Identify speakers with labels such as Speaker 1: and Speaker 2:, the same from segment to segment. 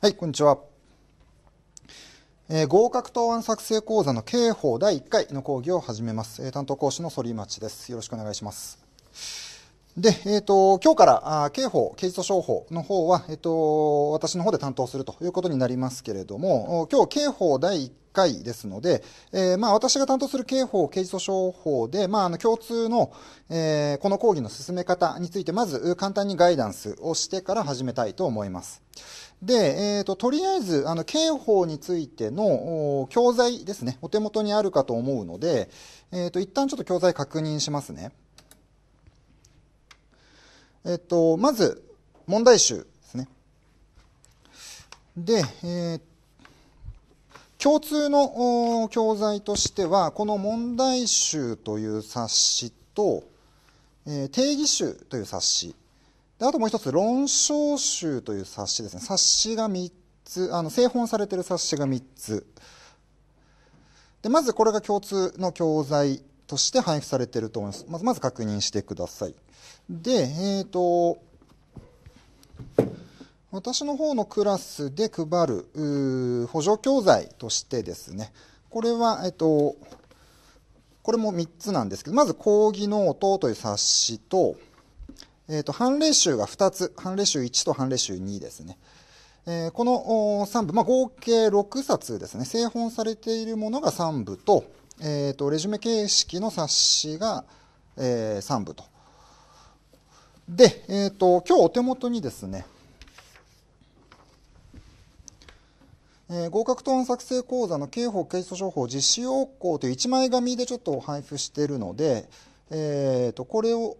Speaker 1: はい、こんにちは。えー、合格答案作成講座の刑法第1回の講義を始めます。えー、担当講師の反町です。よろしくお願いします。で、えっ、ー、と、今日から、あ刑法、刑事訴訟法の方は、えっ、と、私の方で担当するということになりますけれども、今日、刑法第1回ですので、えまあ、私が担当する刑法、刑事訴訟法で、まあ、あの、共通の、えこの講義の進め方について、まず、簡単にガイダンスをしてから始めたいと思います。で、えーと、とりあえずあの刑法についての教材ですねお手元にあるかと思うので、えーと、一旦ちょっと教材確認しますねえっ、ー、とまず問題集ですねで、えー、共通の教材としてはこの問題集という冊子と、えー、定義集という冊子であともう一つ論証集という冊子ですね冊子が3つあの製本されてる冊子が3つでまずこれが共通の教材として配布されてると思いますまずまず確認してくださいでえっ、ー、と私の方のクラスで配る補助教材としてですねこれは、えっ、と、これも3つなんですけど、まず講義ノートという冊子と、えっ、ー、と、判例集が2つ、判例集1と判例集2ですね。えー、この3部、まあ、合計6冊ですね、製本されているものが3部と、えっ、ー、と、レジュメ形式の冊子が、えー、3部と。で、えっ、と、今日お手元にですね、えー、合格答案作成講座の刑法刑訴処法実施要項という1枚紙でちょっと配布しているので、えーとこれを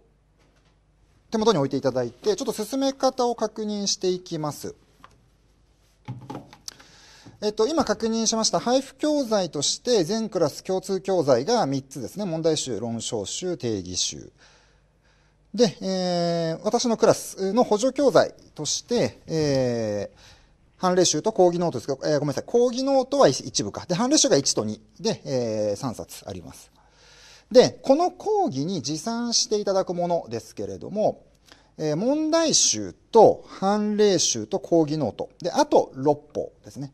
Speaker 1: 手元に置いていただいてちょっと進め方を確認していきます。えっと、今確認しました配布教材として全クラス共通教材が3つですね問題集論証集定義集で、えー、私のクラスの補助教材として、えー、判例集と講義ノートですけど、えー、ごめんなさい講義ノートは一部かで判例集が1と2で、えー、3冊ありますで、この講義に持参していただくものですけれども、えー、問題集と判例集と講義ノート。で、あと6歩ですね。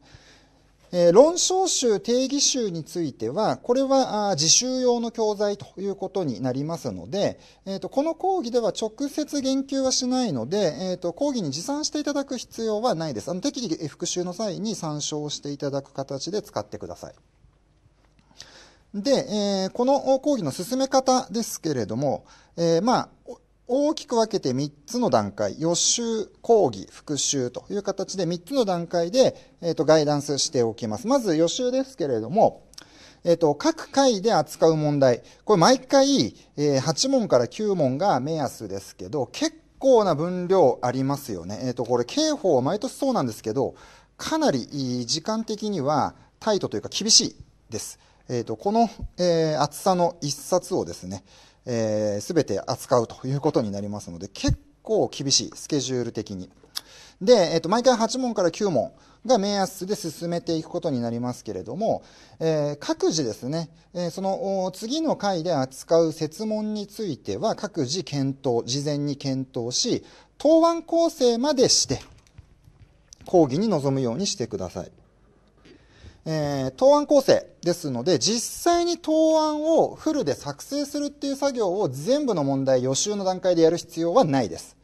Speaker 1: えー、論証集、定義集については、これは自習用の教材ということになりますので、えーと、とこの講義では直接言及はしないので、えーと、講義に持参していただく必要はないです。あの適宜復習の際に参照していただく形で使ってください。で、えー、この講義の進め方ですけれども、えー、まあ、大きく分けて3つの段階、予習、講義、復習という形で3つの段階で、えー、と、ガイダンスしておきます。まず予習ですけれども、えー、と、各回で扱う問題。これ毎回、えー、8問から9問が目安ですけど、結構な分量ありますよね。えー、と、これ、刑法は毎年そうなんですけど、かなり時間的にはタイトというか厳しいです。えーと、この、えー、厚さの1冊をですね、えー、全て扱うということになりますので結構厳しいスケジュール的にで、えーと、と毎回8問から9問が目安で進めていくことになりますけれども、えー、各自ですね、えー、その次の回で扱う設問については各自検討事前に検討し答案構成までして講義に臨むようにしてください。えー、答案構成ですので、実際に答案をフルで作成するっていう作業を全部の問題予習の段階でやる必要はないです。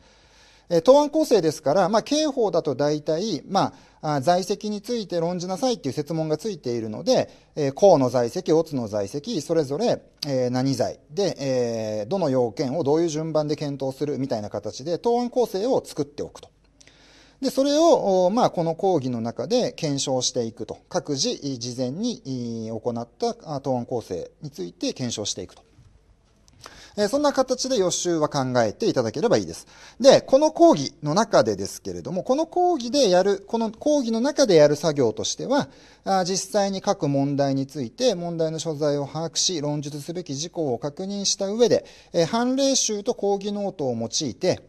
Speaker 1: えー、答案構成ですから、まあ、刑法だと大体、まあ、在籍について論じなさいっていう説問がついているので、えー、公の在籍、乙の在籍、それぞれ、えー、何罪で、えー、どの要件をどういう順番で検討するみたいな形で、答案構成を作っておくと。で、それを、まあ、この講義の中で検証していくと。各自、事前に行った答案構成について検証していくと。えそんな形で予習は考えていただければいいです。で、この講義の中でですけれども、この講義でやる、この講義の中でやる作業としては、あ実際に各問題について問題の所在を把握し、論述すべき事項を確認した上で、え判例集と講義ノートを用いて、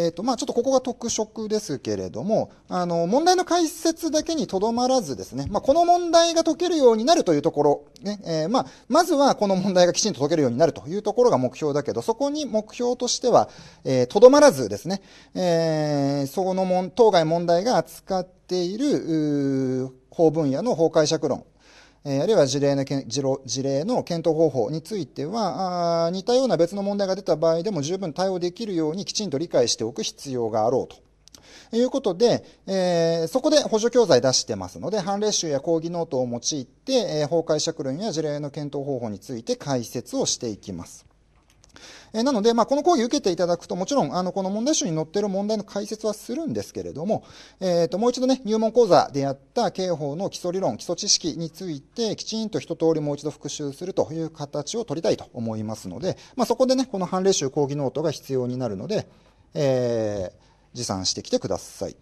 Speaker 1: ええー、と、まあ、ちょっとここが特色ですけれども、あの、問題の解説だけにとどまらずですね、まあ、この問題が解けるようになるというところ、ね、えー、まあ、まずはこの問題がきちんと解けるようになるというところが目標だけど、そこに目標としては、えと、ー、どまらずですね、えその問、当該問題が扱っている、法分野の法解釈論えあるいは事例の事例の検討方法については似たような別の問題が出た場合でも十分対応できるようにきちんと理解しておく必要があろうと。いうことで、えー、そこで補助教材出してますので、判例集や講義ノートを用いて、えー、法解釈論や事例の検討方法について解説をしていきます。えなので、まあ、この講義を受けていただくと、もちろん、あの、この問題集に載っている問題の解説はするんですけれども、えっ、と、もう一度ね、入門講座でやった刑法の基礎理論、基礎知識について、きちんと一通りもう一度復習するという形を取りたいと思いますので、まあ、そこでね、この判例集講義ノートが必要になるので、えー、持参してきてください。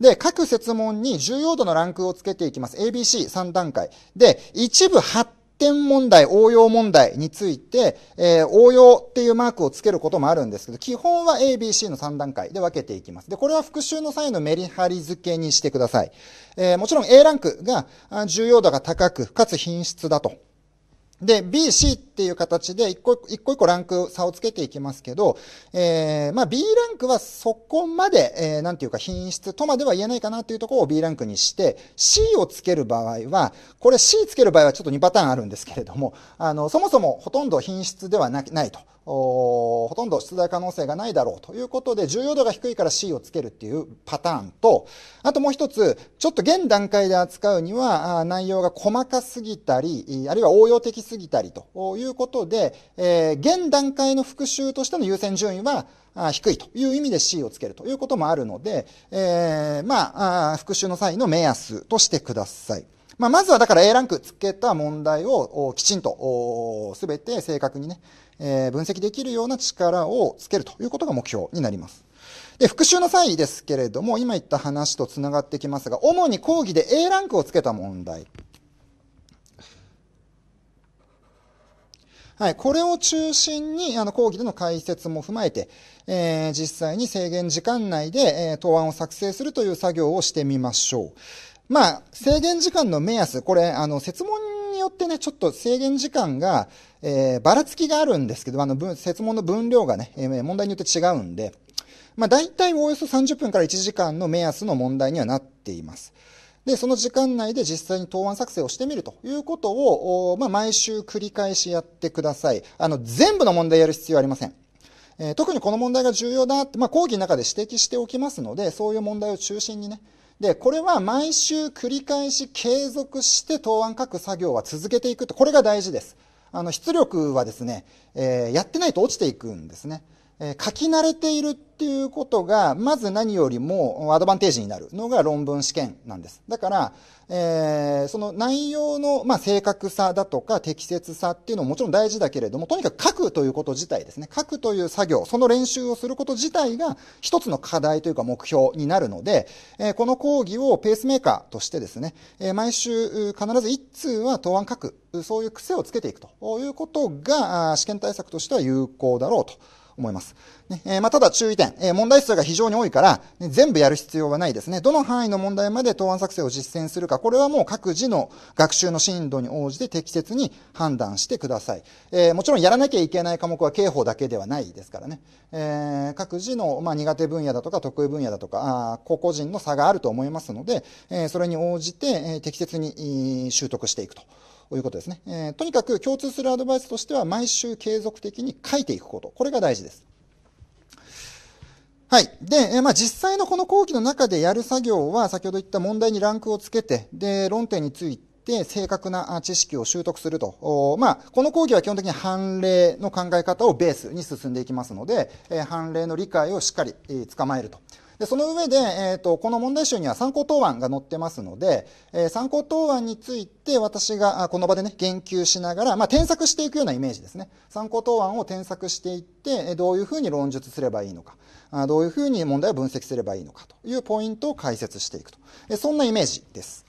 Speaker 1: で、各設問に重要度のランクをつけていきます。ABC3 段階。で、一部発点問題、応用問題について、えー、応用っていうマークをつけることもあるんですけど、基本は ABC の3段階で分けていきます。で、これは復習の際のメリハリ付けにしてください。えー、もちろん A ランクが重要度が高く、かつ品質だと。で、B、C っていう形で一個一個一個ランク差をつけていきますけど、えー、まあ B ランクはそこまで、えー、なんていうか品質とまでは言えないかなっていうところを B ランクにして、C をつける場合は、これ C つける場合はちょっと2パターンあるんですけれども、あの、そもそもほとんど品質ではなないと。ほとんど出題可能性がないだろうということで、重要度が低いから C をつけるっていうパターンと、あともう一つ、ちょっと現段階で扱うには、内容が細かすぎたり、あるいは応用的すぎたりということで、えー、現段階の復習としての優先順位は、低いという意味で C をつけるということもあるので、えー、まあ、復習の際の目安としてください。まあ、まずはだから A ランクつけた問題をきちんと、すべて正確にね、えー、分析できるような力をつけるということが目標になります。で、復習の際ですけれども、今言った話と繋がってきますが、主に講義で A ランクをつけた問題。はい、これを中心に、あの、講義での解説も踏まえて、えー、実際に制限時間内で、えー、答案を作成するという作業をしてみましょう。まあ、制限時間の目安、これ、あの、設問によってね、ちょっと制限時間が、えー、ばらつきがあるんですけど、あの、説問の分量がね、えー、問題によって違うんで、まあ、大体およそ30分から1時間の目安の問題にはなっています。で、その時間内で実際に答案作成をしてみるということを、まあ、毎週繰り返しやってください。あの、全部の問題やる必要はありません。えー、特にこの問題が重要だって、まあ、講義の中で指摘しておきますので、そういう問題を中心にね。で、これは毎週繰り返し継続して答案書く作業は続けていくと。これが大事です。あの出力はですね、えー、やってないと落ちていくんですね。え書き慣れているっていうことが、まず何よりもアドバンテージになるのが論文試験なんです。だから、えー、その内容の、まあ、正確さだとか適切さっていうのももちろん大事だけれども、とにかく書くということ自体ですね。書くという作業、その練習をすること自体が一つの課題というか目標になるので、えー、この講義をペースメーカーとしてですね、えー、毎週必ず一通は答案書く、そういう癖をつけていくということが、試験対策としては有効だろうと。思います。ねえー、まあ、ただ注意点、えー、問題数が非常に多いから、ね、全部やる必要はないですね。どの範囲の問題まで答案作成を実践するか、これはもう各自の学習の進度に応じて適切に判断してください。えー、もちろんやらなきゃいけない科目は刑法だけではないですからね。え各自の、まあ、苦手分野だとか得意分野だとか、あ個々人の差があると思いますので、えそれに応じて、え適切に習得していくと。ということですね、えー、とにかく共通するアドバイスとしては毎週継続的に書いていくことこれが大事ですはい。で、えー、まあ、実際のこの講義の中でやる作業は、先ほど言った問題にランクをつけて、で、論点について、で、正確な知識を習得すると。まあ、この講義は基本的に判例の考え方をベースに進んでいきますので、えー、判例の理解をしっかり、えー、捕まえると。で、その上で、えっ、ー、と、この問題集には参考答案が載ってますので、えー、参考答案について私がこの場でね、言及しながら、まあ、添削していくようなイメージですね。参考答案を添削していって、どういうふうに論述すればいいのか、どういうふうに問題を分析すればいいのかというポイントを解説していくと。えそんなイメージです。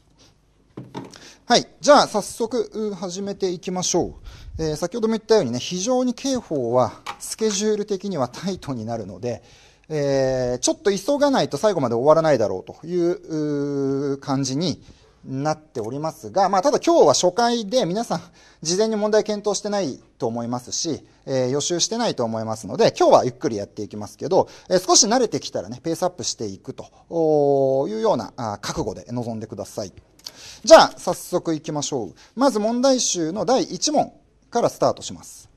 Speaker 1: はい。じゃあ、早速、始めていきましょう。え先ほども言ったようにね、非常に刑法は、スケジュール的にはタイトになるので、えー、ちょっと急がないと最後まで終わらないだろうという感じになっておりますが、まあ、ただ今日は初回で皆さん事前に問題検討してないと思いますし、えー、予習してないと思いますので、今日はゆっくりやっていきますけど、えー、少し慣れてきたらね、ペースアップしていくというような覚悟で臨んでください。じゃあ、早速いきましょう。まず問題集の第1問からスタートします。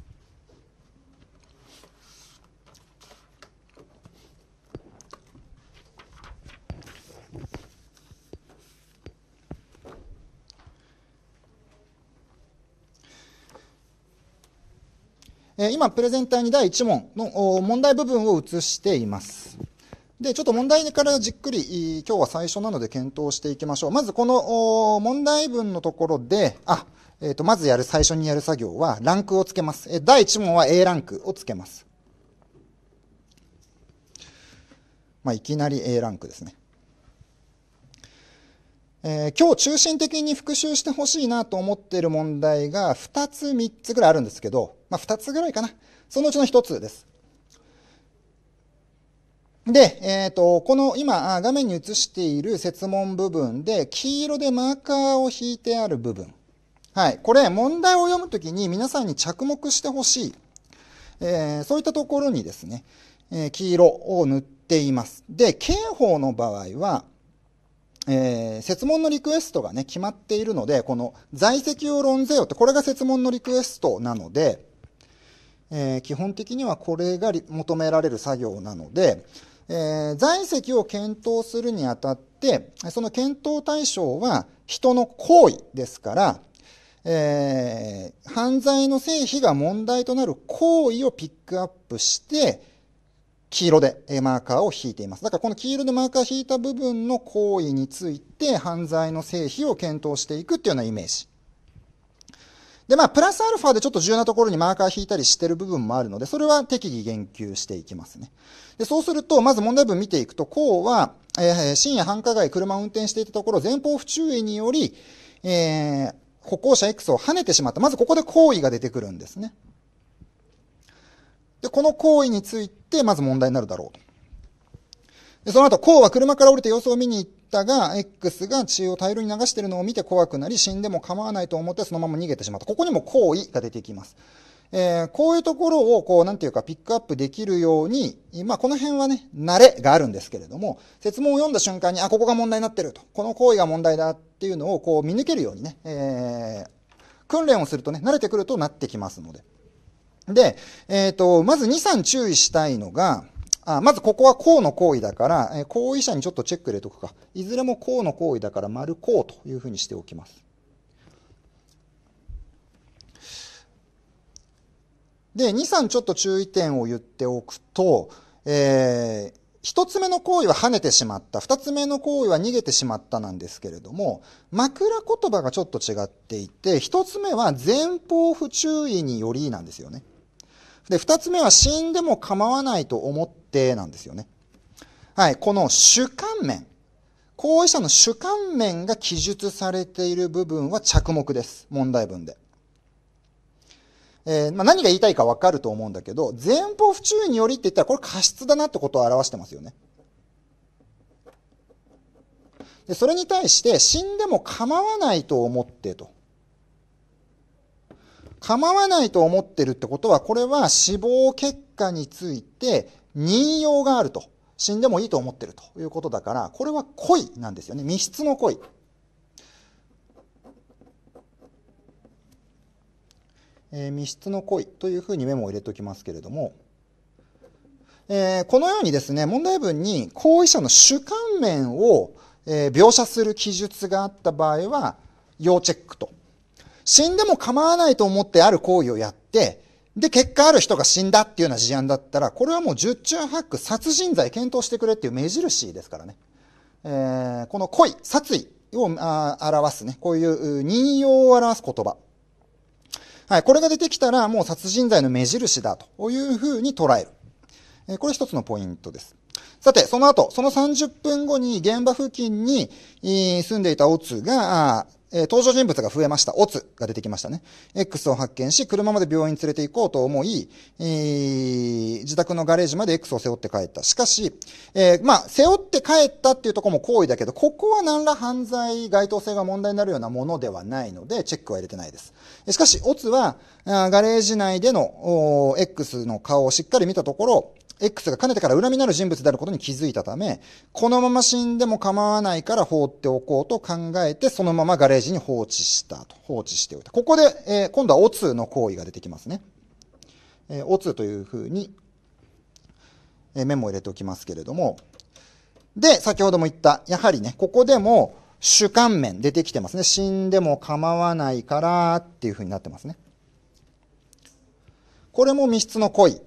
Speaker 1: え今、プレゼンターに第1問の問題部分を写しています。で、ちょっと問題からじっくり、今日は最初なので検討していきましょう。まずこの問題文のところで、あ、えっ、ー、と、まずやる、最初にやる作業は、ランクをつけます。え第1問は A ランクをつけます。まあ、いきなり A ランクですね。えー、今日中心的に復習してほしいなと思っている問題が2つ3つぐらいあるんですけど、まあ、2つぐらいかな。そのうちの1つです。で、えっ、ー、と、この今画面に映している設問部分で黄色でマーカーを引いてある部分。はい。これ問題を読むときに皆さんに着目してほしい。えー、そういったところにですね、えー、黄色を塗っています。で、刑法の場合は、えー、説問のリクエストがね、決まっているので、この在籍を論ぜよって、これが説問のリクエストなので、えー、基本的にはこれが求められる作業なので、えー、在籍を検討するにあたって、その検討対象は人の行為ですから、えー、犯罪の成否が問題となる行為をピックアップして、黄色でマーカーを引いています。だからこの黄色でマーカー引いた部分の行為について犯罪の成否を検討していくっていうようなイメージ。で、まあ、プラスアルファでちょっと重要なところにマーカー引いたりしてる部分もあるので、それは適宜言及していきますね。で、そうすると、まず問題文見ていくと、こうは、えー、深夜繁華街車を運転していたところ、前方不注意により、えー、歩行者 X を跳ねてしまった。まずここで行為が出てくるんですね。で、この行為について、まず問題になるだろうと。で、その後、こうは車から降りて様子を見に行ったが、X が血を大量に流しているのを見て怖くなり、死んでも構わないと思ってそのまま逃げてしまった。ここにも行為が出てきます。えー、こういうところを、こう、なんていうか、ピックアップできるように、まあ、この辺はね、慣れがあるんですけれども、説問を読んだ瞬間に、あ、ここが問題になってると、この行為が問題だっていうのを、こう、見抜けるようにね、えー、訓練をするとね、慣れてくるとなってきますので。で、えっ、ー、と、まず2、3注意したいのが、あまずここは公の行為だから、え行為者にちょっとチェック入れとくか。いずれも公の行為だから、丸公というふうにしておきます。で、2、3ちょっと注意点を言っておくと、えー、一つ目の行為は跳ねてしまった。二つ目の行為は逃げてしまったなんですけれども、枕言葉がちょっと違っていて、一つ目は前方不注意によりなんですよね。で、二つ目は死んでも構わないと思ってなんですよね。はい。この主観面。行為者の主観面が記述されている部分は着目です。問題文で。えー、まあ、何が言いたいかわかると思うんだけど、前方不注意によりって言ったらこれ過失だなってことを表してますよね。で、それに対して死んでも構わないと思ってと。構わないと思ってるってことは、これは死亡結果について任用があると。死んでもいいと思ってるということだから、これは恋なんですよね。密室の恋。えー、密室の恋というふうにメモを入れておきますけれども、えー、このようにですね、問題文に行為者の主観面を、えー、描写する記述があった場合は、要チェックと死んでも構わないと思ってある行為をやって、で、結果ある人が死んだっていうような事案だったら、これはもう十中八九殺人罪検討してくれっていう目印ですからね。えー、この恋、殺意を表すね、こういう任用を表す言葉。はい、これが出てきたらもう殺人罪の目印だというふうに捉える。えー、これ一つのポイントです。さて、その後、その30分後に現場付近に住んでいたオツが、えー、登場人物が増えました。オツが出てきましたね。X を発見し、車まで病院に連れて行こうと思い、えー、自宅のガレージまで X を背負って帰った。しかし、えー、まあ、背負って帰ったっていうとこも行為だけど、ここは何ら犯罪、該当性が問題になるようなものではないので、チェックは入れてないです。しかし、オツは、ガレージ内での X の顔をしっかり見たところ、X がかねてから恨みなる人物であることに気づいたため、このまま死んでも構わないから放っておこうと考えて、そのままガレージに放置したと。放置しておいた。ここで、えー、今度はオツの行為が出てきますね。えー、オツというふうに、えー、メモを入れておきますけれども。で、先ほども言った、やはりね、ここでも主観面出てきてますね。死んでも構わないからっていうふうになってますね。これも密室の恋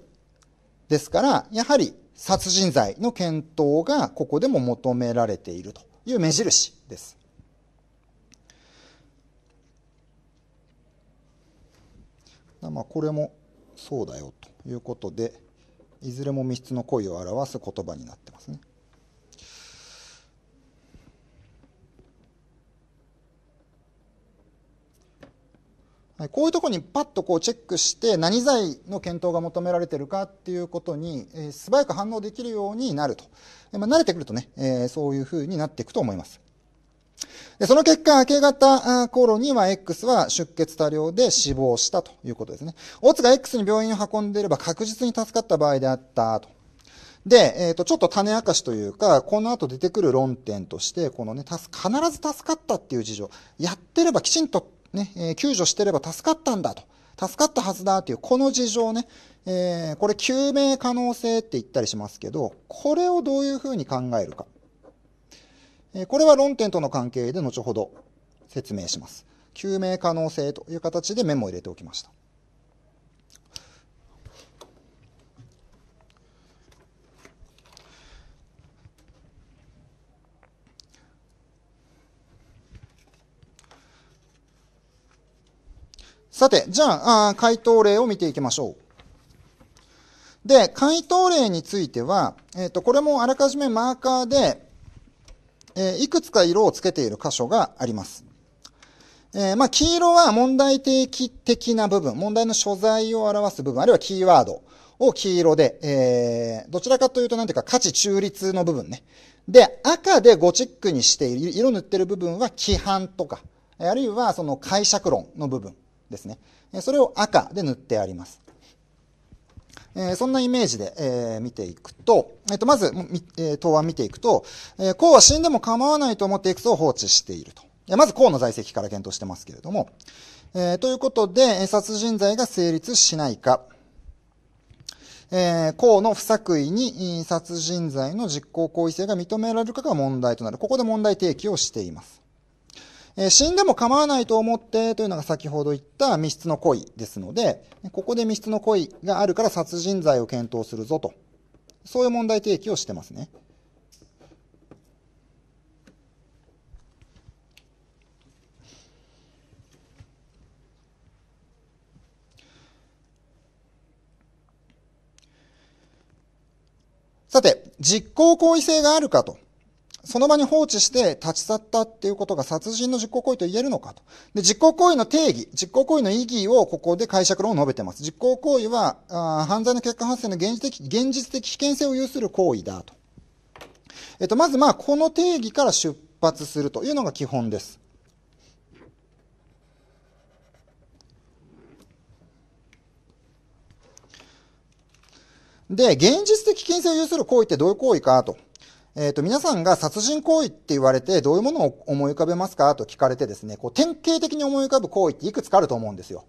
Speaker 1: ですから、やはり殺人罪の検討がここでも求められているという目印です。まあ、これもそうだよということで、いずれも密室の恋を表す言葉になってますね。こういうとこにパッとこうチェックして何罪の検討が求められてるかっていうことに、え素早く反応できるようになると。まあ、慣れてくるとね、えそういうふうになっていくと思います。でその結果、明け方頃には X は出血多量で死亡したということですね。オツが X に病院を運んでいれば確実に助かった場合であったと。で、えっ、ー、と、ちょっと種明かしというか、この後出てくる論点として、このね、必ず助かったっていう事情、やってればきちんとね、え救助してれば助かったんだと。助かったはずだっていう、この事情ね、えー、これ救命可能性って言ったりしますけど、これをどういうふうに考えるか。えー、これは論点との関係で後ほど説明します。救命可能性という形でメモを入れておきました。さて、じゃああ、回答例を見ていきましょう。で、回答例については、えっ、ー、と、これもあらかじめマーカーで、えー、いくつか色をつけている箇所があります。えー、まあ、黄色は問題定期的な部分、問題の所在を表す部分、あるいはキーワードを黄色で、えー、どちらかというと、なんていうか、価値中立の部分ね。で、赤でゴチックにしている、色塗ってる部分は規範とか、あるいはその解釈論の部分。ですね。それを赤で塗ってあります。えそんなイメージで、え見ていくと、えっ、と、まず、え答案見ていくと、えー、うは死んでも構わないと思って X を放置していると。えまずうの在籍から検討してますけれども、えということで、殺人罪が成立しないか、えー、項の不作為に殺人罪の実行行為性が認められるかが問題となる。ここで問題提起をしています。え死んでも構わないと思ってというのが先ほど言った密室の恋ですので、ここで密室の恋があるから殺人罪を検討するぞと。そういう問題提起をしてますね。さて、実行行為性があるかとその場に放置して立ち去ったっていうことが殺人の実行行為と言えるのかと。で、実行行為の定義、実行行為の意義をここで解釈論を述べてます。実行行為は、あ犯罪の結果発生の現実的、現実的危険性を有する行為だと。えっと、まずまあ、この定義から出発するというのが基本です。で、現実的危険性を有する行為ってどういう行為かと。えっ、ー、と、皆さんが殺人行為って言われてどういうものを思い浮かべますかと聞かれてですね、こう典型的に思い浮かぶ行為っていくつかあると思うんですよ。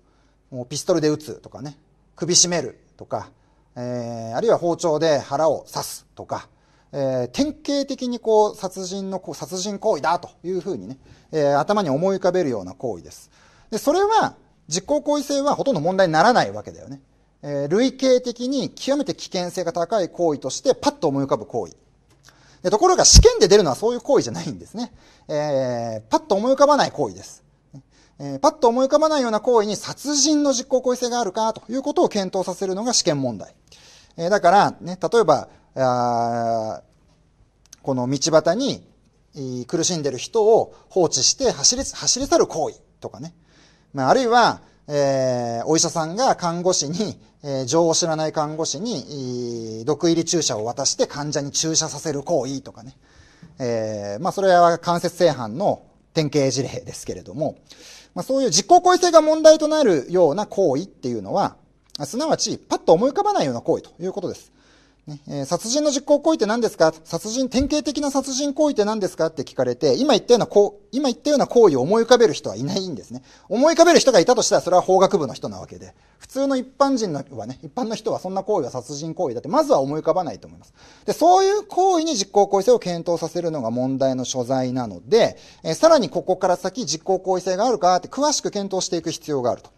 Speaker 1: もうピストルで撃つとかね、首絞めるとか、えー、あるいは包丁で腹を刺すとか、えー、典型的にこう殺人の、殺人行為だというふうにね、えー、頭に思い浮かべるような行為です。で、それは実行行為性はほとんど問題にならないわけだよね。えー、類型的に極めて危険性が高い行為としてパッと思い浮かぶ行為。ところが試験で出るのはそういう行為じゃないんですね。えー、パッと思い浮かばない行為です。えー、パッと思い浮かばないような行為に殺人の実行行為性があるかということを検討させるのが試験問題。えー、だから、ね、例えば、この道端に、苦しんでる人を放置して走り、走り去る行為とかね。まあ、あるいは、えー、お医者さんが看護師に、え情を知らない看護師に、毒入り注射を渡して患者に注射させる行為とかね。えー、まあ、それは間接性犯の典型事例ですけれども、まあ、そういう実行行為性が問題となるような行為っていうのは、すなわち、パッと思い浮かばないような行為ということです。ねえー、殺人の実行行為って何ですか殺人、典型的な殺人行為って何ですかって聞かれて、今言ったようなこう、今言ったような行為を思い浮かべる人はいないんですね。思い浮かべる人がいたとしたらそれは法学部の人なわけで、普通の一般人のはね、一般の人はそんな行為は殺人行為だって、まずは思い浮かばないと思います。で、そういう行為に実行行為性を検討させるのが問題の所在なので、えー、さらにここから先実行行為性があるかって詳しく検討していく必要があると。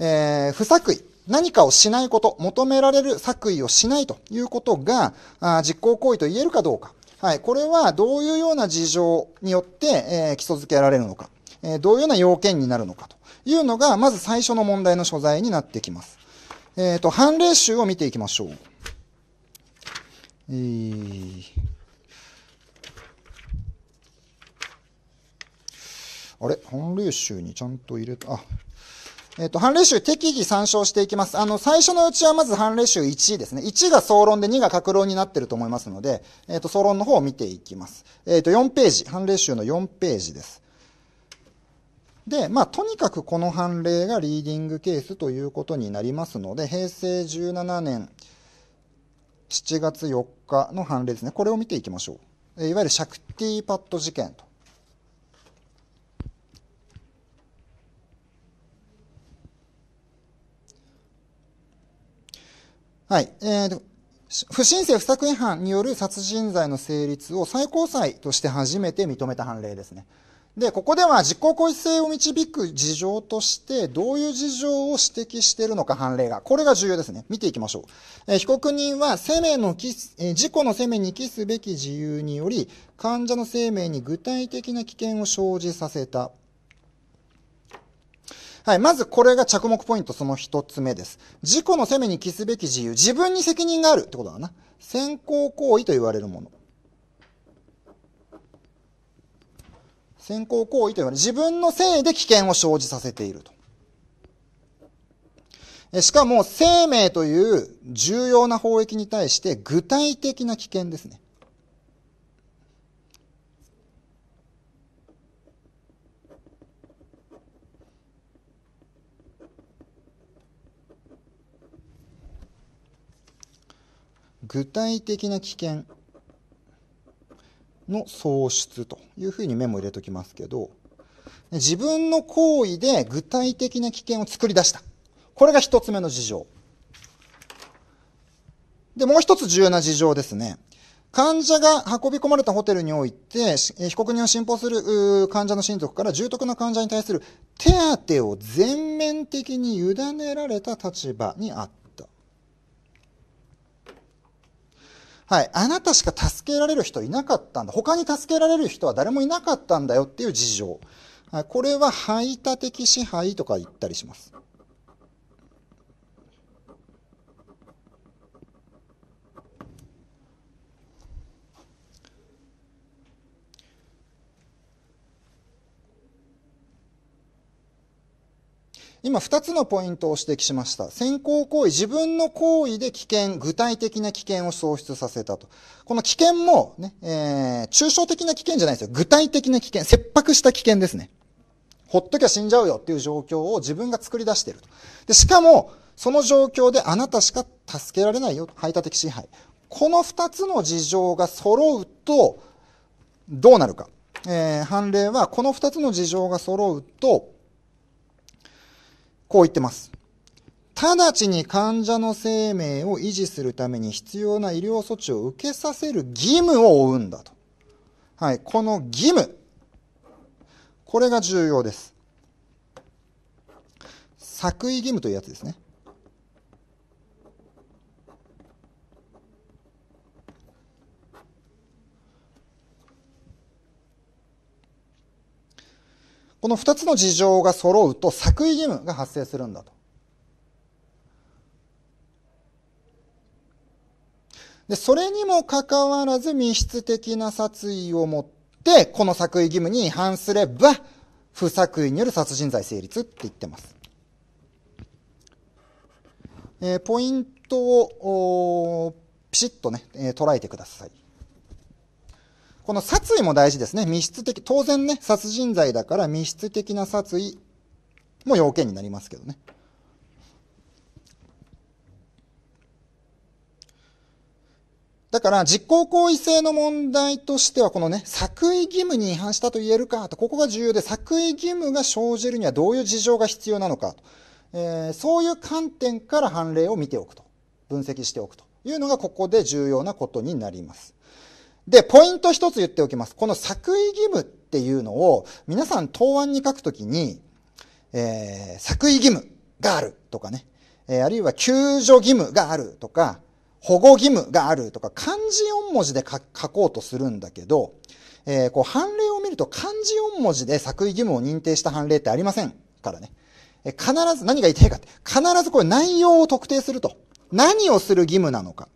Speaker 1: えー、不作為。何かをしないこと、求められる作為をしないということが、あ実行行為と言えるかどうか。はい。これはどういうような事情によって、えー、基礎づけられるのか、えー、どういうような要件になるのかというのが、まず最初の問題の所在になってきます。えっ、ー、と、判例集を見ていきましょう。えー、あれ判例集にちゃんと入れた。あ、えっ、と、判例集適宜参照していきます。あの、最初のうちはまず判例集1ですね。1が総論で2が格論になってると思いますので、えっ、と、総論の方を見ていきます。えっ、と、4ページ、判例集の4ページです。で、まあ、とにかくこの判例がリーディングケースということになりますので、平成17年7月4日の判例ですね。これを見ていきましょう。いわゆるシャクティパッド事件とはい。えー、不申請不作違反による殺人罪の成立を最高裁として初めて認めた判例ですね。で、ここでは実行行為性を導く事情として、どういう事情を指摘しているのか判例が。これが重要ですね。見ていきましょう。えー、被告人は、生命の寄、えー、事故の生命に期すべき事由により、患者の生命に具体的な危険を生じさせた。はい。まずこれが着目ポイントその一つ目です。自己の責めに帰すべき自由。自分に責任があるってことだな。先行行為と言われるもの。先行行為というのは自分のせいで危険を生じさせていると。しかも生命という重要な法益に対して具体的な危険ですね。具体的な危険の喪失というふうにメモ入れときますけど、自分の行為で具体的な危険を作り出した。これが一つ目の事情。で、もう一つ重要な事情ですね。患者が運び込まれたホテルにおいて、被告人を信奉する患者の親族から重篤な患者に対する手当を全面的に委ねられた立場にあっはい、あなたしか助けられる人いなかったんだ。他に助けられる人は誰もいなかったんだよっていう事情。これは排他的支配とか言ったりします。今2つのポイントを指摘しました。先行行為、自分の行為で危険、具体的な危険を喪失させたと。この危険もね、えー、抽象的な危険じゃないですよ。具体的な危険、切迫した危険ですね。ほっときゃ死んじゃうよっていう状況を自分が作り出していると。で、しかも、その状況であなたしか助けられないよ。排他的支配。この2つの事情が揃うと、どうなるか。えー、判例は、この2つの事情が揃うと、こう言ってます。直ちに患者の生命を維持するために必要な医療措置を受けさせる義務を負うんだと。はい。この義務。これが重要です。作為義務というやつですね。この2つの事情が揃うと作為義務が発生するんだと。で、それにもかかわらず密室的な殺意を持って、この作為義務に違反すれば、不作為による殺人罪成立って言ってます。えー、ポイントを、ピシッとね、えー、捉えてください。この殺意も大事ですね。密室的、当然ね、殺人罪だから密室的な殺意も要件になりますけどね。だから実行行為性の問題としてはこのね、作為義務に違反したと言えるかと、ここが重要で、作為義務が生じるにはどういう事情が必要なのかと、えー、そういう観点から判例を見ておくと、分析しておくというのがここで重要なことになります。で、ポイント一つ言っておきます。この作為義務っていうのを、皆さん答案に書くときに、えー、作為義務があるとかね、えー、あるいは救助義務があるとか、保護義務があるとか、漢字四文字で書こうとするんだけど、えー、こう判例を見ると漢字四文字で作為義務を認定した判例ってありませんからね。え必ず、何が言いたいかって、必ずこれ内容を特定すると。何をする義務なのか。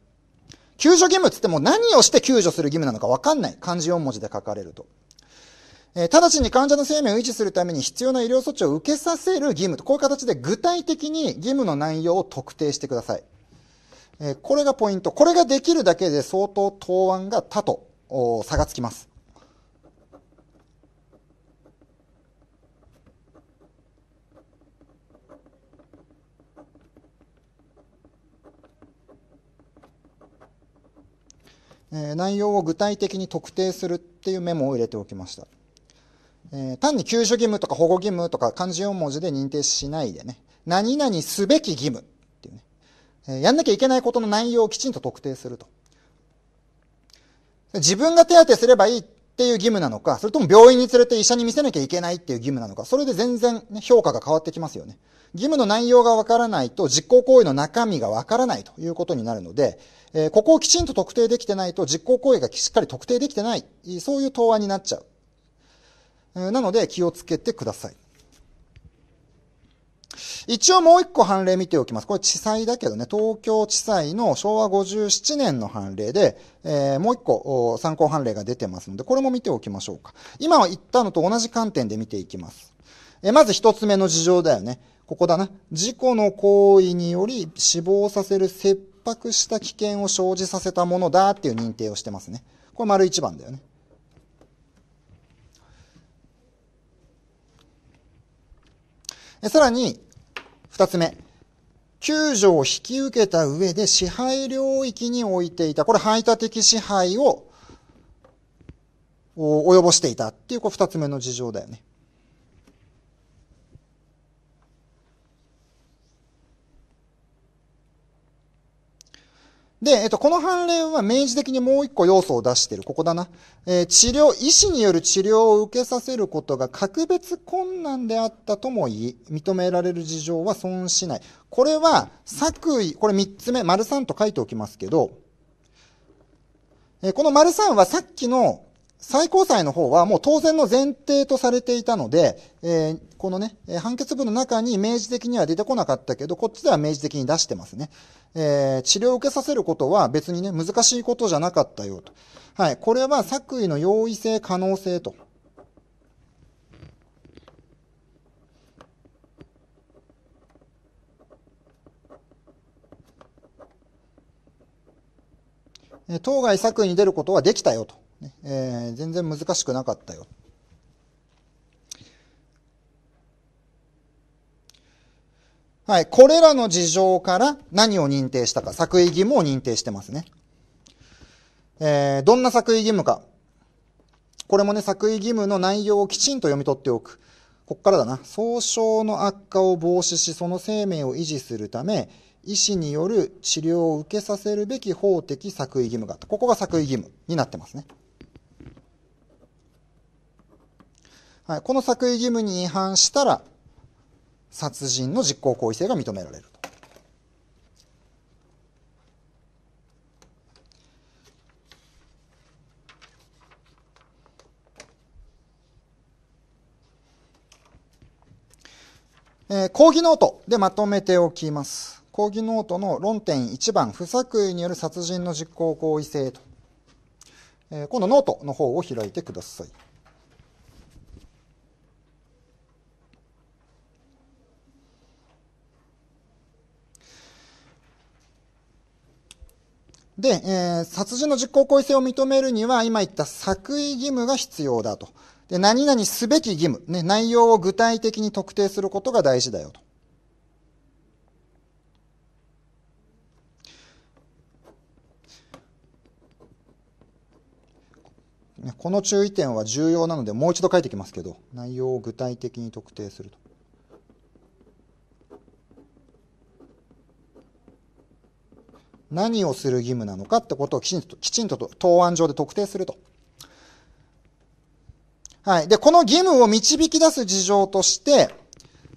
Speaker 1: 救助義務つっても何をして救助する義務なのかわかんない。漢字4文字で書かれると。えー、直ちに患者の生命を維持するために必要な医療措置を受けさせる義務と、こういう形で具体的に義務の内容を特定してください。えー、これがポイント。これができるだけで相当答案が他と差がつきます。え内容を具体的に特定するっていうメモを入れておきました。えー、単に救助義務とか保護義務とか漢字4文字で認定しないでね、何々すべき義務っていうね、えー、やんなきゃいけないことの内容をきちんと特定すると。自分が手当てすればいいっていう義務なのか、それとも病院に連れて医者に見せなきゃいけないっていう義務なのか、それで全然、ね、評価が変わってきますよね。義務の内容がわからないと実行行為の中身がわからないということになるので、えここをきちんと特定できてないと実行行為がしっかり特定できてない、そういう答案になっちゃう。なので気をつけてください。一応もう一個判例見ておきます。これ地裁だけどね、東京地裁の昭和57年の判例で、えー、もう一個参考判例が出てますので、これも見ておきましょうか。今は言ったのと同じ観点で見ていきます。えー、まず一つ目の事情だよね。ここだな。事故の行為により死亡させる切迫した危険を生じさせたものだっていう認定をしてますね。これ丸一番だよね。さらに、二つ目。救助を引き受けた上で支配領域に置いていた。これ排他的支配を及ぼしていたっていう、こう2つ目の事情だよね。で、えっと、この判例は明示的にもう一個要素を出してる。ここだな。えー、治療、医師による治療を受けさせることが格別困難であったとも言い、認められる事情は損しない。これは、作為、これ三つ目、丸三と書いておきますけど、えー、この丸三はさっきの最高裁の方はもう当然の前提とされていたので、えー、このね、判決文の中に明示的には出てこなかったけど、こっちでは明示的に出してますね。えー、治療を受けさせることは別にね、難しいことじゃなかったよと。はい。これは作為の容易性、可能性と。当該作為に出ることはできたよと。えー、全然難しくなかったよ。はい、これらの事情から何を認定したか、作為義務を認定してますね。えー、どんな作為義務か。これもね、作為義務の内容をきちんと読み取っておく。こっからだな。総症の悪化を防止し、その生命を維持するため、医師による治療を受けさせるべき法的作為義務があった。ここが作為義務になってますね。はい、この作為義務に違反したら、殺人の実行行為性が認められると。えー、講義ノートでまとめておきます。講義ノートの論点1番、不作為による殺人の実行行為性と。えー、今度ノートの方を開いてください。で、えー、殺人の実行行為性を認めるには、今言った作為義務が必要だと。で、何々すべき義務、ね、内容を具体的に特定することが大事だよと。この注意点は重要なので、もう一度書いてきますけど、内容を具体的に特定すると。何をする義務なのかってことをきちんと、きちんと答案上で特定すると。はい。で、この義務を導き出す事情として、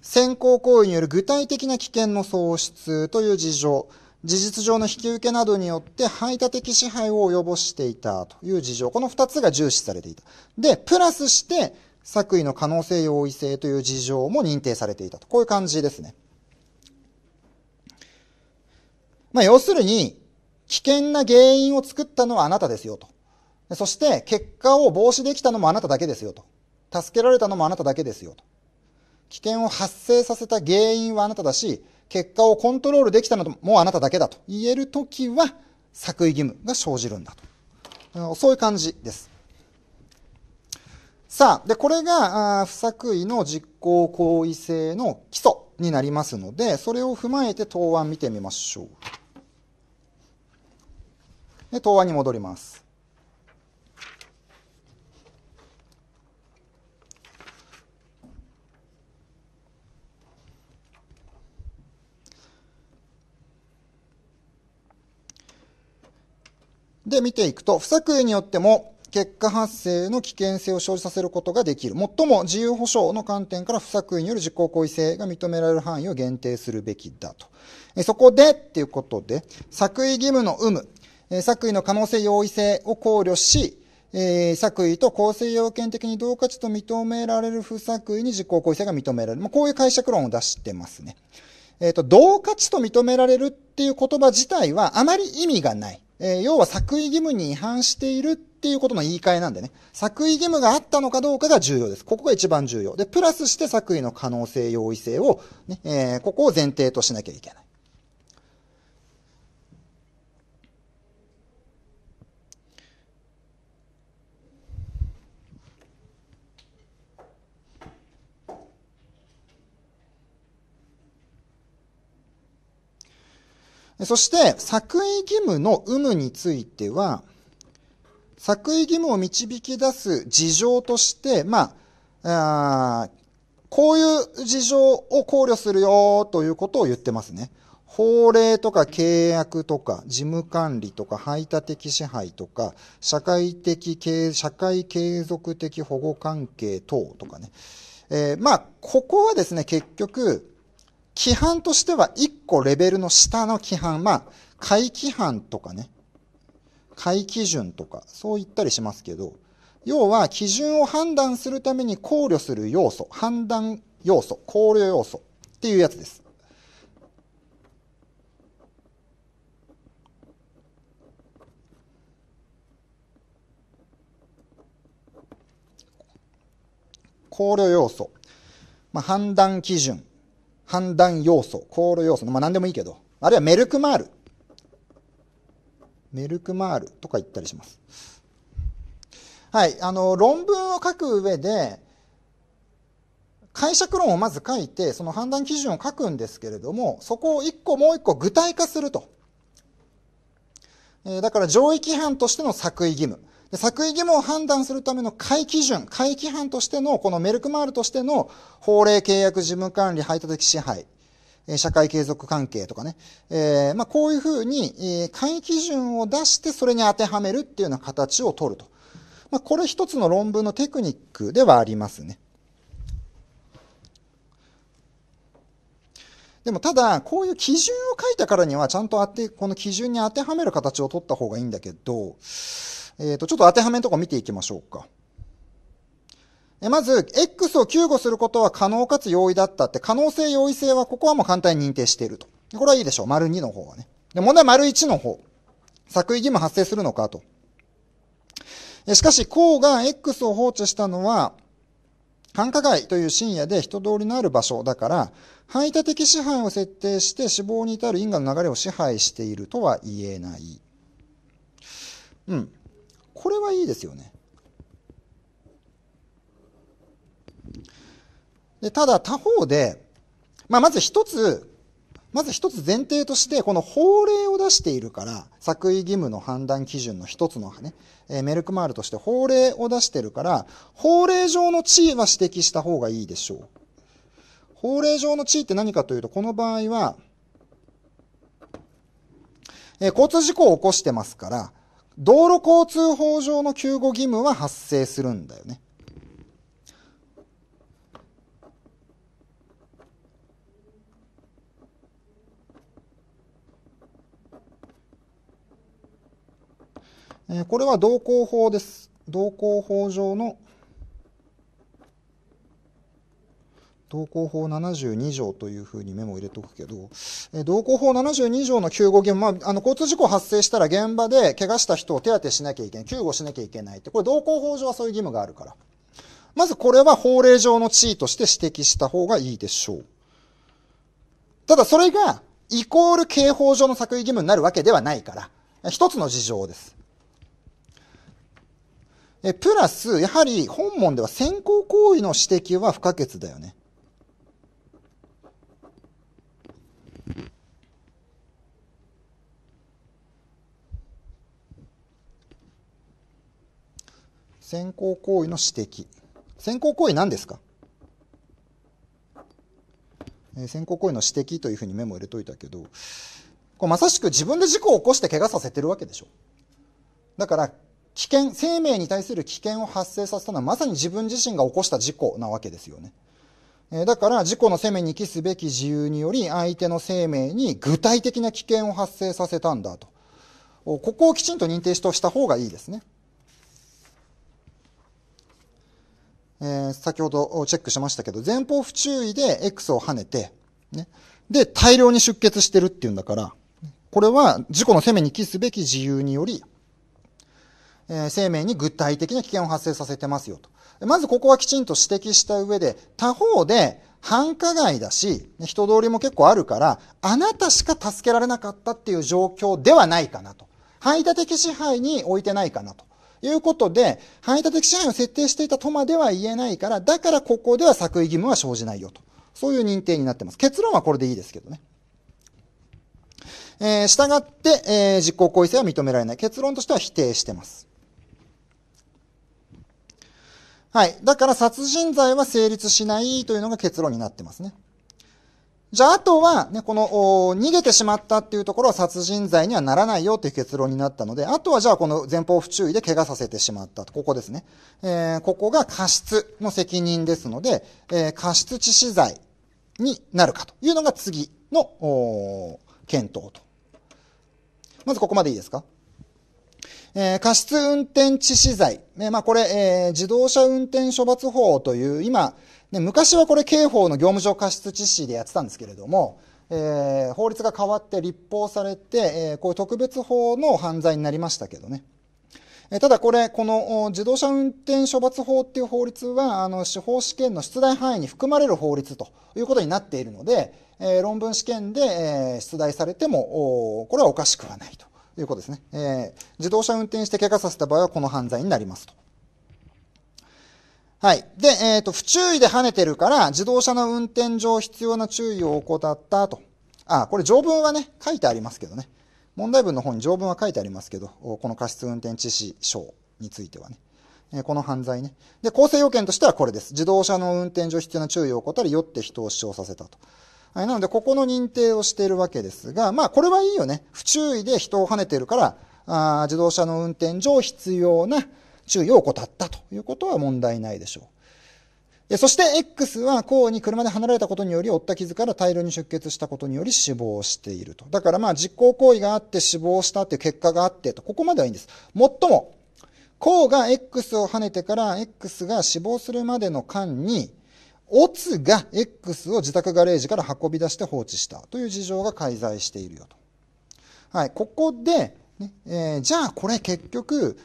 Speaker 1: 先行行為による具体的な危険の喪失という事情、事実上の引き受けなどによって排他的支配を及ぼしていたという事情、この二つが重視されていた。で、プラスして、作為の可能性容易性という事情も認定されていたと。こういう感じですね。まあ、要するに、危険な原因を作ったのはあなたですよと。そして、結果を防止できたのもあなただけですよと。助けられたのもあなただけですよと。危険を発生させた原因はあなただし、結果をコントロールできたのもあなただけだと言えるときは、作為義務が生じるんだと。そういう感じです。さあ、で、これが、不作為の実行行為性の基礎になりますので、それを踏まえて答案見てみましょう。で、答案に戻ります。で、見ていくと、不作為によっても、結果発生の危険性を生じさせることができる。最も自由保障の観点から不作為による実行行為性が認められる範囲を限定するべきだと。そこでっていうことで、作為義務の有無。え作為の可能性容易性を考慮し、え作為と構成要件的に同価値と認められる不作為に実行行為性が認められる。こういう解釈論を出してますね。えっ、ー、と、同価値と認められるっていう言葉自体はあまり意味がない。えー、要は作為義務に違反しているっていうことの言い換えなんでね。作為義務があったのかどうかが重要です。ここが一番重要。で、プラスして作為の可能性、容易性を、ね、えー、ここを前提としなきゃいけない。そして、作為義務の有無については、作為義務を導き出す事情として、まあ、あこういう事情を考慮するよということを言ってますね。法令とか契約とか事務管理とか排他的支配とか社会的経、社会継続的保護関係等とかね。えー、まあ、ここはですね、結局、規範としては1個レベルの下の規範、まあ、会規範とかね、会基準とか、そう言ったりしますけど、要は基準を判断するために考慮する要素、判断要素、考慮要素っていうやつです。考慮要素、まあ、判断基準判断要素、航路要素、まあ何でもいいけど、あるいはメルクマール。メルクマールとか言ったりします。はい、あの、論文を書く上で、解釈論をまず書いて、その判断基準を書くんですけれども、そこを一個もう一個具体化すると。えー、だから、上位規範としての作為義務。で作為義務を判断するための会基準、会規範としての、このメルクマールとしての法令契約事務管理排他的支配、社会継続関係とかね、えー、まあこういうふうに、会基準を出してそれに当てはめるっていうような形を取ると。まあこれ一つの論文のテクニックではありますね。でもただ、こういう基準を書いたからには、ちゃんとあって、この基準に当てはめる形を取った方がいいんだけど、えっ、ー、と、ちょっと当てはめのとこ見ていきましょうか。えまず、X を救護することは可能かつ容易だったって、可能性容易性はここはもう簡単に認定していると。これはいいでしょう。丸2の方はね。で、問題丸1の方。作為義務発生するのかと。しかし、項が X を放置したのは、繁華街という深夜で人通りのある場所だから、排他的支配を設定して死亡に至る因果の流れを支配しているとは言えない。うん。これはいいですよね。でただ他方で、まあ、まず一つ、まず一つ前提として、この法令を出しているから、作為義務の判断基準の一つのね、えメルクマールとして法令を出してるから、法令上の地位は指摘した方がいいでしょう。法令上の地位って何かというと、この場合は、え交通事故を起こしてますから、道路交通法上の救護義務は発生するんだよね。えこれは道交法です。道交法上の道交法72条というふうにメモ入れとくけど、え道交法72条の救護義務、まあ、あの、交通事故発生したら現場で怪我した人を手当てしなきゃいけない、救護しなきゃいけないって、これ道交法上はそういう義務があるから。まずこれは法令上の地位として指摘した方がいいでしょう。ただそれが、イコール刑法上の作為義務になるわけではないから、一つの事情です。えプラス、やはり本門では先行行為の指摘は不可欠だよね。先行行為の指摘。先行行為何ですか先行行為の指摘というふうにメモ入れといたけど、これまさしく自分で事故を起こして怪我させてるわけでしょ。だから、危険、生命に対する危険を発生させたのはまさに自分自身が起こした事故なわけですよね。えだから、事故の生命に帰すべき自由により、相手の生命に具体的な危険を発生させたんだと。ここをきちんと認定しとした方がいいですね。えー、先ほどチェックしましたけど、前方不注意で X を跳ねて、ね。で、大量に出血してるっていうんだから、これは事故の攻めに帰すべき自由により、えー、生命に具体的な危険を発生させてますよと。まずここはきちんと指摘した上で、他方で繁華街だし、人通りも結構あるから、あなたしか助けられなかったっていう状況ではないかなと。排他的支配に置いてないかなと。いうことで、排他的支配を設定していたとまでは言えないから、だからここでは作為義務は生じないよと。そういう認定になってます。結論はこれでいいですけどね。えー、従って、えー、実行行為性は認められない。結論としては否定してます。はい。だから殺人罪は成立しないというのが結論になってますね。じゃあ、あとは、ね、この、逃げてしまったっていうところは殺人罪にはならないよっていう結論になったので、あとはじゃあこの前方不注意で怪我させてしまったと、ここですね。えー、ここが過失の責任ですので、えー、過失致死罪になるかというのが次の、検討と。まずここまでいいですかえー、過失運転致死罪。ね、まあこれ、えー、自動車運転処罰法という、今、ね、昔はこれ刑法の業務上過失致死でやってたんですけれども、えー、法律が変わって立法されて、えー、こういう特別法の犯罪になりましたけどね。えー、ただこれ、この自動車運転処罰法っていう法律は、あの、司法試験の出題範囲に含まれる法律ということになっているので、えー、論文試験で、えー、出題されても、これはおかしくはないと。いうことですね。えー、自動車運転して怪我させた場合はこの犯罪になりますと。はい。で、えっ、ー、と、不注意で跳ねてるから、自動車の運転上必要な注意を怠ったと。あ、これ条文はね、書いてありますけどね。問題文の方に条文は書いてありますけど、この過失運転致死傷についてはね。えー、この犯罪ね。で、構成要件としてはこれです。自動車の運転上必要な注意を怠り、酔って人を死傷させたと。はい、なので、ここの認定をしているわけですが、まあ、これはいいよね。不注意で人を跳ねてるから、あ自動車の運転上必要な注意を怠ったということは問題ないでしょう。そして X はこうに車で離れたことにより負った傷から大量に出血したことにより死亡していると。だからまあ実行行為があって死亡したっていう結果があってと。ここまではいいんです。もっとも、こうが X を跳ねてから X が死亡するまでの間に、オツが X を自宅ガレージから運び出して放置したという事情が介在しているよと。はい、ここで、ねえー、じゃあこれ結局、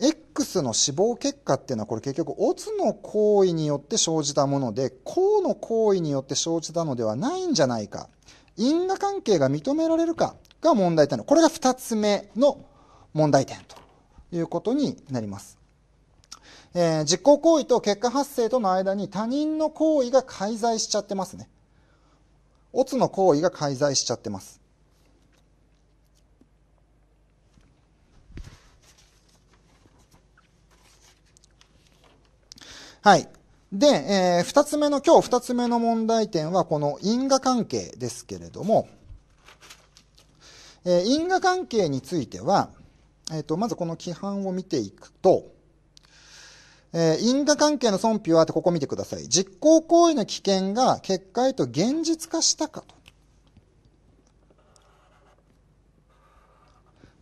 Speaker 1: X の死亡結果っていうのはこれ結局オツの行為によって生じたもので、ウの行為によって生じたのではないんじゃないか。因果関係が認められるかが問題点これが2つ目の問題点ということになります。えー、実行行為と結果発生との間に他人の行為が介在しちゃってますね。オツの行為が介在しちゃってます。はい。で、えー、二つ目の、今日二つ目の問題点は、この因果関係ですけれども、えー、因果関係については、えっ、ー、と、まずこの規範を見ていくと、えー、因果関係の損否はってここ見てください。実行行為の危険が結果と現実化したかと。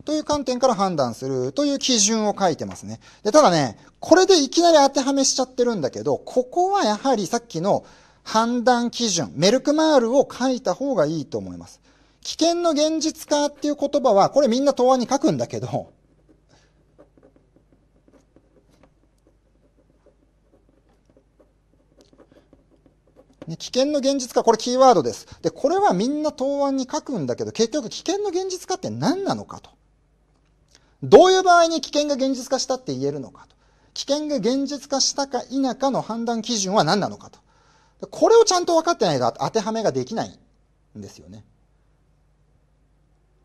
Speaker 1: という観点から判断するという基準を書いてますね。で、ただね、これでいきなり当てはめしちゃってるんだけど、ここはやはりさっきの判断基準、メルクマールを書いた方がいいと思います。危険の現実化っていう言葉は、これみんな答案に書くんだけど、ね、危険の現実化、これキーワードです。で、これはみんな答案に書くんだけど、結局危険の現実化って何なのかと。どういう場合に危険が現実化したって言えるのかと。危険が現実化したか否かの判断基準は何なのかと。これをちゃんと分かってないと当てはめができないんですよね。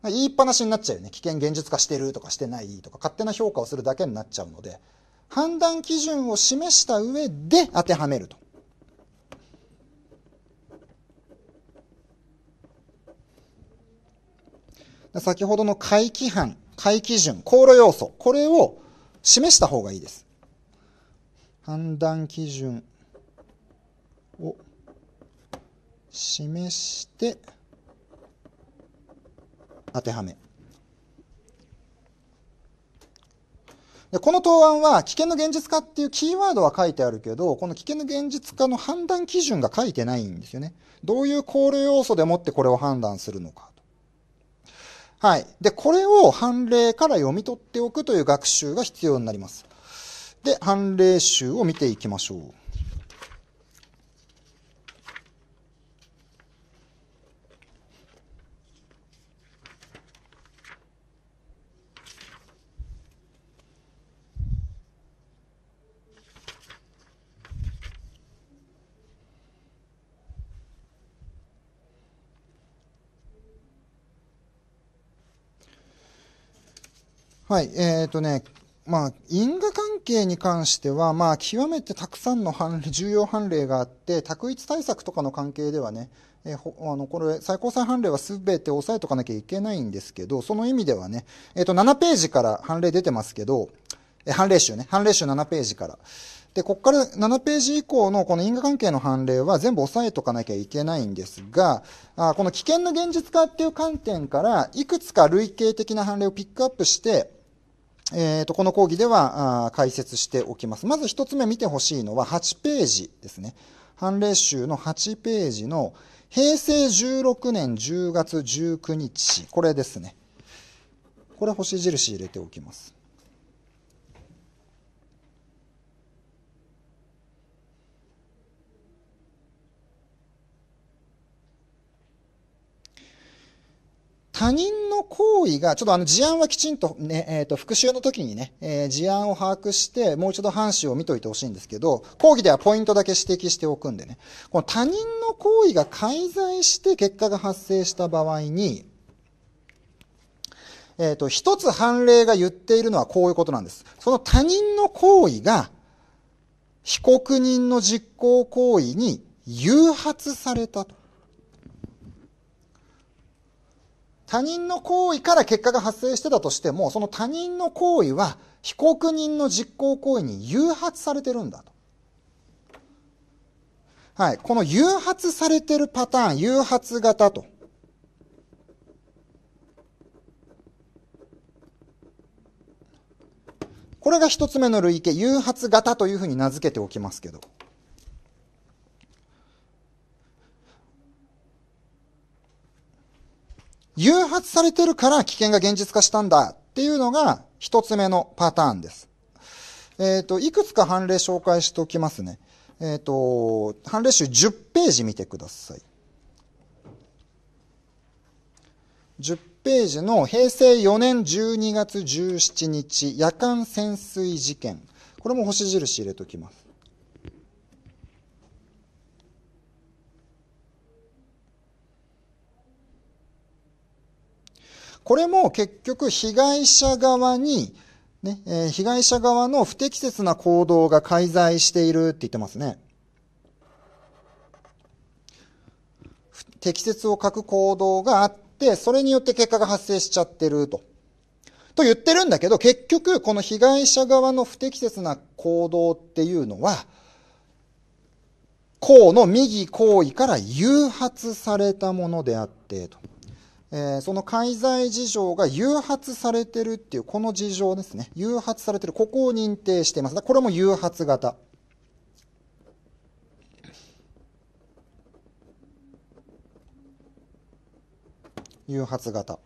Speaker 1: 言いっぱなしになっちゃうよね。危険現実化してるとかしてないとか勝手な評価をするだけになっちゃうので、判断基準を示した上で当てはめると。先ほどの回帰範、回帰順、航路要素、これを示した方がいいです。判断基準を示して当てはめ。でこの答案は危険の現実化っていうキーワードは書いてあるけど、この危険の現実化の判断基準が書いてないんですよね。どういう考慮要素でもってこれを判断するのか。はい。で、これを判例から読み取っておくという学習が必要になります。で、判例集を見ていきましょう。はい、えっ、ー、とね、まあ、因果関係に関しては、まあ、極めてたくさんの判例、重要判例があって、択一対策とかの関係ではね、えー、あのこれ、最高裁判例は全て押さえとかなきゃいけないんですけど、その意味ではね、えっ、ー、と、7ページから判例出てますけど、えー、判例集ね、判例集7ページから。で、ここから7ページ以降のこの因果関係の判例は全部押さえとかなきゃいけないんですが、あこの危険な現実化っていう観点から、いくつか類型的な判例をピックアップして、えー、とこの講義ではあ解説しておきます。まず一つ目見てほしいのは8ページですね。判例集の8ページの平成16年10月19日、これですね。これ星印入れておきます。他人の行為が、ちょっとあの事案はきちんとね、えっ、ー、と、復習の時にね、えー、事案を把握して、もう一度半紙を見といてほしいんですけど、講義ではポイントだけ指摘しておくんでね、この他人の行為が介在して結果が発生した場合に、えっ、ー、と、一つ判例が言っているのはこういうことなんです。その他人の行為が、被告人の実行行為に誘発されたと。他人の行為から結果が発生してたとしても、その他人の行為は被告人の実行行為に誘発されてるんだと。はい。この誘発されてるパターン、誘発型と。これが一つ目の類型、誘発型というふうに名付けておきますけど。誘発されてるから危険が現実化したんだっていうのが一つ目のパターンです。えっ、ー、と、いくつか判例紹介しておきますね。えっ、ー、と、判例集10ページ見てください。10ページの平成4年12月17日夜間潜水事件。これも星印入れときます。これも結局被害者側に、ね、被害者側の不適切な行動が介在しているって言ってますね。適切を欠く行動があって、それによって結果が発生しちゃってると。と言ってるんだけど、結局、この被害者側の不適切な行動っていうのは、公の右行為から誘発されたものであって、と。えー、その介在事情が誘発されてるっていう、この事情ですね。誘発されてる。ここを認定しています。これも誘発型。誘発型。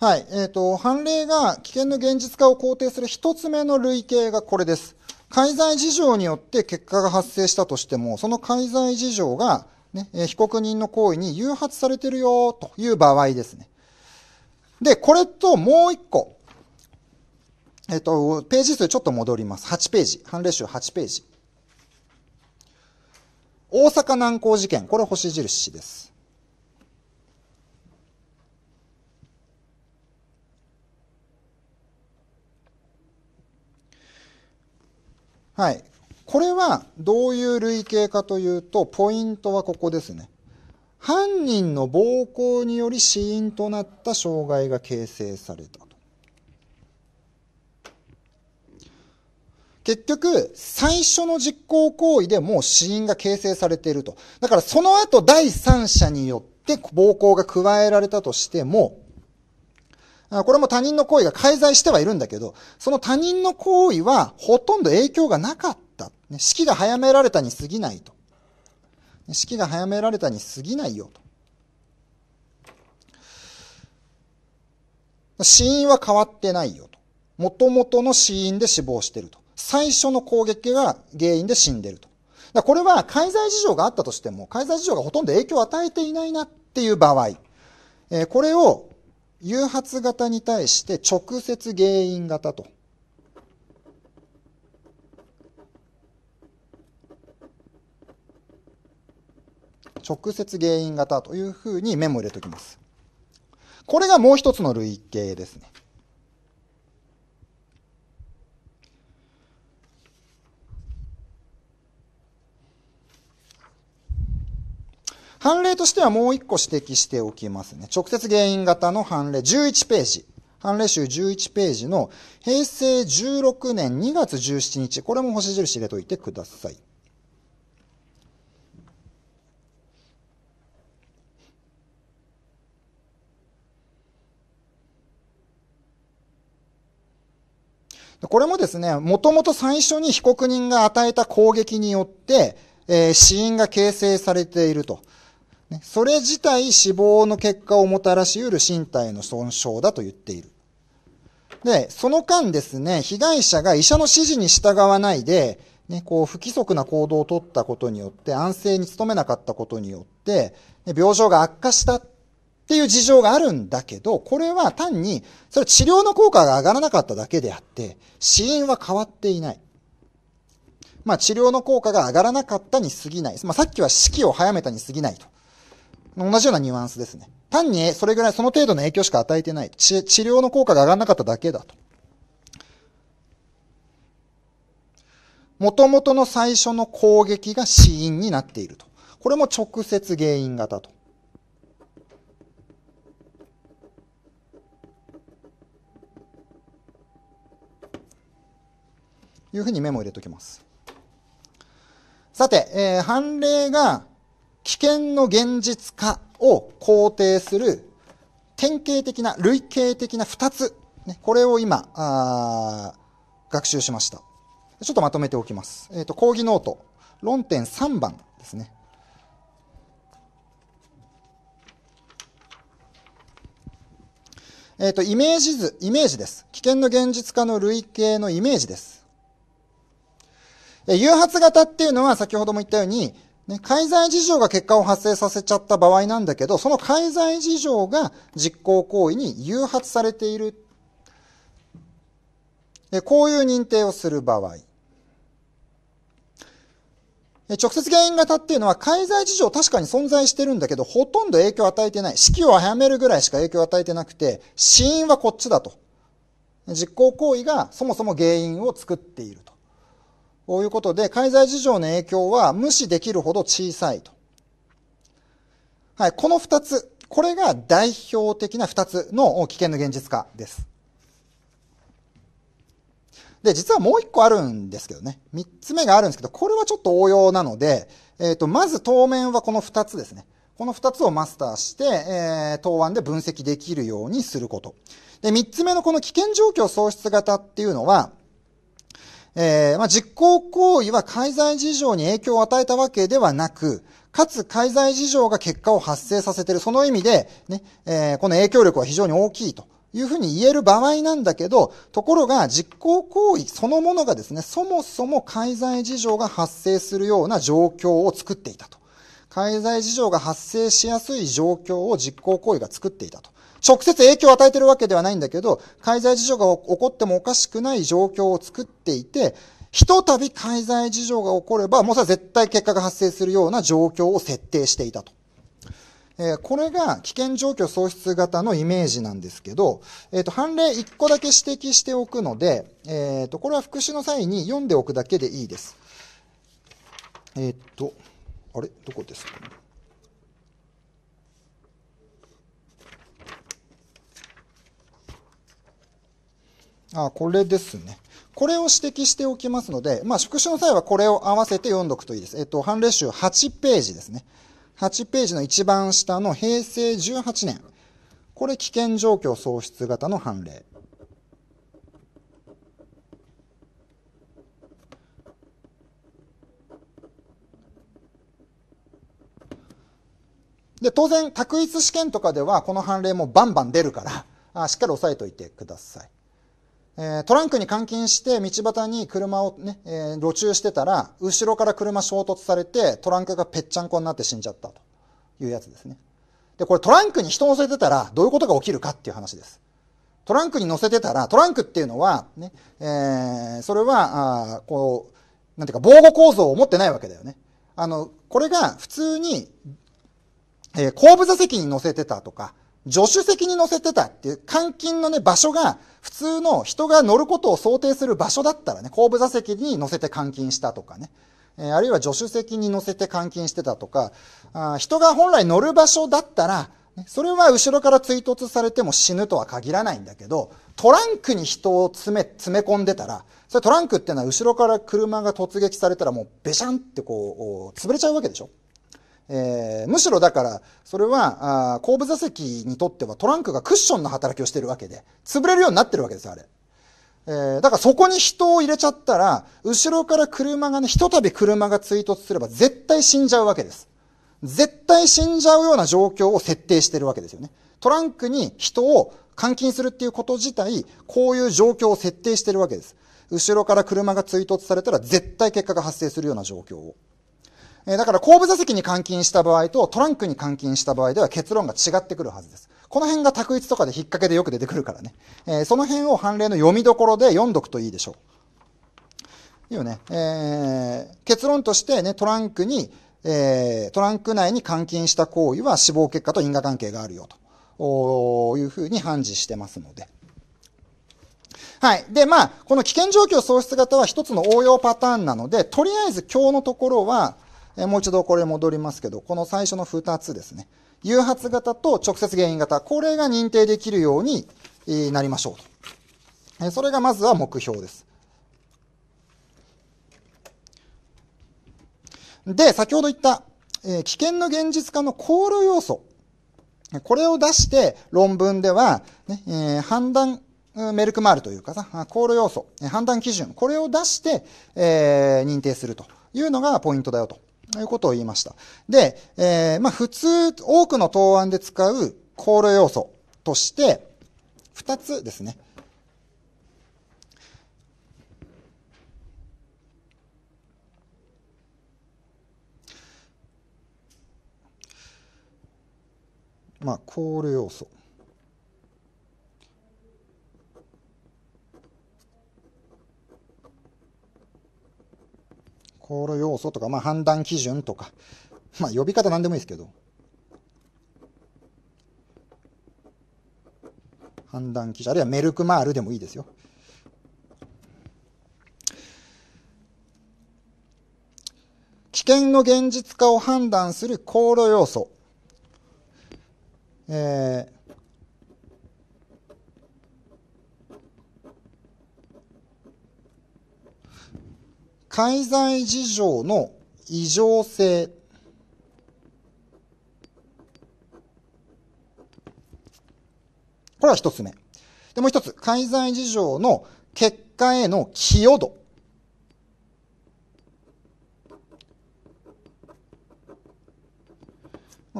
Speaker 1: はい。えっ、ー、と、判例が危険の現実化を肯定する一つ目の類型がこれです。介在事情によって結果が発生したとしても、その介在事情が、ね、被告人の行為に誘発されてるよという場合ですね。で、これともう一個。えっ、ー、と、ページ数ちょっと戻ります。8ページ。判例集8ページ。大阪難航事件。これ星印です。はい。これはどういう類型かというと、ポイントはここですね。犯人の暴行により死因となった障害が形成されたと。結局、最初の実行行為でもう死因が形成されていると。だからその後第三者によって暴行が加えられたとしても、これも他人の行為が介在してはいるんだけど、その他人の行為はほとんど影響がなかった。ね、式が早められたに過ぎないと。式が早められたに過ぎないよと。死因は変わってないよと。元々の死因で死亡してると。最初の攻撃が原因で死んでると。だこれは、介在事情があったとしても、介在事情がほとんど影響を与えていないなっていう場合、えー、これを誘発型に対して直接原因型と。直接原因型というふうにメモ入れておきます。これがもう一つの類型ですね。判例としてはもう一個指摘しておきますね。直接原因型の判例11ページ。判例集11ページの平成16年2月17日。これも星印入れといてください。これもですね、もともと最初に被告人が与えた攻撃によって、えー、死因が形成されていると。それ自体死亡の結果をもたらし得る身体の損傷だと言っている。で、その間ですね、被害者が医者の指示に従わないで、ね、こう不規則な行動をとったことによって、安静に努めなかったことによって、ね、病状が悪化したっていう事情があるんだけど、これは単に、それ治療の効果が上がらなかっただけであって、死因は変わっていない。まあ治療の効果が上がらなかったに過ぎない。まあさっきは死期を早めたに過ぎないと同じようなニュアンスですね。単にそれぐらい、その程度の影響しか与えてない。治療の効果が上がらなかっただけだと。元々の最初の攻撃が死因になっていると。これも直接原因型と。いうふうにメモを入れておきます。さて、えー、判例が危険の現実化を肯定する典型的な、類型的な2つ。ね、これを今、あ学習しました。ちょっとまとめておきます。えっ、ー、と、講義ノート、論点3番ですね。えっ、ー、と、イメージ図、イメージです。危険の現実化の類型のイメージです。誘発型っていうのは先ほども言ったように、ね、介在事情が結果を発生させちゃった場合なんだけど、その介在事情が実行行為に誘発されている。こういう認定をする場合。直接原因型っていうのは、介在事情確かに存在してるんだけど、ほとんど影響を与えてない。式を早めるぐらいしか影響を与えてなくて、死因はこっちだと。実行行為がそもそも原因を作っているということで、介在事情の影響は無視できるほど小さいと。はい、この二つ、これが代表的な二つの危険の現実化です。で、実はもう一個あるんですけどね。三つ目があるんですけど、これはちょっと応用なので、えっ、ー、と、まず当面はこの二つですね。この二つをマスターして、えー、答案で分析できるようにすること。で、三つ目のこの危険状況喪失型っていうのは、えー、まあ、実行行為は介在事情に影響を与えたわけではなく、かつ介在事情が結果を発生させている、その意味で、ね、えー、この影響力は非常に大きいというふうに言える場合なんだけど、ところが実行行為そのものがですね、そもそも介在事情が発生するような状況を作っていたと。介在事情が発生しやすい状況を実行行為が作っていたと。直接影響を与えてるわけではないんだけど、介在事情が起こってもおかしくない状況を作っていて、ひとたび介在事情が起これば、もうそれは絶対結果が発生するような状況を設定していたと。えこれが危険状況喪失型のイメージなんですけど、えっ、ー、と、判例1個だけ指摘しておくので、えっ、ー、と、これは復習の際に読んでおくだけでいいです。えっ、ー、と、あれどこですかね。あ、これですね。これを指摘しておきますので、まあ、縮小の際はこれを合わせて読んどくといいです。えっと、判例集8ページですね。8ページの一番下の平成18年。これ、危険状況創出型の判例。で、当然、択一試験とかでは、この判例もバンバン出るから、あしっかり押さえておいてください。えトランクに監禁して道端に車をね、えー、路中してたら、後ろから車衝突されて、トランクがぺっちゃんこになって死んじゃったというやつですね。で、これトランクに人乗せてたら、どういうことが起きるかっていう話です。トランクに乗せてたら、トランクっていうのは、ね、えー、それは、あこう、なんていうか、防護構造を持ってないわけだよね。あの、これが普通に、えー、後部座席に乗せてたとか、助手席に乗せてたっていう、監禁のね、場所が、普通の人が乗ることを想定する場所だったらね、後部座席に乗せて監禁したとかね、えー、あるいは助手席に乗せて監禁してたとか、あ人が本来乗る場所だったら、それは後ろから追突されても死ぬとは限らないんだけど、トランクに人を詰め、詰め込んでたら、それトランクってのは後ろから車が突撃されたらもうべしゃんってこう、潰れちゃうわけでしょえー、むしろだから、それは、あ後部座席にとってはトランクがクッションの働きをしてるわけで、潰れるようになってるわけですよ、あれ。えー、だからそこに人を入れちゃったら、後ろから車がね、ひとたび車が追突すれば絶対死んじゃうわけです。絶対死んじゃうような状況を設定してるわけですよね。トランクに人を監禁するっていうこと自体、こういう状況を設定してるわけです。後ろから車が追突されたら絶対結果が発生するような状況を。だから後部座席に監禁した場合とトランクに監禁した場合では結論が違ってくるはずです。この辺が択一とかで引っ掛けでよく出てくるからね。えー、その辺を判例の読みどころで読んどくといいでしょう。いいよね。えー、結論としてね、トランクに、えー、トランク内に監禁した行為は死亡結果と因果関係があるよというふうに判事してますので。はい。で、まあ、この危険状況喪失型は一つの応用パターンなので、とりあえず今日のところは、えもう一度これ戻りますけど、この最初の2つですね。誘発型と直接原因型、これが認定できるようになりましょうと。えそれがまずは目標です。で、先ほど言った、え危険の現実化の考慮要素。これを出して論文ではねえー、判断メルクマールというかさ、考慮要素、判断基準、これを出して、えー、認定するというのがポイントだよと。ということを言いました。で、えー、まあ普通、多くの答案で使う考慮要素として、2つですね。まあ、考慮要素。考慮要素とか、まあ、判断基準とか、まあ、呼び方何でもいいですけど、判断基準、あるいはメルクマールでもいいですよ。危険の現実化を判断する航路要素。えー、介在事情の異常性これは一つ目。で、もう一つ、介在事情の結果への寄与度。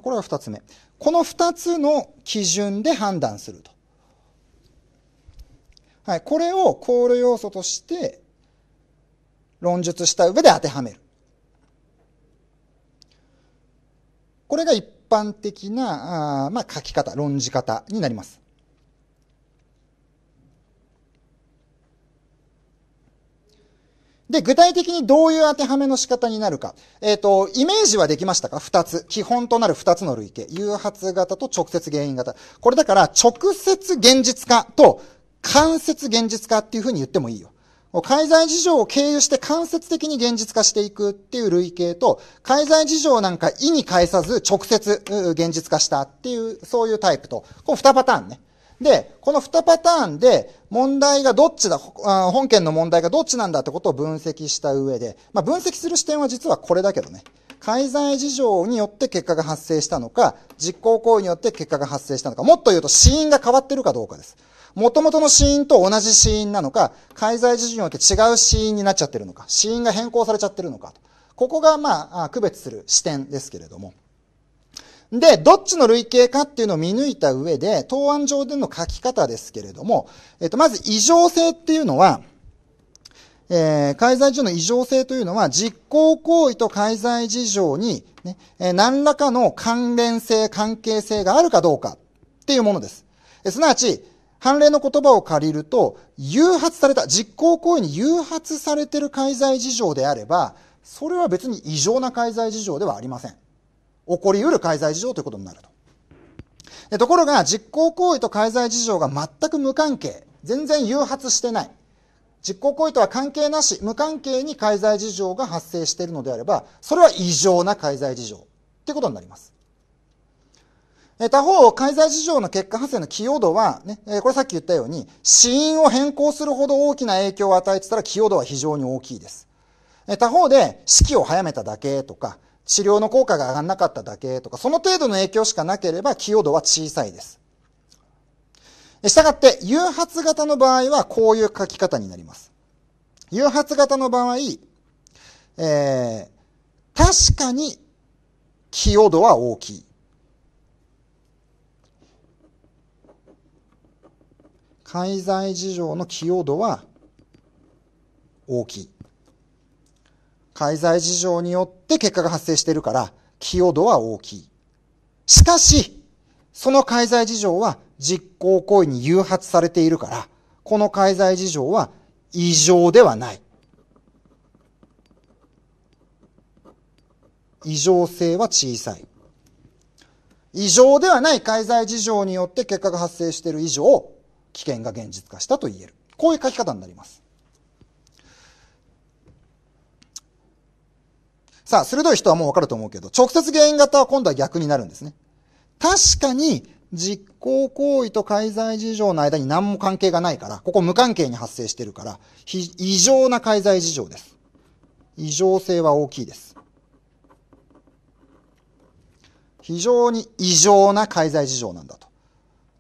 Speaker 1: これは二つ目。この二つの基準で判断すると。はい、これを考慮要素として論述した上で当てはめる。これが一般的な、あまあ、書き方、論じ方になります。で、具体的にどういう当てはめの仕方になるか。えっ、ー、と、イメージはできましたか二つ。基本となる二つの類型。誘発型と直接原因型。これだから、直接現実化と間接現実化っていうふうに言ってもいいよ。介在事情を経由して間接的に現実化していくっていう類型と、介在事情なんか意に介さず直接現実化したっていう、そういうタイプと、この2パターンね。で、この2パターンで問題がどっちだ、本件の問題がどっちなんだってことを分析した上で、まあ、分析する視点は実はこれだけどね。介在事情によって結果が発生したのか、実行行為によって結果が発生したのか、もっと言うと死因が変わってるかどうかです。元々の死因と同じ死因なのか、介在事情によって違う死因になっちゃってるのか、死因が変更されちゃってるのかここが、まあ、区別する視点ですけれども。で、どっちの類型かっていうのを見抜いた上で、答案上での書き方ですけれども、えっと、まず異常性っていうのは、えー、介在事情の異常性というのは、実行行為と介在事情に、ね、えー、何らかの関連性、関係性があるかどうかっていうものです。えすなわち、判例の言葉を借りると、誘発された、実行行為に誘発されてる介在事情であれば、それは別に異常な介在事情ではありません。起こり得る介在事情ということになると。ところが、実行行為と介在事情が全く無関係、全然誘発してない。実行行為とは関係なし、無関係に介在事情が発生しているのであれば、それは異常な介在事情ってことになります。他方、海外事情の結果発生の寄与度は、ね、これさっき言ったように、死因を変更するほど大きな影響を与えてたら寄与度は非常に大きいです。他方で、死期を早めただけとか、治療の効果が上がらなかっただけとか、その程度の影響しかなければ寄与度は小さいです。したがって、誘発型の場合はこういう書き方になります。誘発型の場合、えー、確かに寄与度は大きい。介在事情の寄与度は大きい。介在事情によって結果が発生しているから、寄与度は大きい。しかし、その介在事情は実行行為に誘発されているから、この介在事情は異常ではない。異常性は小さい。異常ではない介在事情によって結果が発生している以上、危険が現実化したと言えるこういう書き方になりますさあ鋭い人はもうわかると思うけど直接原因型は今度は逆になるんですね確かに実行行為と介在事情の間に何も関係がないから、ここ無関係に発生してるから、異常な介在事情です。異常性は大きいです。非常に異常な介在事情なんだと。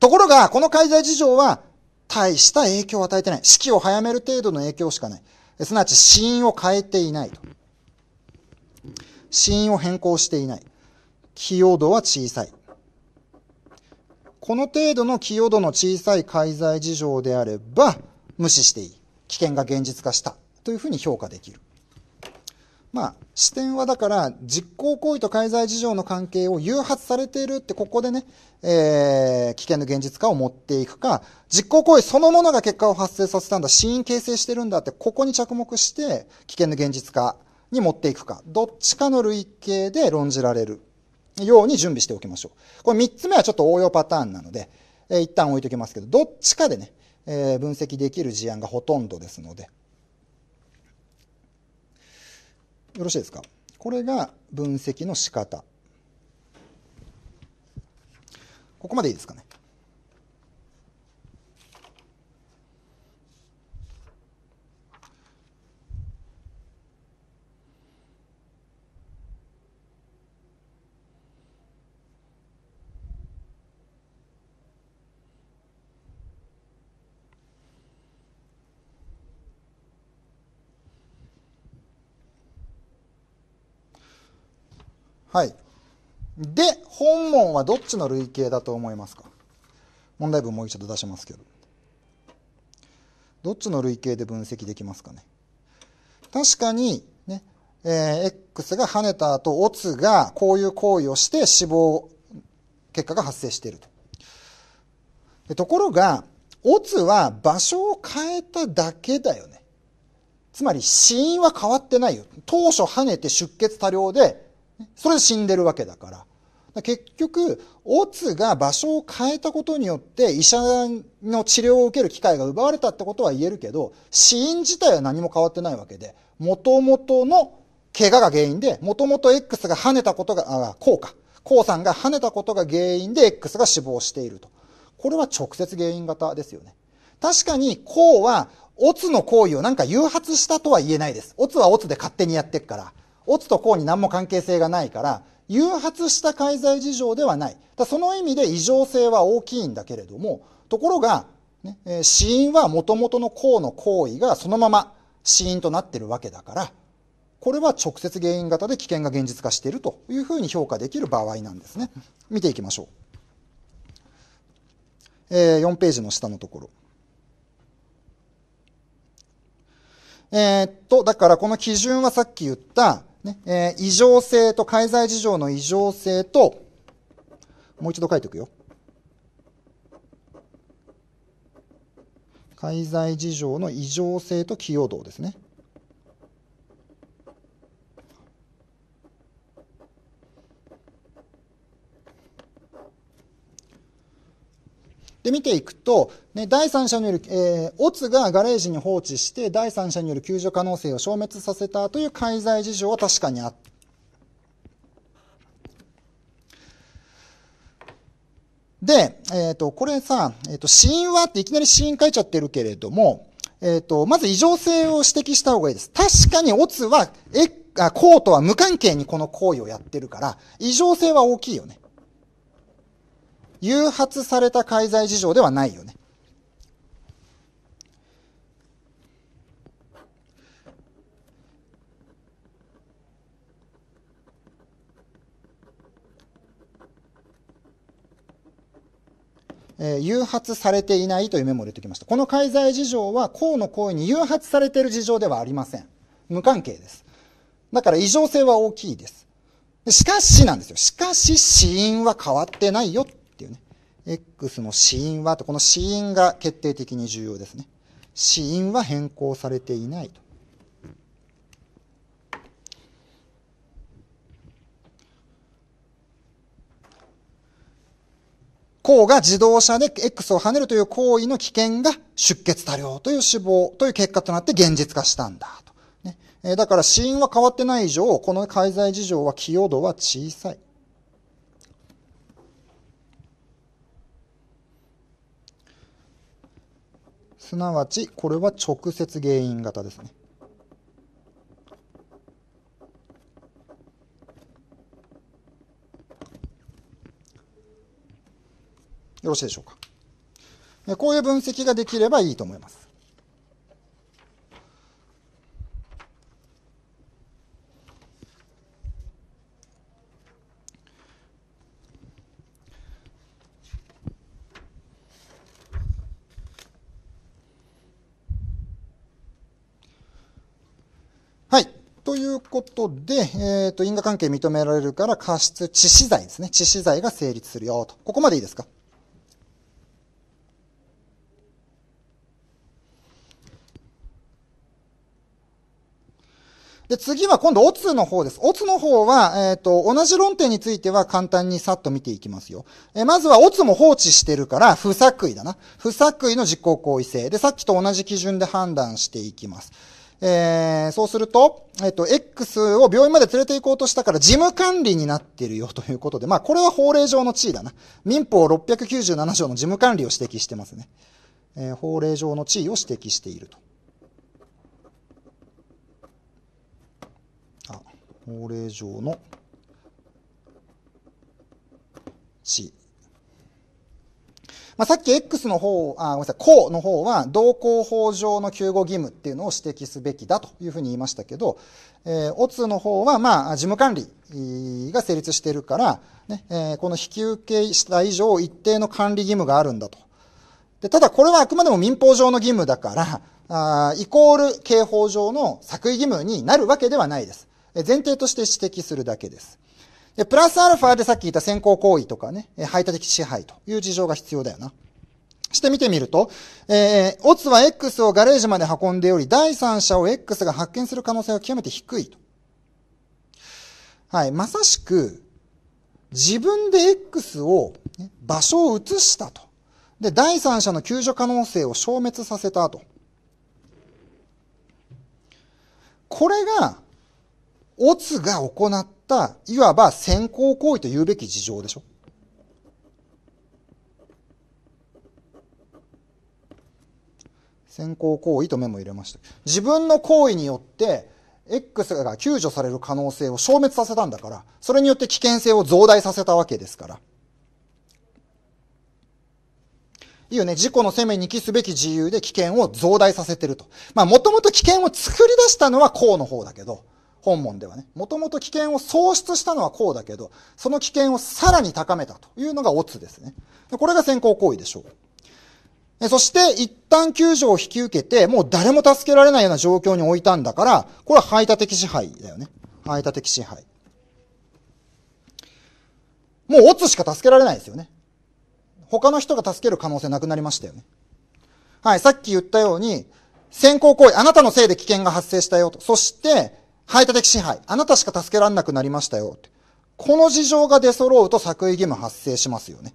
Speaker 1: ところが、この介在事情は大した影響を与えてない。式を早める程度の影響しかない。すなわち死因を変えていないと。死因を変更していない。寄与度は小さい。この程度の寄与度の小さい介在事情であれば、無視していい。危険が現実化した。というふうに評価できる。まあ、視点はだから、実行行為と介在事情の関係を誘発されているって、ここでね、えー、危険の現実化を持っていくか、実行行為そのものが結果を発生させたんだ、死因形成してるんだって、ここに着目して、危険の現実化に持っていくか、どっちかの類型で論じられるように準備しておきましょう。これ3つ目はちょっと応用パターンなので、えー、一旦置いときますけど、どっちかでね、えー、分析できる事案がほとんどですので、よろしいですかこれが分析の仕方ここまでいいですかねはい。で、本門はどっちの類型だと思いますか問題文もう一度出しますけど。どっちの類型で分析できますかね確かに、ね、えー、X が跳ねた後、オツがこういう行為をして死亡結果が発生していると。でところが、オツは場所を変えただけだよね。つまり死因は変わってないよ。当初跳ねて出血多量でそれで死んでるわけだから。結局、オツが場所を変えたことによって医者の治療を受ける機会が奪われたってことは言えるけど、死因自体は何も変わってないわけで、元々の怪我が原因で、元々 X が跳ねたことが、あ、こうか。こうさんが跳ねたことが原因で X が死亡していると。これは直接原因型ですよね。確かに、こうは、オツの行為をなんか誘発したとは言えないです。オツはオツで勝手にやってっから。オツと項に何も関係性がないから誘発した介在事情ではないだその意味で異常性は大きいんだけれどもところが、ね死因はもともとの項の行為がそのまま死因となってるわけだからこれは直接原因型で危険が現実化しているというふうに評価できる場合なんですね見ていきましょう、えー、4ページの下のところえー、っと、だからこの基準はさっき言った、ねえー、異常性と介在事情の異常性と、もう一度書いておくよ。介在事情の異常性と寄与度ですね。で見ていくと、ね、第三者による、えー、オツがガレージに放置して第三者による救助可能性を消滅させたという介在事情は確かにあった。で、えっ、ー、と、これさ、えっ、ー、と、死因はっていきなり死因書いちゃってるけれども、えっ、ー、と、まず異常性を指摘した方がいいです。確かにオツは、え、あ、コートは無関係にこの行為をやってるから、異常性は大きいよね。誘発された介在事情ではないよね。えー、誘発されていないというメモを入れてきました。この介在事情は、公の行為に誘発されている事情ではありません。無関係です。だから異常性は大きいです。しかしなんですよ。しかし死因は変わってないよっ x の死因はと、この死因が決定的に重要ですね。死因は変更されていないと。うが自動車で X を跳ねるという行為の危険が出血多量という死亡という結果となって現実化したんだと。だから死因は変わってない以上、この介在事情は寄与度は小さい。すなわちこれは直接原因型ですね。よろしいでしょうか。こういう分析ができればいいと思います。いうことで、えっ、ー、と、因果関係認められるから過失致死罪ですね。致死罪が成立するよと。ここまでいいですかで、次は今度、オツの方です。オツの方は、えっ、ー、と、同じ論点については簡単にさっと見ていきますよ。えー、まずは、オツも放置してるから、不作為だな。不作為の実行行為性。で、さっきと同じ基準で判断していきます。えー、そうすると、えっと、X を病院まで連れて行こうとしたから事務管理になっているよということで、まあ、これは法令上の地位だな。民法697条の事務管理を指摘してますね。えー、法令上の地位を指摘していると。あ、法令上の地位。まあ、さっき X の方、あ、ごめんなさい、項の方は、同行法上の救護義務っていうのを指摘すべきだというふうに言いましたけど、えー、オツの方は、まあ、事務管理が成立しているから、ね、えー、この引き受けした以上、一定の管理義務があるんだと。で、ただこれはあくまでも民法上の義務だから、あイコール刑法上の作為義務になるわけではないです。前提として指摘するだけです。で、プラスアルファでさっき言った先行行為とかね、排他的支配という事情が必要だよな。して見てみると、えー、オツは X をガレージまで運んでおり、第三者を X が発見する可能性は極めて低いと。はい、まさしく、自分で X を、ね、場所を移したと。で、第三者の救助可能性を消滅させたと。これが、オツが行っ、いわば先行行為と言うべき事情でしょ。先行行為とメモ入れました。自分の行為によって、X が救助される可能性を消滅させたんだから、それによって危険性を増大させたわけですから。いいよね。事故の責めに帰すべき自由で危険を増大させてると。まあ、もともと危険を作り出したのは公の方だけど、本門ではねもともと危険を喪失したのはこうだけどその危険をさらに高めたというのがオツですねこれが先行行為でしょうそして一旦救助を引き受けてもう誰も助けられないような状況に置いたんだからこれは排他的支配だよね排他的支配もうオツしか助けられないですよね他の人が助ける可能性なくなりましたよねはいさっき言ったように先行行為、あなたのせいで危険が発生したよと。そして、排他的支配。あなたしか助けられなくなりましたよ。この事情が出揃うと作為義務発生しますよね。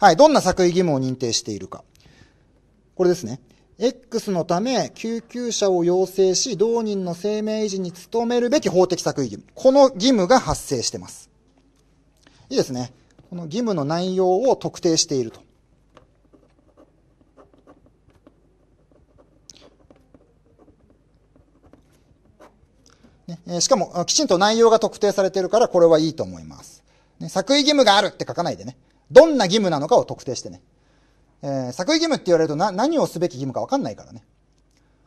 Speaker 1: はい。どんな作為義務を認定しているか。これですね。X のため救急車を要請し、同人の生命維持に努めるべき法的作為義務。この義務が発生してます。いいですね。この義務の内容を特定していると。ね、しかも、きちんと内容が特定されているから、これはいいと思います。ね、作為義務があるって書かないでね。どんな義務なのかを特定してね。えー、作為義務って言われるとな、何をすべき義務かわかんないからね。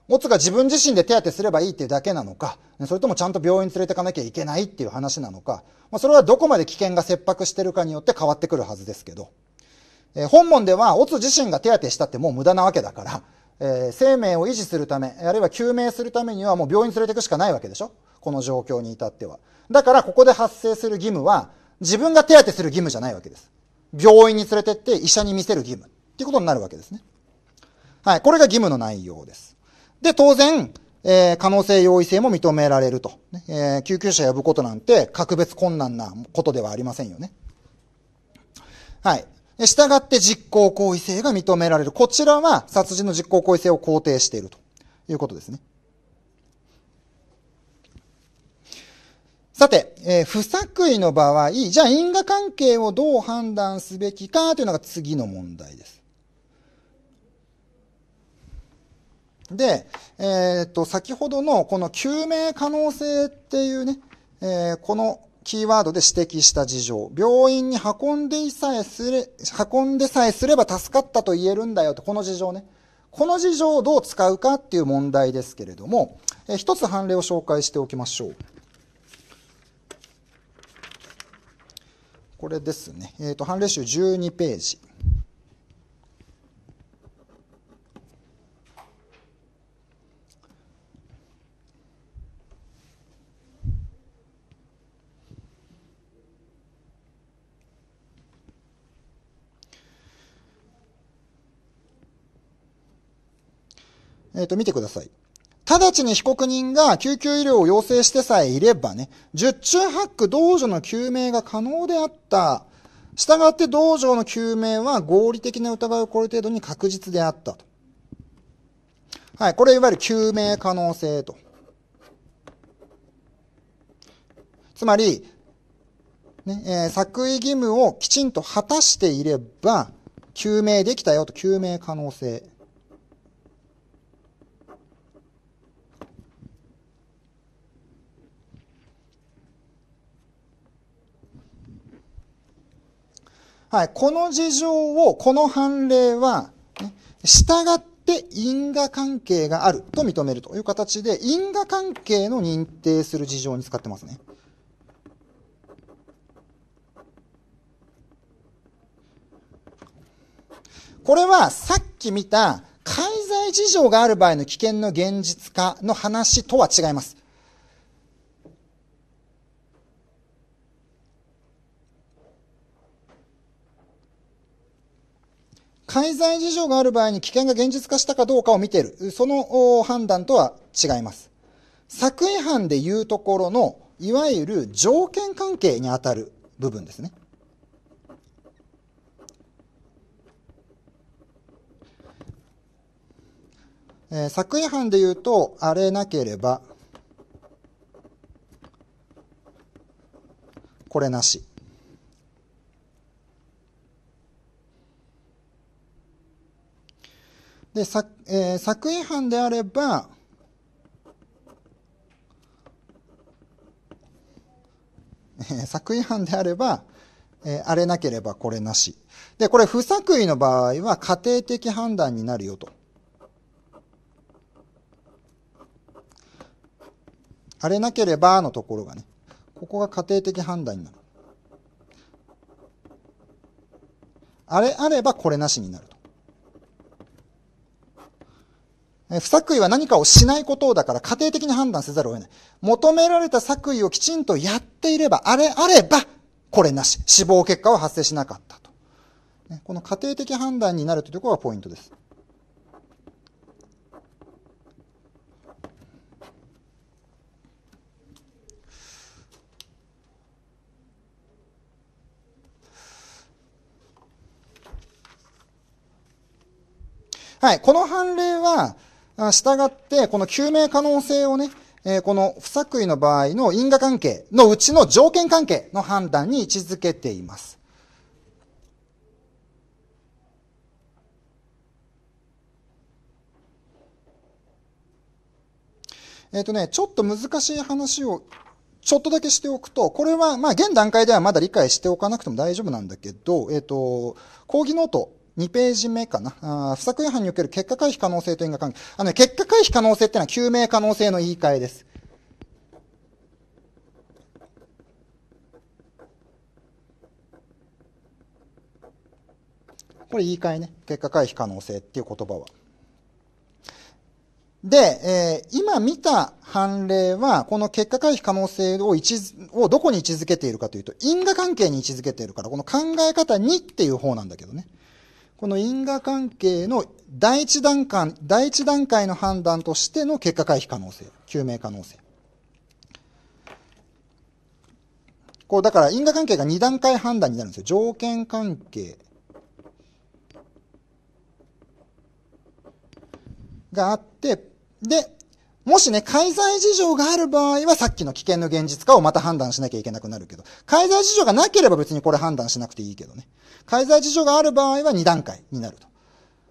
Speaker 1: オツが自分自身で手当てすればいいっていうだけなのか、それともちゃんと病院連れてかなきゃいけないっていう話なのか、まあ、それはどこまで危険が切迫してるかによって変わってくるはずですけど、えー、本文では、オツ自身が手当てしたってもう無駄なわけだから、えー、生命を維持するため、あるいは救命するためにはもう病院連れてくしかないわけでしょこの状況に至っては。だからここで発生する義務は自分が手当てする義務じゃないわけです。病院に連れてって医者に見せる義務っていうことになるわけですね。はい。これが義務の内容です。で、当然、えー、可能性容易性も認められると、えー。救急車呼ぶことなんて格別困難なことではありませんよね。はい。従って実行行為性が認められる。こちらは殺人の実行行為性を肯定しているということですね。さて、えー、不作為の場合、じゃあ因果関係をどう判断すべきかというのが次の問題です。で、えー、っと、先ほどのこの救命可能性っていうね、えー、このキーワードで指摘した事情。病院に運んでさえすれ、運んでさえすれば助かったと言えるんだよと、この事情ね。この事情をどう使うかっていう問題ですけれども、えー、一つ判例を紹介しておきましょう。これですね、えーと、判例集12ページ。えっ、ー、と、見てください。直ちに被告人が救急医療を要請してさえいればね、十中八九同場の救命が可能であった。従って道場の救命は合理的な疑いをこれ程度に確実であったと。はい、これいわゆる救命可能性と。つまり、ねえー、作為義務をきちんと果たしていれば、救命できたよと、救命可能性。はい、この事情を、この判例は、従って因果関係があると認めるという形で、因果関係の認定する事情に使ってますね。これはさっき見た介在事情がある場合の危険の現実化の話とは違います。滞在事情がある場合に危険が現実化したかどうかを見ている。その判断とは違います。作夜犯でいうところの、いわゆる条件関係にあたる部分ですね。えー、作違で言うと、あれなければ、これなし。で、作、えー、作為犯であれば、えー、作為犯であれば、えー、あれなければこれなし。で、これ不作為の場合は家庭的判断になるよと。あれなければのところがね、ここが家庭的判断になる。あれあればこれなしになると。不作為は何かをしないことだから家庭的に判断せざるを得ない。求められた作為をきちんとやっていれば、あれあれば、これなし。死亡結果は発生しなかったと。この家庭的判断になるというところがポイントです。はい。この判例は、したがって、この救命可能性をね、えー、この不作為の場合の因果関係のうちの条件関係の判断に位置づけています。えっ、ー、とね、ちょっと難しい話をちょっとだけしておくと、これは、まあ、現段階ではまだ理解しておかなくても大丈夫なんだけど、えっ、ー、と、講義ノート2ページ目かな。あ不作違反における結果回避可能性と因果関係。あの、ね、結果回避可能性ってのは救命可能性の言い換えです。これ言い換えね。結果回避可能性っていう言葉は。で、えー、今見た判例は、この結果回避可能性を位置、をどこに位置づけているかというと、因果関係に位置づけているから、この考え方2っていう方なんだけどね。この因果関係の第一段階、第一段階の判断としての結果回避可能性、究明可能性。こう、だから因果関係が二段階判断になるんですよ。条件関係があって、で、もしね、介在事情がある場合はさっきの危険の現実化をまた判断しなきゃいけなくなるけど、介在事情がなければ別にこれ判断しなくていいけどね。介在事情がある場合は2段階になると。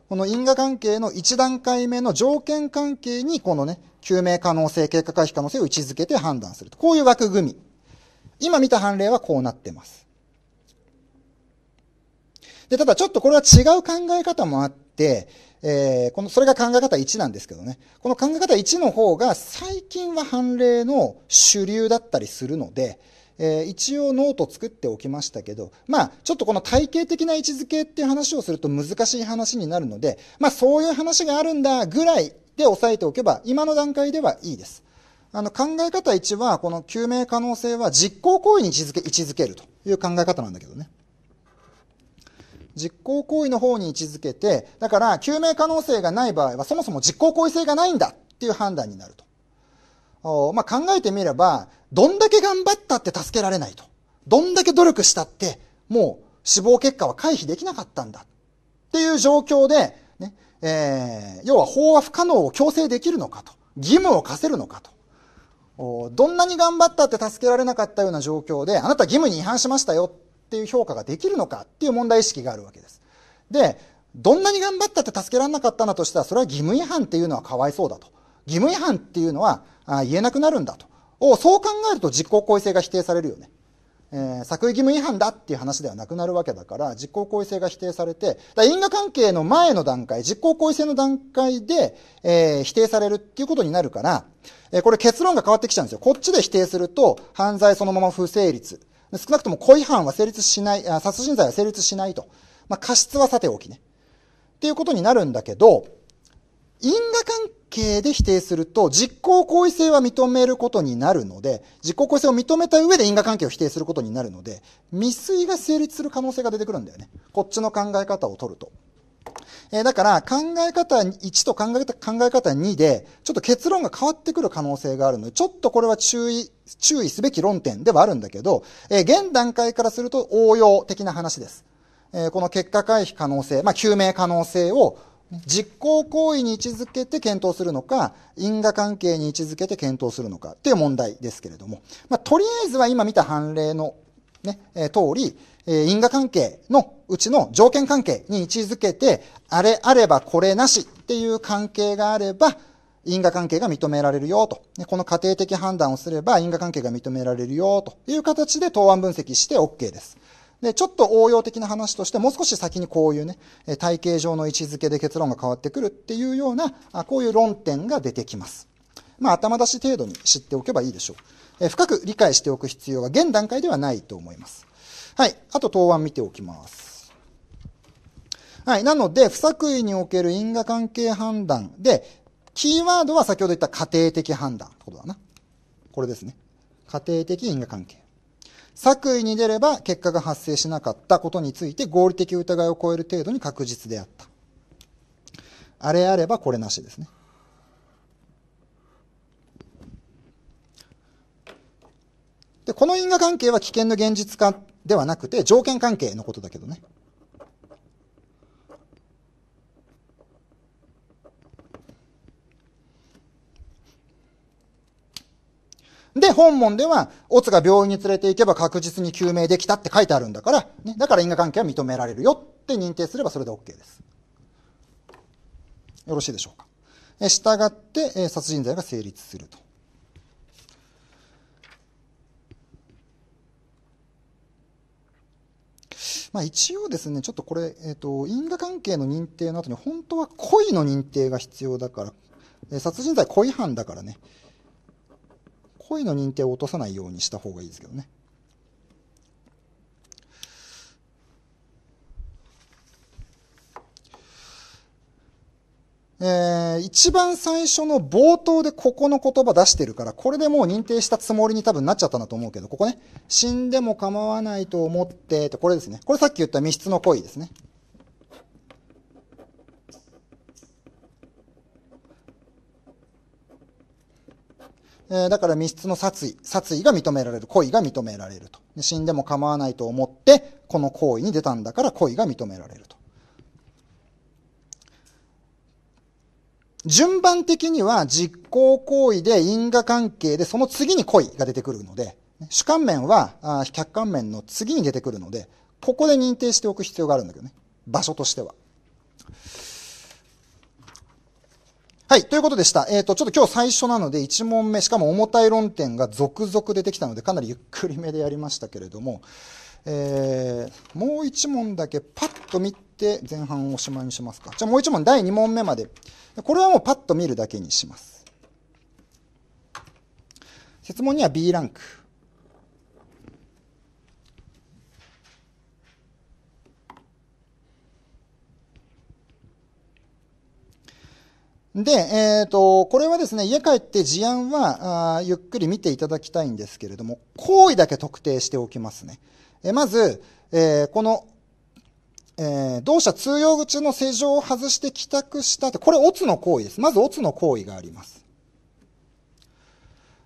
Speaker 1: この因果関係の1段階目の条件関係にこのね、救命可能性、結果回避可能性を位置づけて判断すると。こういう枠組み。今見た判例はこうなってます。で、ただちょっとこれは違う考え方もあって、、えー、この、それが考え方1なんですけどね。この考え方1の方が最近は判例の主流だったりするので、えー、一応ノート作っておきましたけど、まあ、ちょっとこの体系的な位置づけっていう話をすると難しい話になるので、まあ、そういう話があるんだぐらいで押さえておけば、今の段階ではいいです。あの、考え方1は、この救命可能性は実行行為に位置づけ、位置づけるという考え方なんだけどね。実行行為の方に位置づけて、だから救命可能性がない場合はそもそも実行行為性がないんだっていう判断になると。まあ、考えてみれば、どんだけ頑張ったって助けられないと。どんだけ努力したって、もう死亡結果は回避できなかったんだ。っていう状況で、ね、えー、要は法は不可能を強制できるのかと。義務を課せるのかと。どんなに頑張ったって助けられなかったような状況で、あなた義務に違反しましたよっていう評価ができるのかっていう問題意識があるわけです。で、どんなに頑張ったって助けられなかったなとしたら、それは義務違反っていうのはかわいそうだと。義務違反っていうのは言えなくなるんだと。をそう考えると実行行為性が否定されるよね。えー、作為義務違反だっていう話ではなくなるわけだから実行行為性が否定されてだ因果関係の前の段階実行行為性の段階で、えー、否定されるっていうことになるから、えー、これ結論が変わってきちゃうんですよこっちで否定すると犯罪そのまま不成立少なくとも故違反は成立しない、殺人罪は成立しないと。まあ、過失はさておきね。っていうことになるんだけど、因果関係で否定すると、実行行為性は認めることになるので、実行行為性を認めた上で因果関係を否定することになるので、未遂が成立する可能性が出てくるんだよね。こっちの考え方を取ると。えー、だから考え方1と考え考え方2で、ちょっと結論が変わってくる可能性があるので、ちょっとこれは注意、注意すべき論点ではあるんだけど、えー、現段階からすると応用的な話です。えー、この結果回避可能性、まあ、救命可能性を実行行為に位置づけて検討するのか、因果関係に位置づけて検討するのかっていう問題ですけれども、まあ、とりあえずは今見た判例のね、えー、通り、え因果関係のうちの条件関係に位置づけて、あれあればこれなしっていう関係があれば、因果関係が認められるよと。この仮定的判断をすれば因果関係が認められるよという形で答案分析して OK です。で、ちょっと応用的な話として、もう少し先にこういうね、体系上の位置づけで結論が変わってくるっていうような、こういう論点が出てきます。まあ、頭出し程度に知っておけばいいでしょう。深く理解しておく必要は現段階ではないと思います。はい。あと、答案見ておきます。はい。なので、不作為における因果関係判断で、キーワードは先ほど言った家庭的判断ってことだな。これですね。家庭的因果関係。作為に出れば結果が発生しなかったことについて合理的疑いを超える程度に確実であった。あれあればこれなしですね。で、この因果関係は危険の現実化ではなくて条件関係のことだけどね。で、本門では、オツが病院に連れて行けば確実に救命できたって書いてあるんだから、ね、だから因果関係は認められるよって認定すればそれで OK です。よろしいでしょうか。え、従って、え殺人罪が成立すると。まあ、一応ですね、ちょっとこれ、えっ、ー、と、因果関係の認定の後に、本当は故意の認定が必要だから、えー、殺人罪故意犯だからね、故意の認定を落とさないようにした方がいいですけどね。えー、一番最初の冒頭でここの言葉出してるから、これでもう認定したつもりに多分なっちゃったんだと思うけど、ここね、死んでも構わないと思ってって、これですね。これさっき言った密室の恋ですね。えだから密室の殺意、殺意が認められる、恋が認められると。死んでも構わないと思って、この行為に出たんだから恋が認められると。順番的には実行行為で因果関係で、その次に恋が出てくるので、主観面は客観面の次に出てくるので、ここで認定しておく必要があるんだけどね。場所としては。はい、ということでした。えっ、ー、と、ちょっと今日最初なので、1問目、しかも重たい論点が続々出てきたので、かなりゆっくりめでやりましたけれども、えー、もう1問だけパッと見て、って前半をおしまいにしますか。じゃあもう一問、第二問目まで。これはもうパッと見るだけにします。質問には B ランク。で、えっ、ー、と、これはですね、家帰って事案はあゆっくり見ていただきたいんですけれども、行為だけ特定しておきますね。えまず、えー、このえー、同社通用口の施錠を外して帰宅したって、これ、オツの行為です。まず、オツの行為があります。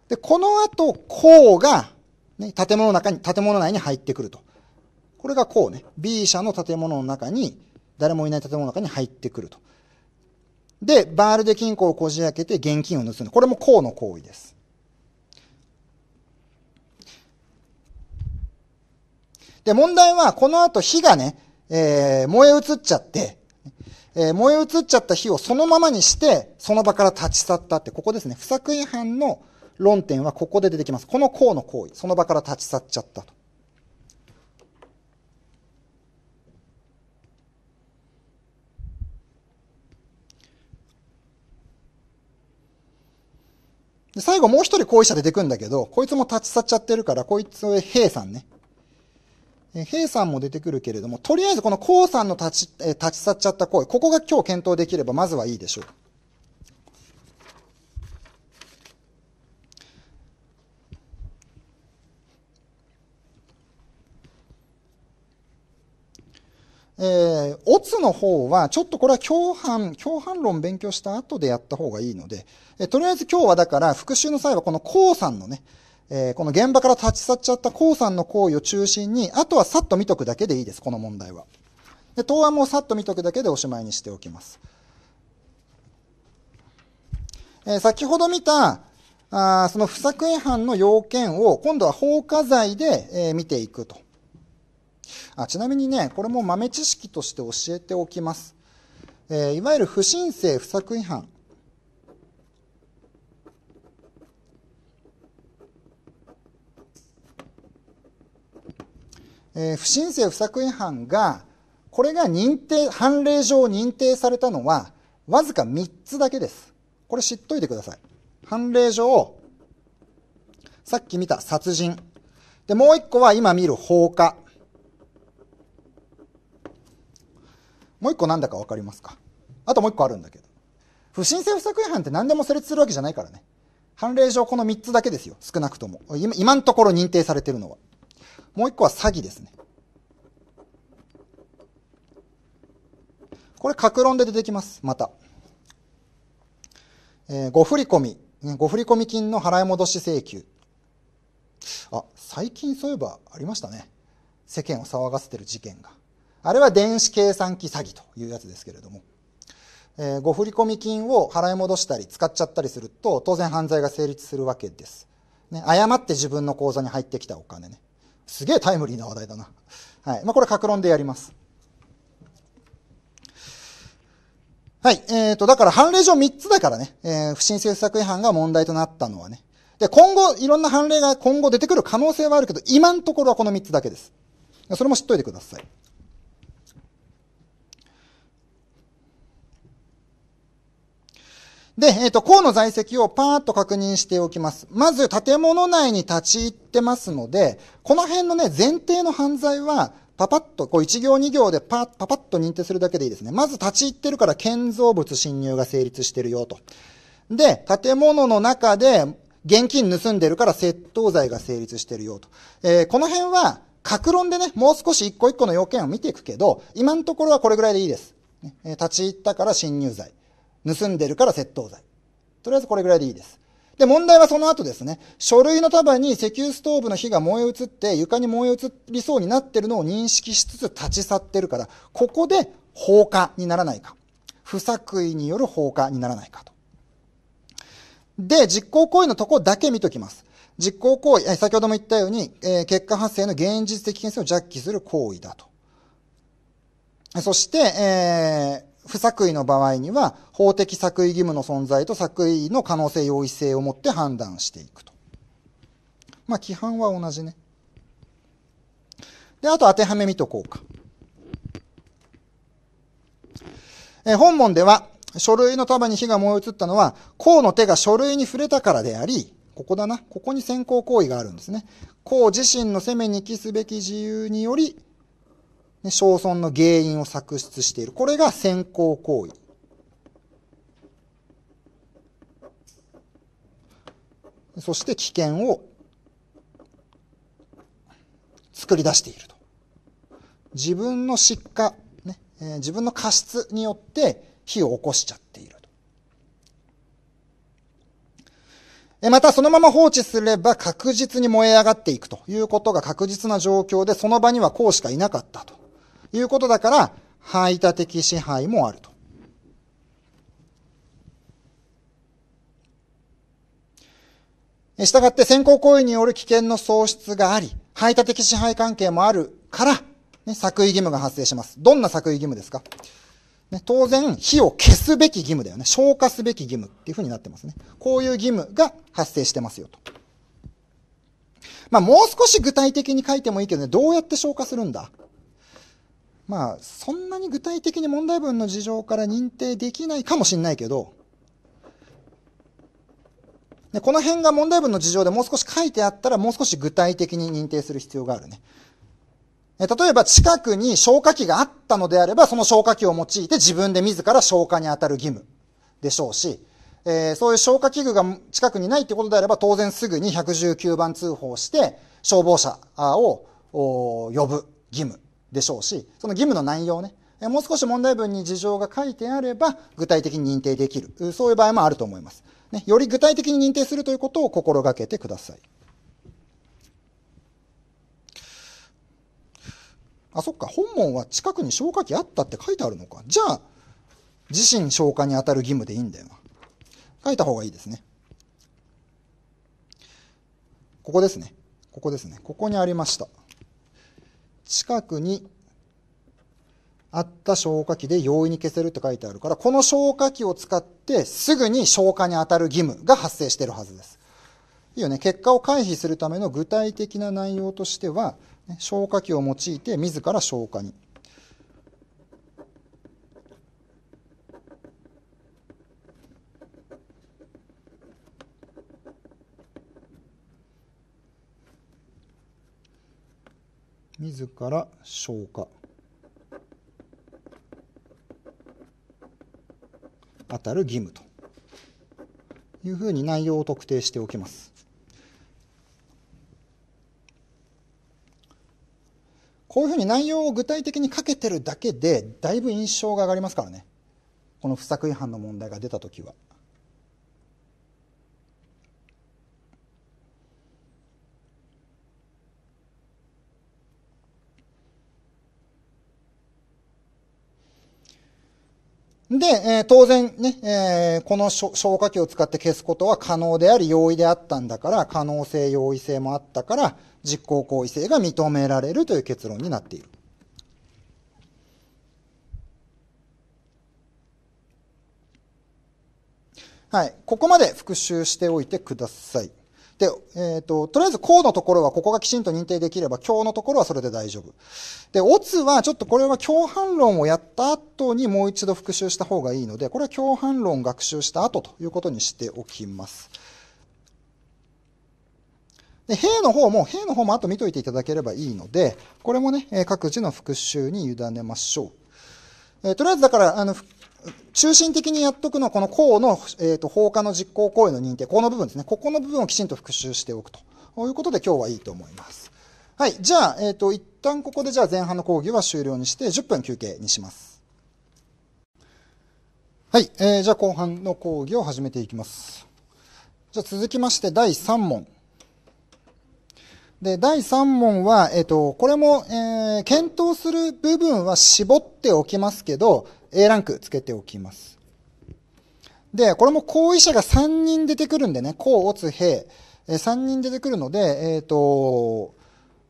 Speaker 1: で、この後、こうが、ね、建物の中に、建物内に入ってくると。これがこうね。B 社の建物の中に、誰もいない建物の中に入ってくると。で、バールで金庫をこじ開けて現金を盗む。これもこうの行為です。で、問題は、この後火がね、えー、燃え移っちゃって、えー、燃え移っちゃった火をそのままにして、その場から立ち去ったって、ここですね。不作違反の論点はここで出てきます。この項の行為、その場から立ち去っちゃったと。で最後もう一人行為者出てくんだけど、こいつも立ち去っちゃってるから、こいつ、兵さんね。えー、兵さんも出てくるけれども、とりあえずこの江さんの立ち、えー、立ち去っちゃった行為、ここが今日検討できればまずはいいでしょう。えー、オツの方は、ちょっとこれは共犯、共犯論勉強した後でやった方がいいので、えー、とりあえず今日はだから、復習の際はこのコウさんのね、えー、この現場から立ち去っちゃった江さんの行為を中心に、あとはさっと見とくだけでいいです、この問題は。で、答案もさっと見とくだけでおしまいにしておきます。えー、先ほど見た、あその不作違反の要件を今度は放火罪で、えー、見ていくとあ。ちなみにね、これも豆知識として教えておきます。えー、いわゆる不申請不作違反。不申請不作違反がこれが認定判例上認定されたのはわずか3つだけですこれ知っといてください判例上さっき見た殺人でもう1個は今見る放火もう1個なんだか分かりますかあともう1個あるんだけど不申請不作違反って何でも成立するわけじゃないからね判例上この3つだけですよ少なくとも今今のところ認定されてるのはもう一個は詐欺ですね。これ、格論で出てきます、また。えー、ご振込、ご振込金の払い戻し請求。あ、最近そういえばありましたね。世間を騒がせてる事件が。あれは電子計算機詐欺というやつですけれども。えー、ご振込金を払い戻したり使っちゃったりすると、当然犯罪が成立するわけです。ね、誤って自分の口座に入ってきたお金ね。すげえタイムリーな話題だな。はい。まあ、これ格論でやります。はい。えっ、ー、と、だから判例上3つだからね、えー、不審政策違反が問題となったのはね。で、今後、いろんな判例が今後出てくる可能性はあるけど、今のところはこの3つだけです。それも知っといてください。で、えっ、ー、と、項の在籍をパーッと確認しておきます。まず、建物内に立ち入ってますので、この辺のね、前提の犯罪は、パパッと、こう1行2行でパパパッと認定するだけでいいですね。まず立ち入ってるから建造物侵入が成立してるよと。で、建物の中で現金盗んでるから窃盗罪が成立してるよと。えー、この辺は、格論でね、もう少し一個一個の要件を見ていくけど、今のところはこれぐらいでいいです。ね、立ち入ったから侵入罪。盗んでるから窃盗罪。とりあえずこれぐらいでいいです。で、問題はその後ですね、書類の束に石油ストーブの火が燃え移って、床に燃え移りそうになってるのを認識しつつ立ち去ってるから、ここで放火にならないか。不作為による放火にならないかと。で、実行行為のとこだけ見ときます。実行行為、先ほども言ったように、えー、結果発生の現実的現性をジャッキする行為だと。そして、えー、不作為の場合には、法的作為義務の存在と作為の可能性容易性をもって判断していくと。まあ、規範は同じね。で、あと当てはめ見とこうか。え本文では、書類の束に火が燃え移ったのは、甲の手が書類に触れたからであり、ここだな。ここに先行行為があるんですね。甲自身の責めに帰すべき自由により、ね、焼損の原因を作出している。これが先行行為。そして危険を作り出していると。自分の失火、ねえー、自分の過失によって火を起こしちゃっていると。えまたそのまま放置すれば確実に燃え上がっていくということが確実な状況でその場にはこうしかいなかったと。いうことだから、排他的支配もあると。したがって先行行為による危険の喪失があり、排他的支配関係もあるから、ね、作為義務が発生します。どんな作為義務ですか、ね、当然、火を消すべき義務だよね。消化すべき義務っていうふうになってますね。こういう義務が発生してますよと。まあ、もう少し具体的に書いてもいいけどね、どうやって消化するんだまあ、そんなに具体的に問題文の事情から認定できないかもしれないけど、でこの辺が問題文の事情でもう少し書いてあったらもう少し具体的に認定する必要があるね。例えば近くに消火器があったのであれば、その消火器を用いて自分で自ら消火に当たる義務でしょうし、えー、そういう消火器具が近くにないってことであれば、当然すぐに119番通報して消防車を呼ぶ義務でしょうしその義務の内容ねもう少し問題文に事情が書いてあれば具体的に認定できるそういう場合もあると思います、ね、より具体的に認定するということを心がけてくださいあそっか本門は近くに消火器あったって書いてあるのかじゃあ自身消火に当たる義務でいいんだよな書いた方がいいですねここですねここですねここにありました近くにあった消火器で容易に消せるって書いてあるから、この消火器を使ってすぐに消火に当たる義務が発生してるはずです。いいよね。結果を回避するための具体的な内容としては、消火器を用いて自ら消火に。自ら消化当たる義務というふうに内容を特定しておきます。こういうふうに内容を具体的にかけてるだけでだいぶ印象が上がりますからねこの不作違反の問題が出た時は。で、えー、当然ね、えー、この消火器を使って消すことは可能であり容易であったんだから、可能性、容易性もあったから、実行行為性が認められるという結論になっている。はい。ここまで復習しておいてください。で、えっ、ー、と、とりあえず項のところはここがきちんと認定できれば、強のところはそれで大丈夫。で、オツはちょっとこれは共犯論をやった後にもう一度復習した方がいいので、これは共犯論学習した後ということにしておきます。で、兵の方も、兵の方も後見といていただければいいので、これもね、各自の復習に委ねましょう。えー、とりあえずだから、あの、中心的にやっとくのは、この項の、えーと、放火の実行行為の認定、この部分ですね。ここの部分をきちんと復習しておくということで、今日はいいと思います。はい。じゃあ、えっ、ー、と、一旦ここで、じゃあ前半の講義は終了にして、10分休憩にします。はい。えー、じゃあ後半の講義を始めていきます。じゃあ続きまして、第3問。で、第3問は、えっ、ー、と、これも、えー、検討する部分は絞っておきますけど、A ランクつけておきます。で、これも後遺者が3人出てくるんでね、甲、乙、丙、3人出てくるので、えっ、ー、と、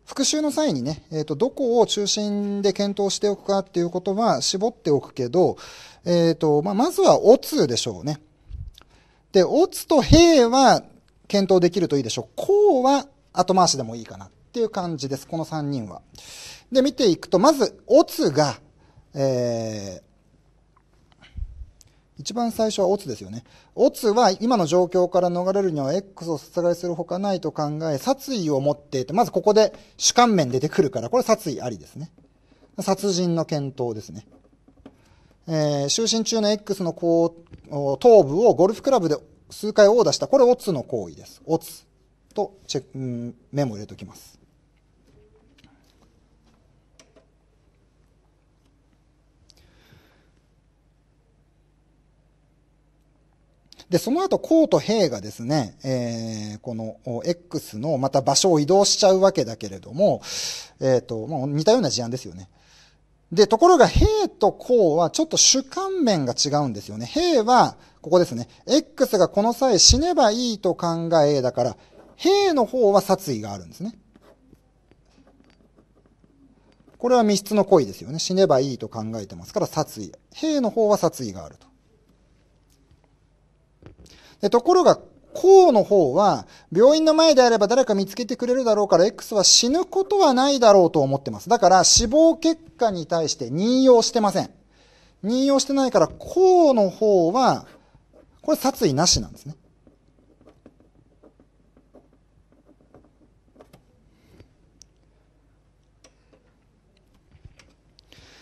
Speaker 1: 復習の際にね、えっ、ー、と、どこを中心で検討しておくかっていうことは絞っておくけど、えっ、ー、と、まあ、まずはおつでしょうね。で、おつと平は検討できるといいでしょう。こうは後回しでもいいかなっていう感じです。この3人は。で、見ていくと、まず、おつが、えー、一番最初はオツですよね。オツは今の状況から逃れるには X を殺害するほかないと考え、殺意を持っていて、まずここで主観面出てくるから、これ殺意ありですね。殺人の検討ですね。えー、就寝中の X の頭部をゴルフクラブで数回殴打した。これオツの行為です。オツとチェック、メモ入れときます。で、その後、公と兵がですね、えー、この X のまた場所を移動しちゃうわけだけれども、えっ、ー、と、まあ、似たような事案ですよね。で、ところが、兵と公はちょっと主観面が違うんですよね。兵は、ここですね。X がこの際死ねばいいと考え、だから、兵の方は殺意があるんですね。これは密室の恋ですよね。死ねばいいと考えてますから殺意。兵の方は殺意があると。でところが、こうの方は、病院の前であれば誰か見つけてくれるだろうから、X は死ぬことはないだろうと思ってます。だから、死亡結果に対して任用してません。任用してないから、こうの方は、これ殺意なしなんですね。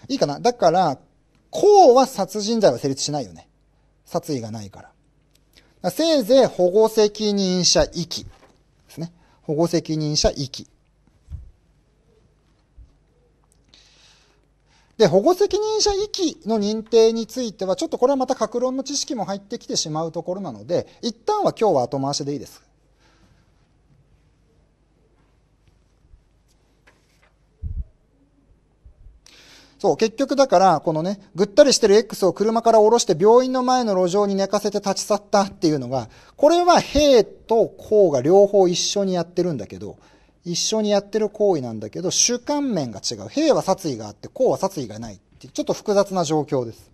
Speaker 1: いいかなだから、こうは殺人罪は成立しないよね。殺意がないから。せいぜい保護責任者遺棄ですね。保護責任者遺棄。で、保護責任者遺棄の認定については、ちょっとこれはまた格論の知識も入ってきてしまうところなので、一旦は今日は後回しでいいです。そう、結局だから、このね、ぐったりしてる X を車から降ろして病院の前の路上に寝かせて立ち去ったっていうのが、これは兵と公が両方一緒にやってるんだけど、一緒にやってる行為なんだけど、主観面が違う。兵は殺意があって、公は殺意がないっていう、ちょっと複雑な状況です。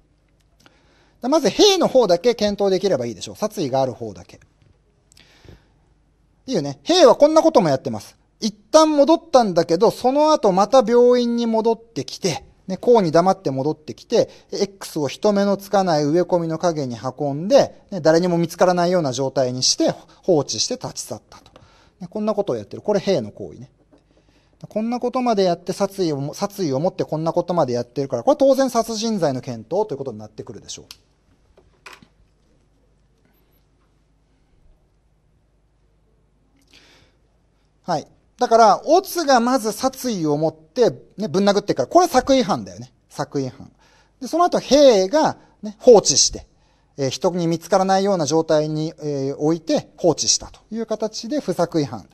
Speaker 1: まず兵の方だけ検討できればいいでしょう。殺意がある方だけ。いいよね。兵はこんなこともやってます。一旦戻ったんだけど、その後また病院に戻ってきて、ね、こうに黙って戻ってきて、X を人目のつかない植え込みの影に運んで、ね、誰にも見つからないような状態にして放置して立ち去ったと。ね、こんなことをやってる。これ兵の行為ね。こんなことまでやって殺意を、殺意を持ってこんなことまでやってるから、これ当然殺人罪の検討ということになってくるでしょう。はい。だから、オツがまず殺意を持って、ね、ぶん殴ってから、これは作為犯だよね。作為犯。で、その後、兵が、ね、放置して、えー、人に見つからないような状態に、えー、置いて放置したという形で不作為犯。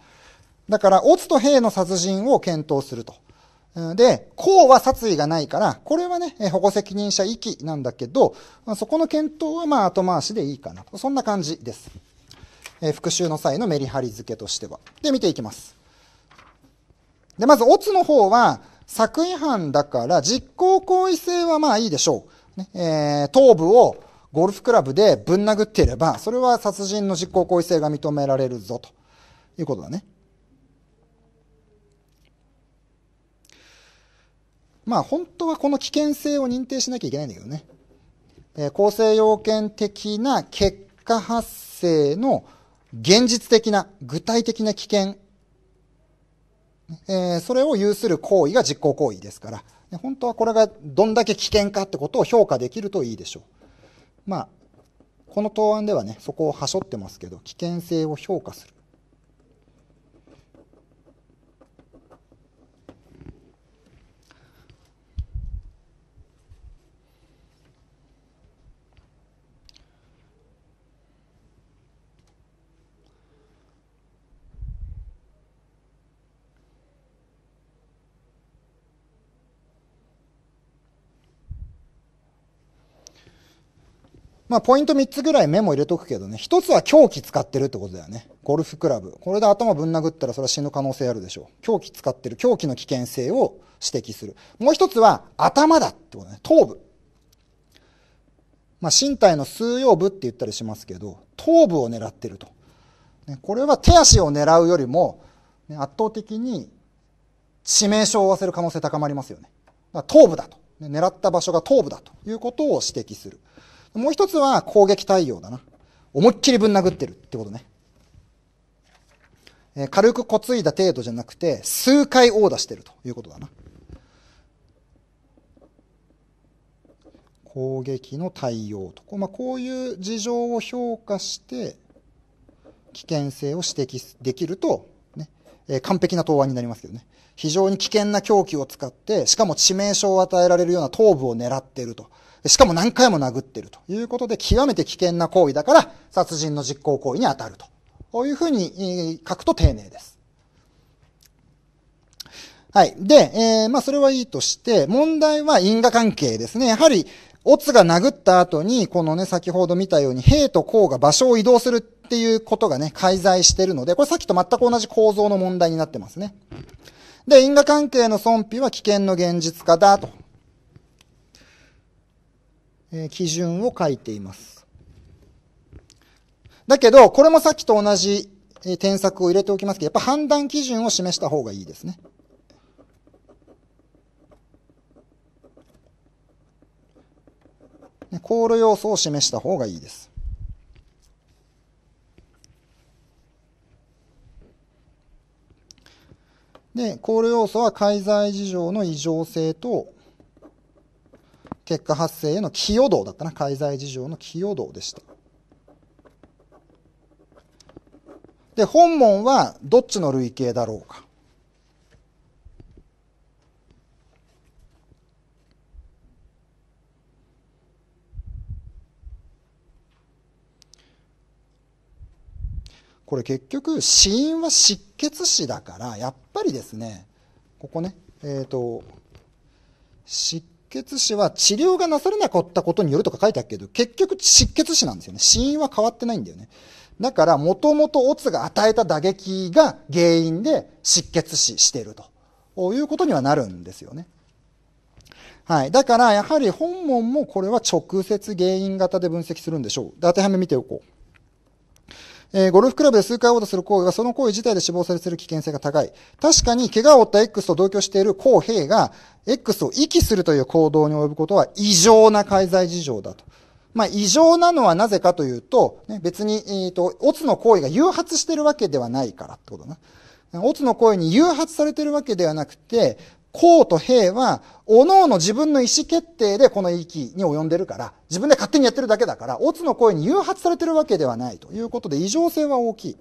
Speaker 1: だから、オツと兵の殺人を検討すると。で、こうは殺意がないから、これはね、保護責任者遺棄なんだけど、そこの検討はまあ後回しでいいかなと。そんな感じです。えー、復習の際のメリハリ付けとしては。で、見ていきます。で、まず、オツの方は、作違反だから、実行行為性はまあいいでしょう。ね、えー、頭部をゴルフクラブでぶん殴っていれば、それは殺人の実行行為性が認められるぞ、ということだね。まあ、本当はこの危険性を認定しなきゃいけないんだけどね。えー、構成要件的な結果発生の現実的な具体的な危険えそれを有する行為が実行行為ですから、本当はこれがどんだけ危険かってことを評価できるといいでしょう。まあ、この答案ではね、そこをはしょってますけど、危険性を評価する。まあ、ポイント3つぐらいメモ入れとくけどね。1つは狂気使ってるってことだよね。ゴルフクラブ。これで頭ぶん殴ったらそれは死ぬ可能性あるでしょう。狂気使ってる。狂気の危険性を指摘する。もう1つは頭だってことね。頭部。まあ、身体の数葉部って言ったりしますけど、頭部を狙ってると。ね、これは手足を狙うよりも、ね、圧倒的に致命傷を負わせる可能性高まりますよね。頭部だと。狙った場所が頭部だということを指摘する。もう一つは攻撃対応だな。思いっきりぶん殴ってるってことね。えー、軽くこついだ程度じゃなくて、数回殴打してるということだな。攻撃の対応と。まあ、こういう事情を評価して、危険性を指摘できると、ね、えー、完璧な答案になりますけどね。非常に危険な凶器を使って、しかも致命傷を与えられるような頭部を狙っていると。しかも何回も殴ってるということで、極めて危険な行為だから、殺人の実行行為に当たると。こういうふうに書くと丁寧です。はい。で、えー、まあ、それはいいとして、問題は因果関係ですね。やはり、オツが殴った後に、このね、先ほど見たように、兵と甲が場所を移動するっていうことがね、介在してるので、これさっきと全く同じ構造の問題になってますね。で、因果関係の損否は危険の現実化だと基準を書いています。だけど、これもさっきと同じ添削を入れておきますけど、やっぱ判断基準を示した方がいいですね。コール要素を示した方がいいです。で、コール要素は介在事情の異常性と結果発生への寄与度だったな。介在事情の寄与度でした。で、本門はどっちの類型だろうか。これ結局死因は失血死だからやっぱりですねここねえっ、と失血死は治療がなされなかったことによるとか書いてあるけど、結局失血死なんですよね。死因は変わってないんだよね。だから、もともとオツが与えた打撃が原因で失血死しているということにはなるんですよね。はい。だから、やはり本門もこれは直接原因型で分析するんでしょう。当てはめ見ておこう。えー、ゴルフクラブで数回オートする行為はその行為自体で死亡されする危険性が高い。確かに怪我を負った X と同居している公平が X を遺棄するという行動に及ぶことは異常な介在事情だと。まあ、異常なのはなぜかというと、ね、別に、えっ、ー、と、オツの行為が誘発してるわけではないからってことな。オツの行為に誘発されてるわけではなくて、公と兵は、おのおの自分の意思決定でこの域に及んでるから、自分で勝手にやってるだけだから、オツの声に誘発されてるわけではないということで、異常性は大きい。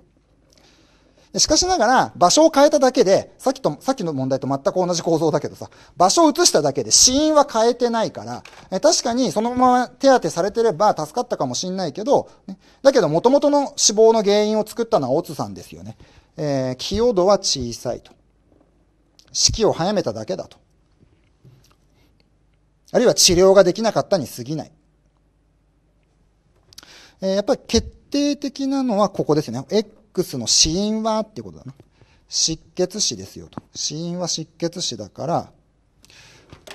Speaker 1: しかしながら、場所を変えただけで、さっきと、さっきの問題と全く同じ構造だけどさ、場所を移しただけで死因は変えてないから、え確かにそのまま手当てされてれば助かったかもしんないけど、ね、だけど元々の死亡の原因を作ったのはオツさんですよね。えー、寄与度は小さいと。式を早めただけだと。あるいは治療ができなかったに過ぎない。えー、やっぱり決定的なのはここですね。X の死因はっていうことだな。失血死ですよと。死因は失血死だから、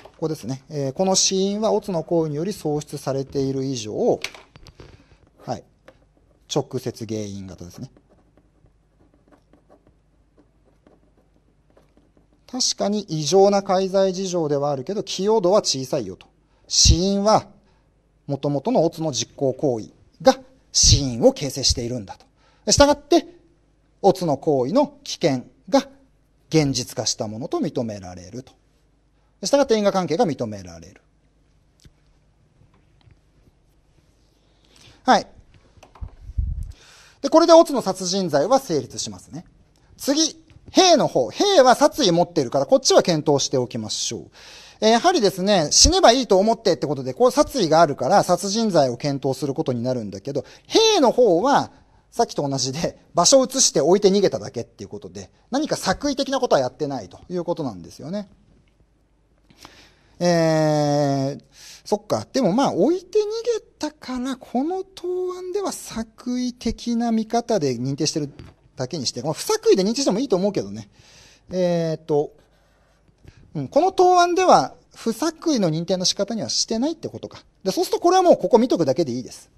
Speaker 1: ここですね。えー、この死因はオツの行為により喪失されている以上、はい。直接原因型ですね。確かに異常な介在事情ではあるけど、器用度は小さいよと。死因は、もともとのオツの実行行為が死因を形成しているんだと。したがって、オツの行為の危険が現実化したものと認められると。したがって因果関係が認められる。はい。で、これでオツの殺人罪は成立しますね。次、兵の方、兵は殺意持ってるから、こっちは検討しておきましょう。えやはりですね、死ねばいいと思ってってことで、こう殺意があるから、殺人罪を検討することになるんだけど、兵の方は、さっきと同じで、場所を移して置いて逃げただけっていうことで、何か作為的なことはやってないということなんですよね。えー、そっか。でもまあ、置いて逃げたから、この答案では作為的な見方で認定してるだけにして、まあ、不作為で認知してもいいと思うけどね。えー、っと、うん、この答案では、不作為の認定の仕方にはしてないってことか。で、そうするとこれはもうここ見とくだけでいいです。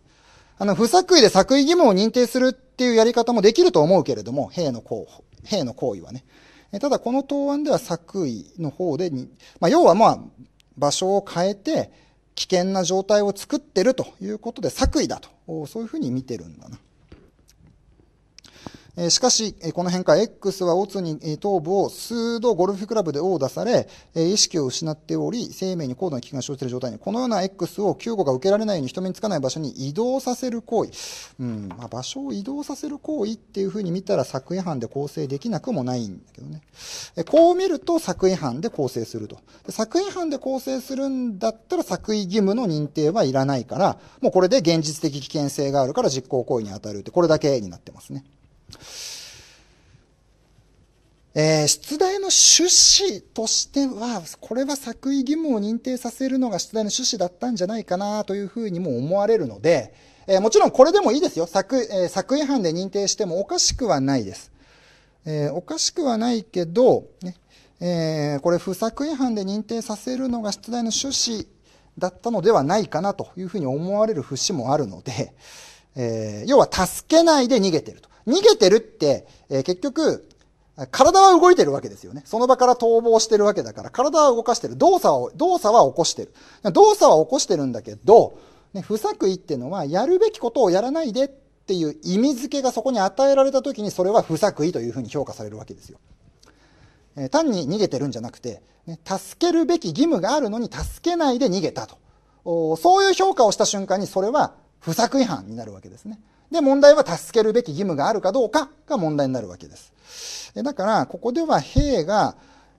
Speaker 1: あの、不作為で作為義務を認定するっていうやり方もできると思うけれども、兵の行為、兵の行為はね。えただ、この答案では作為の方でに、まあ、要はまあ、場所を変えて、危険な状態を作ってるということで作為だと、そういうふうに見てるんだな。えしかし、えこの辺から X はオツに、え頭部を数度ゴルフクラブで殴打され、え意識を失っており、生命に高度な危険が生じている状態に、このような X を救護が受けられないように人目につかない場所に移動させる行為。うん、まあ、場所を移動させる行為っていうふうに見たら作為犯で構成できなくもないんだけどね。えこう見ると作為犯で構成すると。作為犯で構成するんだったら作為義務の認定はいらないから、もうこれで現実的危険性があるから実行行為に当たるって、これだけになってますね。えー、出題の趣旨としては、これは作為義務を認定させるのが出題の趣旨だったんじゃないかなというふうにも思われるので、えー、もちろんこれでもいいですよ作、えー、作違反で認定してもおかしくはないです。えおかしくはないけど、ねえこれ不作違反で認定させるのが出題の趣旨だったのではないかなというふうに思われる節もあるので、え要は助けないで逃げてると。逃げてるって、えー、結局、体は動いてるわけですよね。その場から逃亡してるわけだから、体は動かしてる。動作を、動作は起こしてる。動作は起こしてるんだけど、ね、不作為ってのは、やるべきことをやらないでっていう意味付けがそこに与えられた時に、それは不作為というふうに評価されるわけですよ。えー、単に逃げてるんじゃなくて、ね、助けるべき義務があるのに助けないで逃げたと。そういう評価をした瞬間に、それは不作違反になるわけですね。で、問題は助けるべき義務があるかどうかが問題になるわけです。だから、ここでは兵が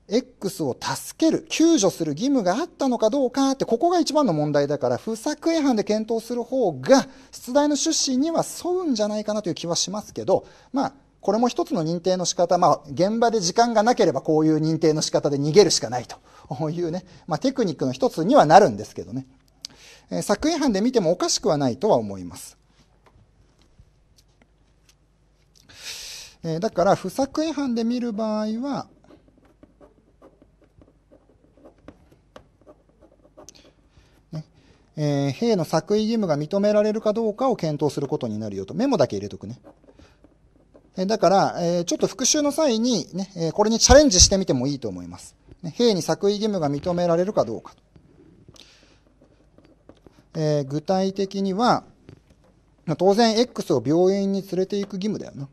Speaker 1: X を助ける、救助する義務があったのかどうかって、ここが一番の問題だから、不作違反で検討する方が、出題の趣旨には沿うんじゃないかなという気はしますけど、まあ、これも一つの認定の仕方、まあ、現場で時間がなければこういう認定の仕方で逃げるしかないというね、まあ、テクニックの一つにはなるんですけどね。え作違反で見てもおかしくはないとは思います。えー、だから不作違反で見る場合はえー、兵の作為義務が認められるかどうかを検討することになるよと。メモだけ入れとくね。えー、だから、えー、ちょっと復習の際にね、えこれにチャレンジしてみてもいいと思います。ね、兵に作為義務が認められるかどうかえ具体的には、当然 X を病院に連れて行く義務だよな。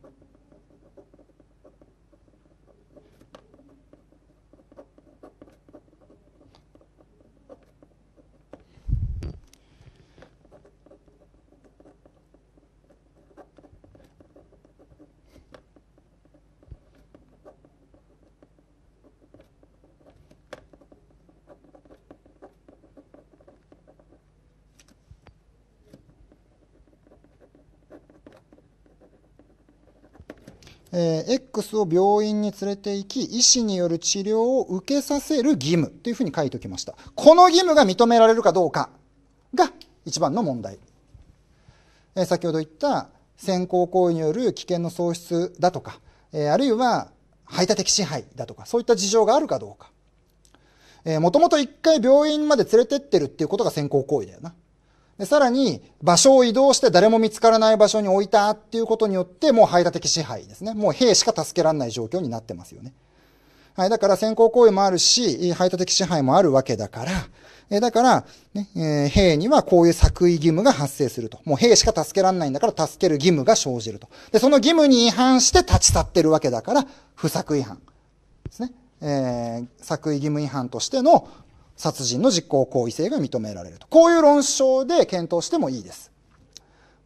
Speaker 1: えー、X を病院に連れて行き、医師による治療を受けさせる義務というふうに書いておきました。この義務が認められるかどうかが一番の問題。えー、先ほど言った先行行為による危険の喪失だとか、えー、あるいは排他的支配だとか、そういった事情があるかどうか。えもともと一回病院まで連れてってるっていうことが先行行為だよな。でさらに場所を移動して誰も見つからない場所に置いたっていうことによってもう排他的支配ですね。もう兵しか助けられない状況になってますよね。はい。だから先行行為もあるし、排他的支配もあるわけだから、えだから、ね、えー、兵にはこういう作為義務が発生すると。もう兵しか助けられないんだから助ける義務が生じると。で、その義務に違反して立ち去ってるわけだから、不作違反ですね。えー、作為義務違反としての殺人の実行行為性が認められると。こういう論証で検討してもいいです。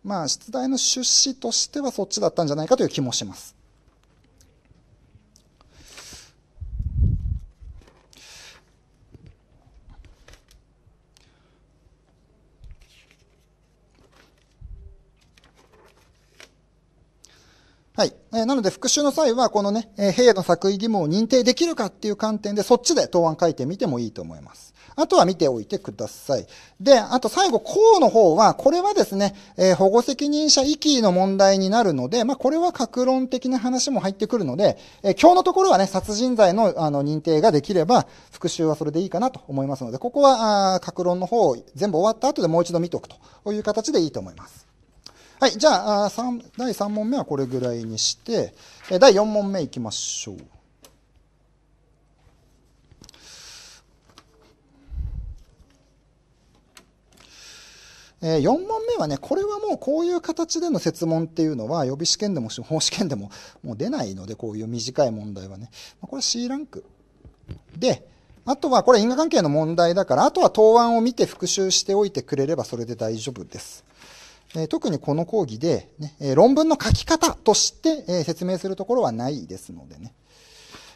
Speaker 1: まあ、出題の出資としてはそっちだったんじゃないかという気もします。はい。えー、なので復習の際は、このね、えー、兵の作為義務を認定できるかっていう観点で、そっちで答案書いてみてもいいと思います。あとは見ておいてください。で、あと最後、項の方は、これはですね、えー、保護責任者遺棄の問題になるので、まあ、これは格論的な話も入ってくるので、え今日のところはね、殺人罪のあの認定ができれば、復習はそれでいいかなと思いますので、ここは、あ格論の方、全部終わった後でもう一度見ておくという形でいいと思います。はい、じゃあ、第3問目はこれぐらいにして、第4問目いきましょう。え4問目はね、これはもうこういう形での設問っていうのは予備試験でも司法試験でももう出ないので、こういう短い問題はね。これは C ランク。で、あとはこれ因果関係の問題だから、あとは答案を見て復習しておいてくれればそれで大丈夫です。特にこの講義でね、論文の書き方として、え説明するところはないですのでね。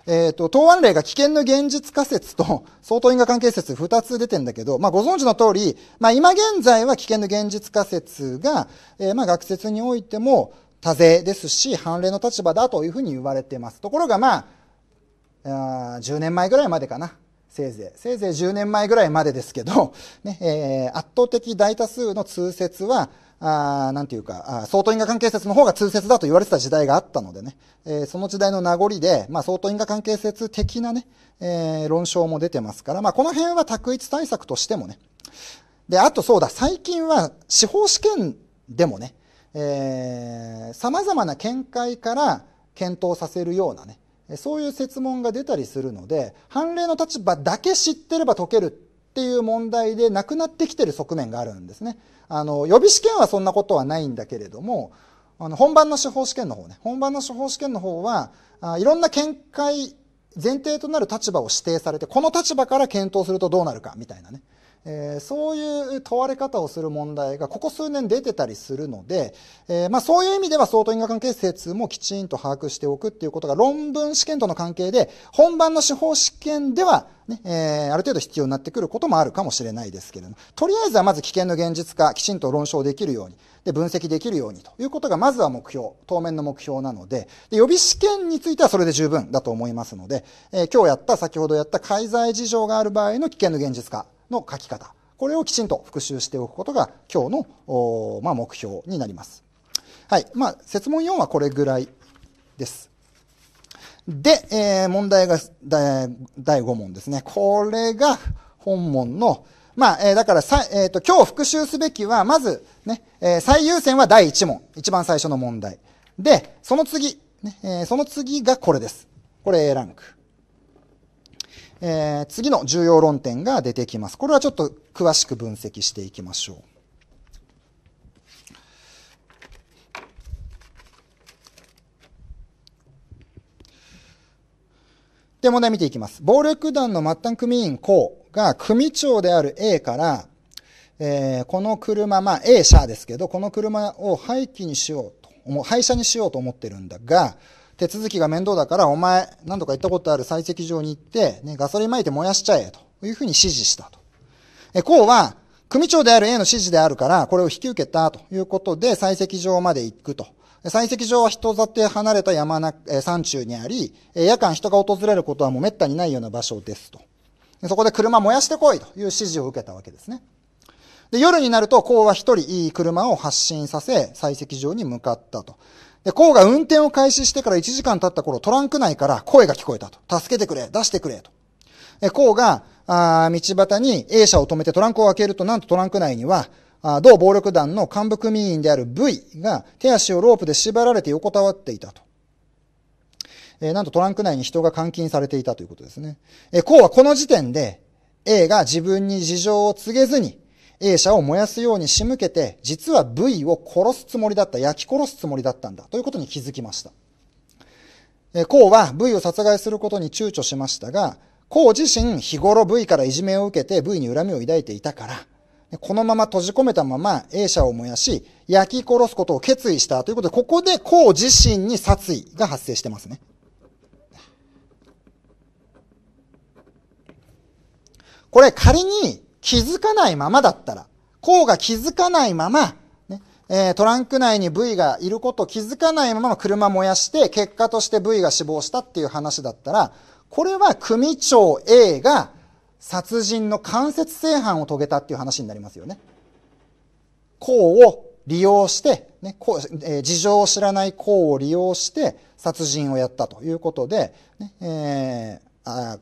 Speaker 1: えっ、ー、と、東案例が危険の現実仮説と 相当因果関係説二つ出てんだけど、まあご存知の通り、まあ今現在は危険の現実仮説が、えー、まあ学説においても多勢ですし、判例の立場だというふうに言われてます。ところがまあ、あ10年前ぐらいまでかな。せいぜい。せいぜい10年前ぐらいまでですけど、ね、えー、圧倒的大多数の通説は、あなんていうか、相当因果関係説の方が通説だと言われてた時代があったのでね、えー、その時代の名残で、まあ、相当因果関係説的なね、えー、論証も出てますから、まあ、この辺は択一対策としてもね、で、あとそうだ、最近は司法試験でもね、えー、様々な見解から検討させるようなね、そういう説問が出たりするので、判例の立場だけ知ってれば解けるっていう問題でなくなってきてる側面があるんですね。あの、予備試験はそんなことはないんだけれども、あの、本番の司法試験の方ね、本番の司法試験の方は、あいろんな見解、前提となる立場を指定されて、この立場から検討するとどうなるか、みたいなね。えー、そういう問われ方をする問題がここ数年出てたりするので、えー、まあ、そういう意味では相当因果関係説もきちんと把握しておくっていうことが論文試験との関係で本番の司法試験ではね、えー、ある程度必要になってくることもあるかもしれないですけれどもとりあえずはまず危険の現実化きちんと論証できるようにで分析できるようにということがまずは目標当面の目標なのでで予備試験についてはそれで十分だと思いますので、え今日やった先ほどやった介在事情がある場合の危険の現実化の書き方これをきちんと復習しておくことが今日の、まあ、目標になります。はいまあ、説問4はこれぐらいです。で、えー、問題が第5問ですね。これが本問の、まあ、えー、だからさ、えー、と、今日復習すべきは、まず、ね、えー、最優先は第1問。一番最初の問題。で、その次、ね、えー、その次がこれです。これ A ランク。えー、次の重要論点が出てきます。これはちょっと詳しく分析していきましょう。で、問題見ていきます。暴力団の末端組員公が組長である A から、えー、この車、まあ A 社ですけど、この車を廃棄にしようと、廃車にしようと思ってるんだが、手続きが面倒だから、お前、何度か行ったことある採石場に行って、ね、ガソリン撒いて燃やしちゃえ、というふうに指示したと。え、こうは、組長である A の指示であるから、これを引き受けたということで、採石場まで行くと。採石場は人里離れた山な、山中にあり、夜間人が訪れることはもう滅多にないような場所ですと。そこで車燃やしてこいという指示を受けたわけですね。で、夜になると、こうは一人いい車を発進させ、採石場に向かったと。で、コウが運転を開始してから1時間経った頃、トランク内から声が聞こえたと。助けてくれ、出してくれ、と。で、コウが、あ道端に A 車を止めてトランクを開けると、なんとトランク内には、あ同暴力団の幹部組員である V が手足をロープで縛られて横たわっていたと。えー、なんとトランク内に人が監禁されていたということですね。えー、こうはこの時点で A が自分に事情を告げずに A 社を燃やすように仕向けて、実は V を殺すつもりだった、焼き殺すつもりだったんだ、ということに気づきました。コウは V を殺害することに躊躇しましたが、コウ自身日頃 V からいじめを受けて V に恨みを抱いていたから、このまま閉じ込めたまま A 社を燃やし、焼き殺すことを決意したということで、ここでコウ自身に殺意が発生してますね。これ仮に気づかないままだったら、うが気づかないまま、トランク内に V がいること気づかないまま車燃やして、結果として V が死亡したっていう話だったら、これは組長 A が殺人の間接正犯を遂げたっていう話になりますよね。うを利用して、ねこうえー、事情を知らないうを利用して殺人をやったということで、ねえー、あ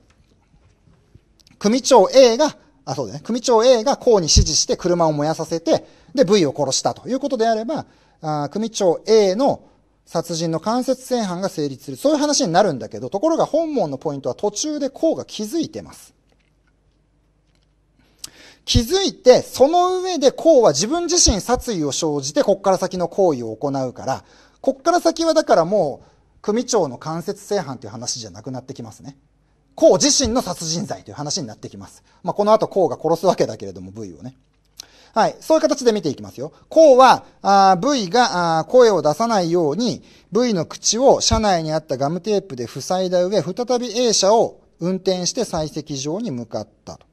Speaker 1: 組長 A があ、そうだね。組長 A がこうに指示して車を燃やさせて、で、V を殺したということであれば、あ組長 A の殺人の間接正犯が成立する。そういう話になるんだけど、ところが本門のポイントは途中で甲が気づいてます。気づいて、その上でこうは自分自身殺意を生じて、こっから先の行為を行うから、こっから先はだからもう、組長の間接正犯という話じゃなくなってきますね。孔自身の殺人罪という話になってきます。まあ、この後孔が殺すわけだけれども、V をね。はい。そういう形で見ていきますよ。孔は、あ V があ声を出さないように、V の口を車内にあったガムテープで塞いだ上、再び A 車を運転して採石場に向かったと。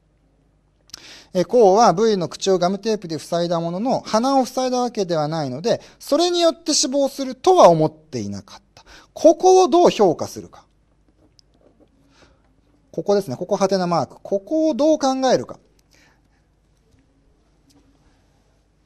Speaker 1: え、孔は V の口をガムテープで塞いだものの、鼻を塞いだわけではないので、それによって死亡するとは思っていなかった。ここをどう評価するか。ここですね。ここハテナマーク。ここをどう考えるか。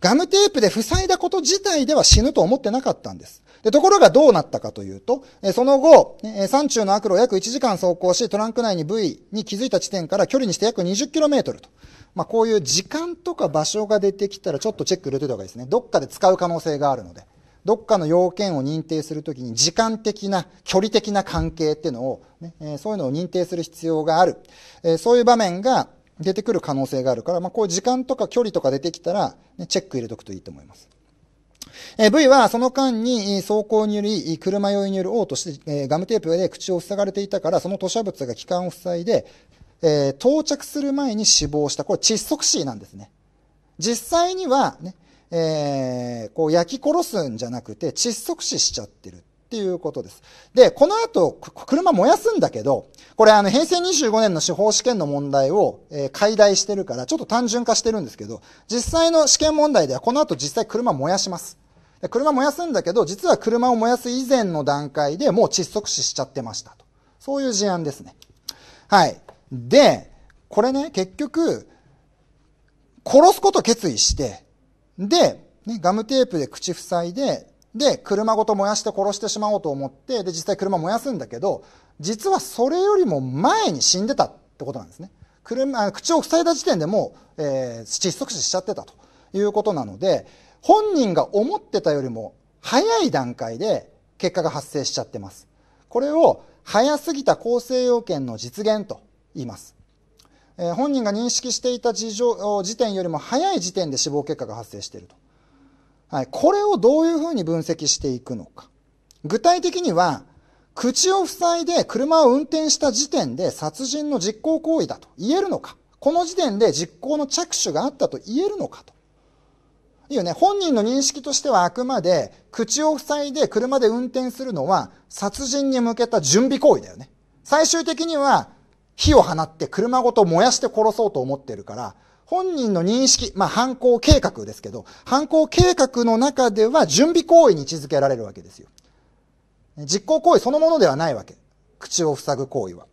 Speaker 1: ガムテープで塞いだこと自体では死ぬと思ってなかったんです。で、ところがどうなったかというと、その後、山中の悪路を約1時間走行し、トランク内に V に気づいた地点から距離にして約 20km と。まあ、こういう時間とか場所が出てきたらちょっとチェック入れておいた方がいいですね。どっかで使う可能性があるので。どっかの要件を認定するときに時間的な、距離的な関係っていうのを、ねえそういうのを認定する必要がある、えそういう場面が出てくる可能性があるから、まあ、こういう時間とか距離とか出てきたら、ね、チェック入れとくといいと思います。え V はその間に走行により車酔いによる嘔吐して、えガムテープで口を塞がれていたからその吐砂物が気管を塞いで、え到着する前に死亡したこれ窒息死なんですね実際には、ね、えー、こう焼き殺すんじゃなくて窒息死しちゃってるっていうことです。で、この後、車燃やすんだけど、これあの平成25年の司法試験の問題を、えー、解題してるから、ちょっと単純化してるんですけど、実際の試験問題ではこの後実際車燃やします。で車燃やすんだけど、実は車を燃やす以前の段階でもう窒息死しちゃってましたと。そういう事案ですね。はい。で、これね、結局、殺すこと決意して、で、ね、ガムテープで口塞いで、で、車ごと燃やして殺してしまおうと思って、で、実際車燃やすんだけど、実はそれよりも前に死んでたってことなんですね。車口を塞いだ時点でもう、えー、窒息死しちゃってたということなので、本人が思ってたよりも早い段階で結果が発生しちゃってます。これを早すぎた構成要件の実現と言います。え本人が認識していた事情時点よりも早い時点で死亡結果が発生していると、はい、これをどういうふうに分析していくのか具体的には口を塞いで車を運転した時点で殺人の実行行為だと言えるのかこの時点で実行の着手があったと言えるのかといよね本人の認識としてはあくまで口を塞いで車で運転するのは殺人に向けた準備行為だよね最終的には火を放って車ごと燃やして殺そうと思ってるから、本人の認識、まあ犯行計画ですけど、犯行計画の中では準備行為に位置づけられるわけですよ。実行行為そのものではないわけ。口を塞ぐ行為は。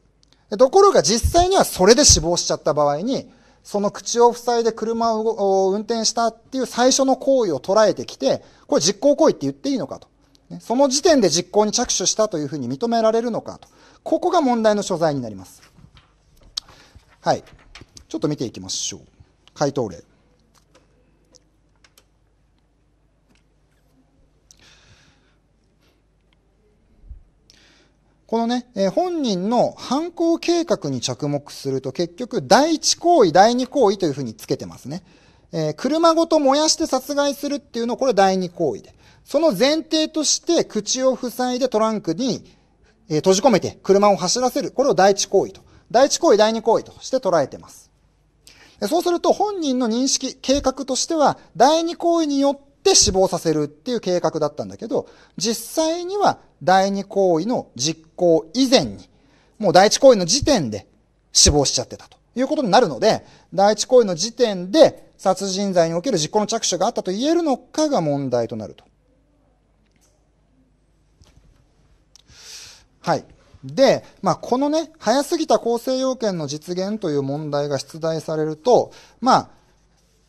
Speaker 1: ところが実際にはそれで死亡しちゃった場合に、その口を塞いで車を運転したっていう最初の行為を捉えてきて、これ実行行為って言っていいのかと。その時点で実行に着手したというふうに認められるのかと。ここが問題の所在になります。はい。ちょっと見ていきましょう。回答例。このね、えー、本人の犯行計画に着目すると結局第一行為、第二行為というふうにつけてますね。えー、車ごと燃やして殺害するっていうのをこれ第二行為で。その前提として口を塞いでトランクに、えー、閉じ込めて車を走らせる。これを第一行為と。第一行為、第二行為として捉えています。そうすると本人の認識、計画としては、第二行為によって死亡させるっていう計画だったんだけど、実際には第二行為の実行以前に、もう第一行為の時点で死亡しちゃってたということになるので、第一行為の時点で殺人罪における実行の着手があったと言えるのかが問題となると。はい。で、まあ、このね、早すぎた構成要件の実現という問題が出題されると、まあ、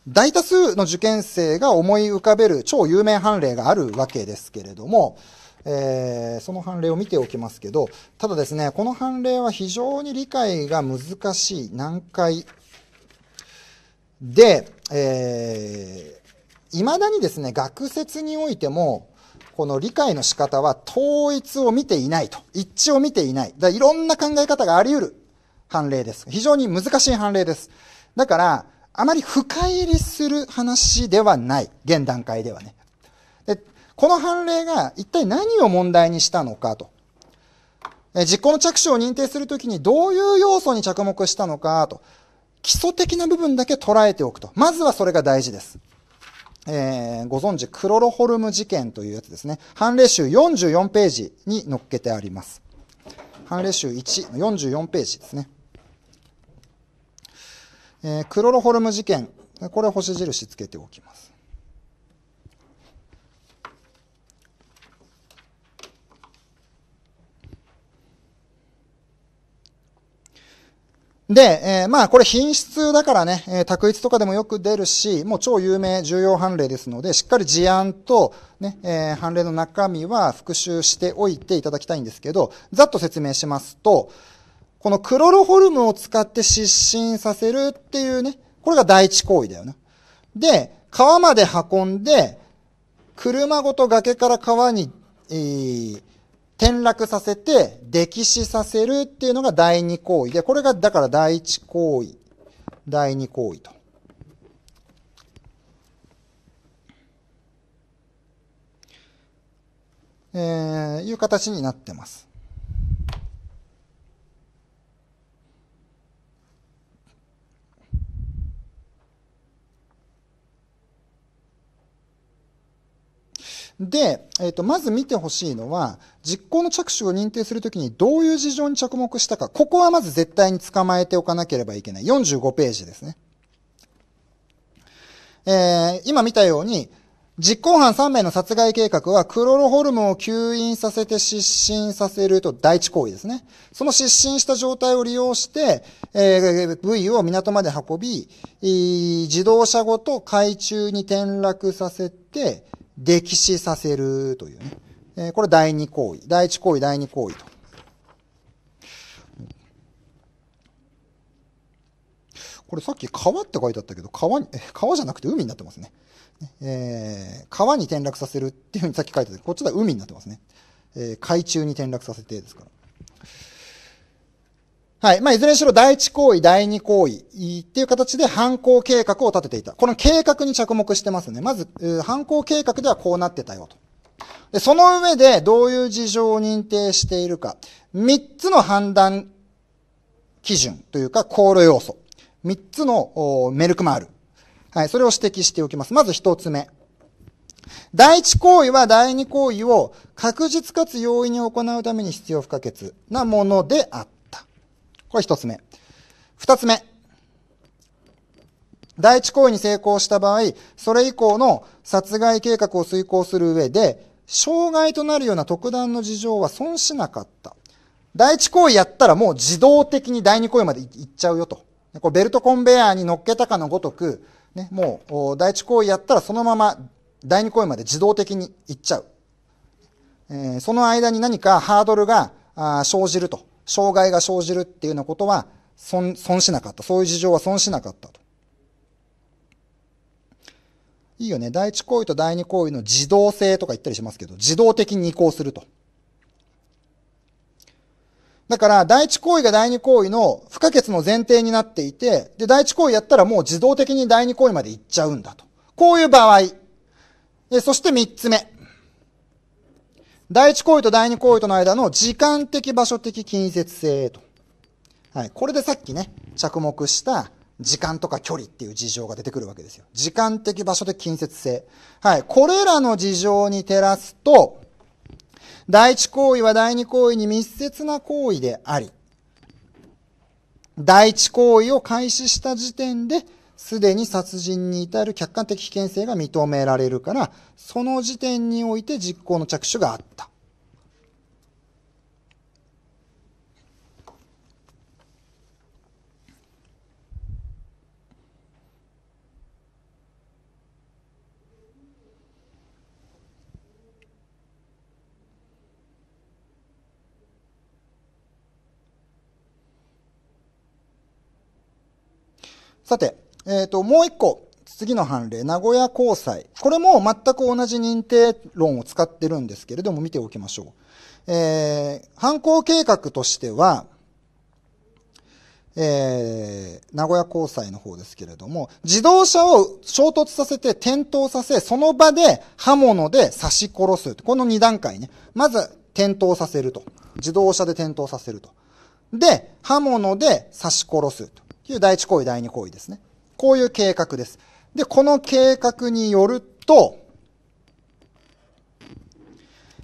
Speaker 1: 大多数の受験生が思い浮かべる超有名判例があるわけですけれども、えー、その判例を見ておきますけど、ただですね、この判例は非常に理解が難しい、難解で、えー、未だにですね、学説においても、この理解の仕方は統一を見ていないと。一致を見ていない。だいろんな考え方があり得る判例です。非常に難しい判例です。だから、あまり深入りする話ではない。現段階ではね。で、この判例が一体何を問題にしたのかと。実行の着手を認定するときにどういう要素に着目したのかと。基礎的な部分だけ捉えておくと。まずはそれが大事です。えー、ご存知、クロロホルム事件というやつですね。判例集44ページに載っけてあります。判例集1、44ページですね。えー、クロロホルム事件。これ星印つけておきます。で、えー、まあこれ品質だからね、えー、択一とかでもよく出るし、もう超有名重要判例ですので、しっかり事案とね、えー、判例の中身は復習しておいていただきたいんですけど、ざっと説明しますと、このクロロホルムを使って失神させるっていうね、これが第一行為だよね。で、川まで運んで、車ごと崖から川に、えー、転落させて、溺死させるっていうのが第二行為で、これがだから第一行為、第二行為と。えー、いう形になってます。で、えっ、ー、と、まず見てほしいのは、実行の着手を認定するときにどういう事情に着目したか、ここはまず絶対に捕まえておかなければいけない。45ページですね。えー、今見たように、実行犯3名の殺害計画はクロロホルムを吸引させて失神させると第一行為ですね。その失神した状態を利用して、えー、部位を港まで運び、自動車ごと海中に転落させて、溺死させるというね。えこれ第2行為。第1行為、第2行為と。これさっき川って書いてあったけど、川に、え川じゃなくて海になってますね。えー、川に転落させるっていうふうにさっき書いてたこっちでは海になってますね。えー、海中に転落させてですから。はい。まあ、いずれにしろ第一行為、第二行為っていう形で犯行計画を立てていた。この計画に着目してますね。まず、犯行計画ではこうなってたよと。で、その上でどういう事情を認定しているか。三つの判断基準というか考慮要素。三つのメルクマール。はい、それを指摘しておきます。まず一つ目。第一行為は第二行為を確実かつ容易に行うために必要不可欠なものであった。これ一つ目。二つ目。第一行為に成功した場合、それ以降の殺害計画を遂行する上で、障害となるような特段の事情は損しなかった。第一行為やったらもう自動的に第二行為まで行っちゃうよと。こうベルトコンベヤーに乗っけたかのごとく、ね、もう第一行為やったらそのまま第二行為まで自動的に行っちゃう。えー、その間に何かハードルが生じると。障害が生じるっていうようなことは損しなかった。そういう事情は損しなかったと。いいよね。第一行為と第二行為の自動性とか言ったりしますけど、自動的に移行すると。だから、第一行為が第二行為の不可欠の前提になっていて、で、第一行為やったらもう自動的に第二行為まで行っちゃうんだと。こういう場合。で、そして三つ目。第一行為と第二行為との間の時間的場所的近接性と。はい。これでさっきね、着目した時間とか距離っていう事情が出てくるわけですよ。時間的場所で近接性。はい。これらの事情に照らすと、第一行為は第二行為に密接な行為であり、第一行為を開始した時点で、すでに殺人に至る客観的危険性が認められるから、その時点において実行の着手があった。さて、えっ、ー、と、もう一個。次の判例、名古屋高裁。これも全く同じ認定論を使ってるんですけれども、見ておきましょう。えー、犯行計画としては、えー、名古屋高裁の方ですけれども、自動車を衝突させて転倒させ、その場で刃物で刺し殺す。この2段階ね。まず、転倒させると。自動車で転倒させると。で、刃物で刺し殺すと。いう第一行為、第二行為ですね。こういう計画です。で、この計画によると、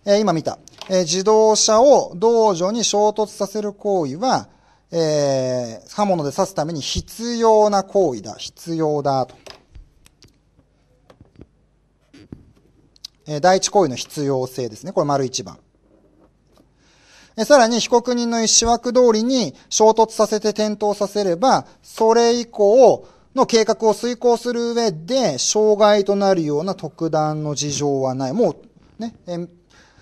Speaker 1: えー、今見た、えー、自動車を道場に衝突させる行為は、えー、刃物で刺すために必要な行為だ。必要だと。え第一行為の必要性ですね。これ丸一番。さらに被告人の意思枠通りに衝突させて転倒させれば、それ以降の計画を遂行する上で、障害となるような特段の事情はない。もう、ね、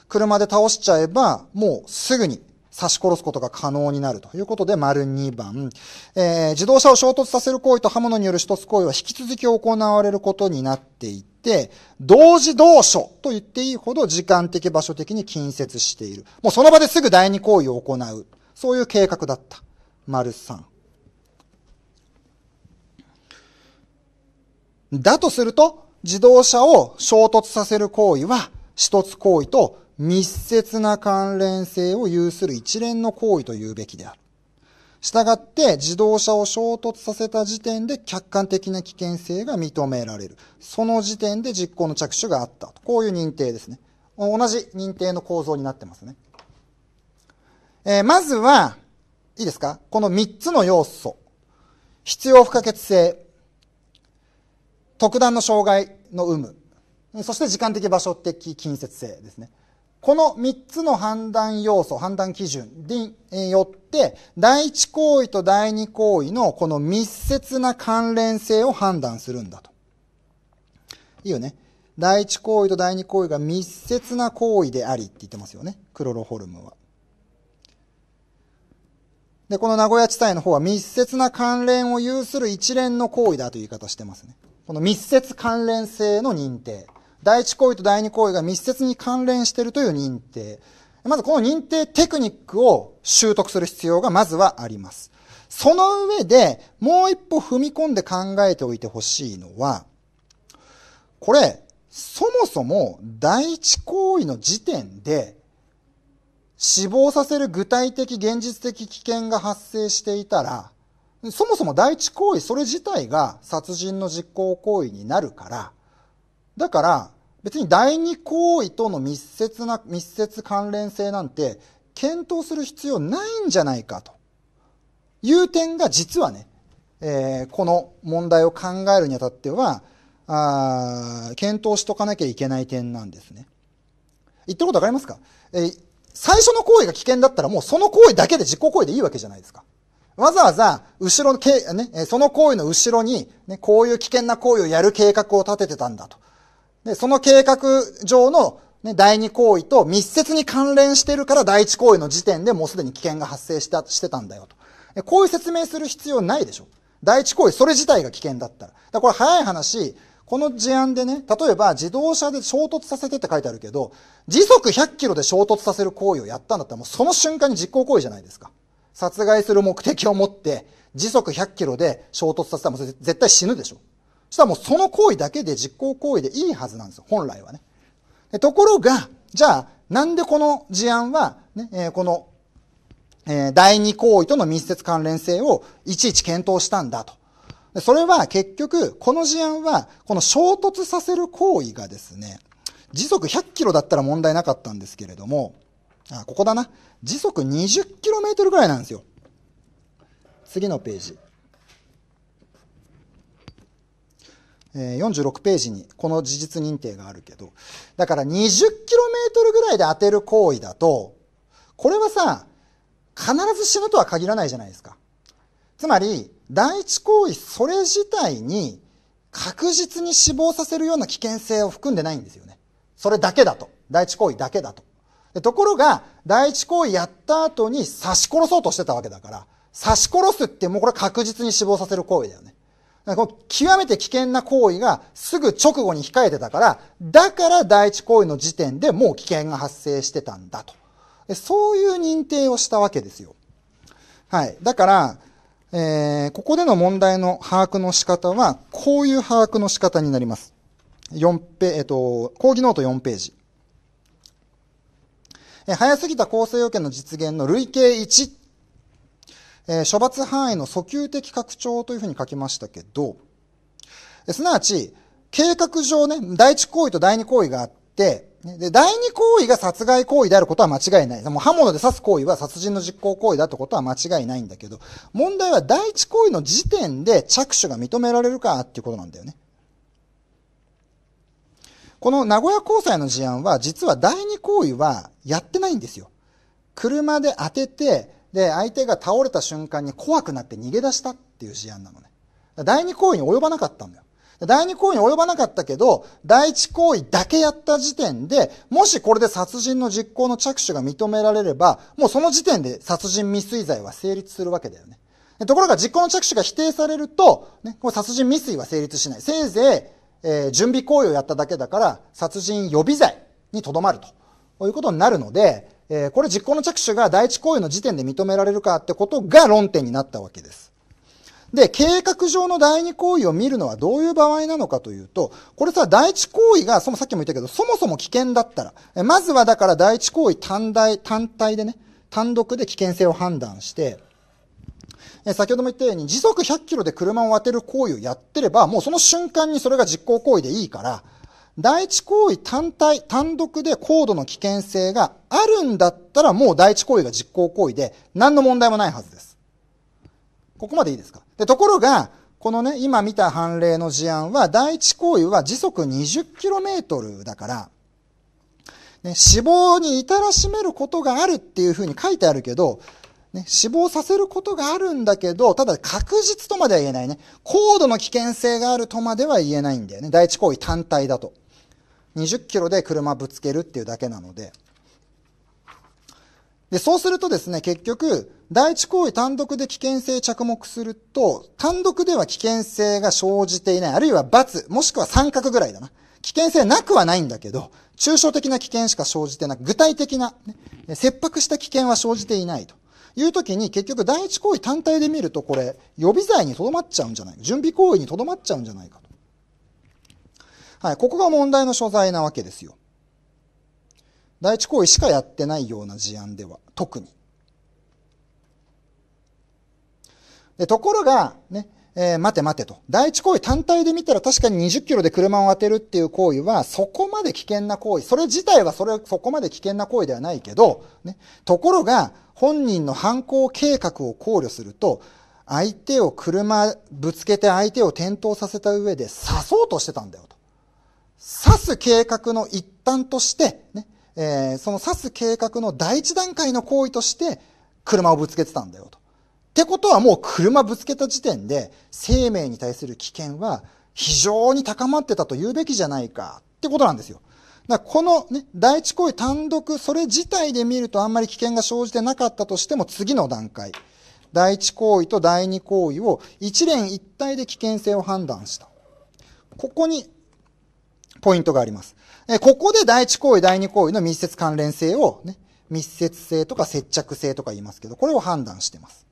Speaker 1: 車で倒しちゃえば、もうすぐに刺し殺すことが可能になるということで、丸2番、えー、自動車を衝突させる行為と刃物による一つ行為は引き続き行われることになっていて、、同時同所と言っていいほど時間的場所的に近接している。もうその場ですぐ第二行為を行う。そういう計画だった。丸三。だとすると、自動車を衝突させる行為は、一つ行為と密接な関連性を有する一連の行為と言うべきである。従って自動車を衝突させた時点で客観的な危険性が認められる。その時点で実行の着手があったと。こういう認定ですね。同じ認定の構造になってますね。えー、まずは、いいですかこの3つの要素。必要不可欠性。特段の障害の有無。そして時間的場所的近接性ですね。この三つの判断要素、判断基準によって、第一行為と第二行為のこの密接な関連性を判断するんだと。いいよね。第一行為と第二行為が密接な行為でありって言ってますよね。クロロホルムは。で、この名古屋地裁の方は密接な関連を有する一連の行為だという言い方してますね。この密接関連性の認定。第一行為と第二行為が密接に関連しているという認定。まずこの認定テクニックを習得する必要がまずはあります。その上でもう一歩踏み込んで考えておいてほしいのは、これ、そもそも第一行為の時点で死亡させる具体的現実的危険が発生していたら、そもそも第一行為それ自体が殺人の実行行為になるから、だから、別に第二行為との密接な、密接関連性なんて検討する必要ないんじゃないかという点が実はね、えー、この問題を考えるにあたっては、あ検討しとかなきゃいけない点なんですね。言ってることわかりますか、えー、最初の行為が危険だったらもうその行為だけで実行行為でいいわけじゃないですか。わざわざ、後ろのけ、ね、その行為の後ろに、ね、こういう危険な行為をやる計画を立ててたんだと。で、その計画上の、ね、第二行為と密接に関連してるから第一行為の時点でもうすでに危険が発生した、してたんだよと。こういう説明する必要ないでしょ。第一行為、それ自体が危険だったら。だからこれ早い話、この事案でね、例えば自動車で衝突させてって書いてあるけど、時速100キロで衝突させる行為をやったんだったらもうその瞬間に実行行為じゃないですか。殺害する目的を持って時速100キロで衝突させたらもう絶対死ぬでしょ。したらもうその行為だけで実行行為でいいはずなんですよ、本来はね。ところが、じゃあ、なんでこの事案は、ね、えー、この、えー、第二行為との密接関連性をいちいち検討したんだと。それは結局、この事案は、この衝突させる行為がですね、時速100キロだったら問題なかったんですけれども、あ、ここだな。時速20キロメートルぐらいなんですよ。次のページ。46ページにこの事実認定があるけど、だから 20km ぐらいで当てる行為だと、これはさ、必ず死ぬとは限らないじゃないですか。つまり、第一行為それ自体に確実に死亡させるような危険性を含んでないんですよね。それだけだと。第一行為だけだと。ところが、第一行為やった後に刺し殺そうとしてたわけだから、刺し殺すってもうこれ確実に死亡させる行為だよね。極めて危険な行為がすぐ直後に控えてたから、だから第一行為の時点でもう危険が発生してたんだと。そういう認定をしたわけですよ。はい。だから、えー、ここでの問題の把握の仕方は、こういう把握の仕方になります。4ペ、えっ、と、講義ノート4ページ。早すぎた構成要件の実現の累計1えー、処罰範囲の訴求的拡張というふうに書きましたけど、すなわち、計画上ね、第一行為と第二行為があって、で、第二行為が殺害行為であることは間違いない。もう刃物で刺す行為は殺人の実行行為だってことは間違いないんだけど、問題は第一行為の時点で着手が認められるかっていうことなんだよね。この名古屋高裁の事案は、実は第二行為はやってないんですよ。車で当てて、で相手が倒れた瞬間に怖くなって逃げ出したっていう事案なのね第二行為に及ばなかったんだよ第二行為に及ばなかったけど第一行為だけやった時点でもしこれで殺人の実行の着手が認められればもうその時点で殺人未遂罪は成立するわけだよねところが実行の着手が否定されると、ね、これ殺人未遂は成立しないせいぜい、えー、準備行為をやっただけだから殺人予備罪にとどまるということになるのでえー、これ実行の着手が第一行為の時点で認められるかってことが論点になったわけです。で、計画上の第二行為を見るのはどういう場合なのかというと、これさ、第一行為が、そもさっきも言ったけど、そもそも危険だったら、えまずはだから第一行為単体、単体でね、単独で危険性を判断して、え先ほども言ったように時速100キロで車を当てる行為をやってれば、もうその瞬間にそれが実行行為でいいから、第一行為単体、単独で高度の危険性があるんだったらもう第一行為が実行行為で何の問題もないはずです。ここまでいいですかで、ところが、このね、今見た判例の事案は、第一行為は時速 20km だから、ね、死亡に至らしめることがあるっていうふうに書いてあるけど、ね、死亡させることがあるんだけど、ただ確実とまでは言えないね。高度の危険性があるとまでは言えないんだよね。第一行為単体だと。20キロで車ぶつけるっていうだけなのででそうするとですね結局第一行為単独で危険性着目すると単独では危険性が生じていないあるいは×もしくは三角ぐらいだな危険性なくはないんだけど抽象的な危険しか生じてなく具体的な、ね、切迫した危険は生じていないという時に結局第一行為単体で見るとこれ予備罪にとどまっちゃうんじゃない準備行為にとどまっちゃうんじゃないかはい、ここが問題の所在なわけですよ。第一行為しかやってないような事案では、特に。でところが、ね、えー、待て待てと。第一行為単体で見たら確かに20キロで車を当てるっていう行為は、そこまで危険な行為。それ自体はそれ、そこまで危険な行為ではないけど、ね。ところが、本人の犯行計画を考慮すると、相手を車ぶつけて相手を転倒させた上で刺そうとしてたんだよと。指す計画の一端として、ね、えー、その指す計画の第一段階の行為として、車をぶつけてたんだよと。ってことはもう車ぶつけた時点で、生命に対する危険は非常に高まってたと言うべきじゃないかってことなんですよ。だからこのね、第一行為単独、それ自体で見るとあんまり危険が生じてなかったとしても次の段階。第一行為と第二行為を一連一体で危険性を判断した。ここにポイントがあります。えここで第一行為、第二行為の密接関連性をね、密接性とか接着性とか言いますけど、これを判断してます。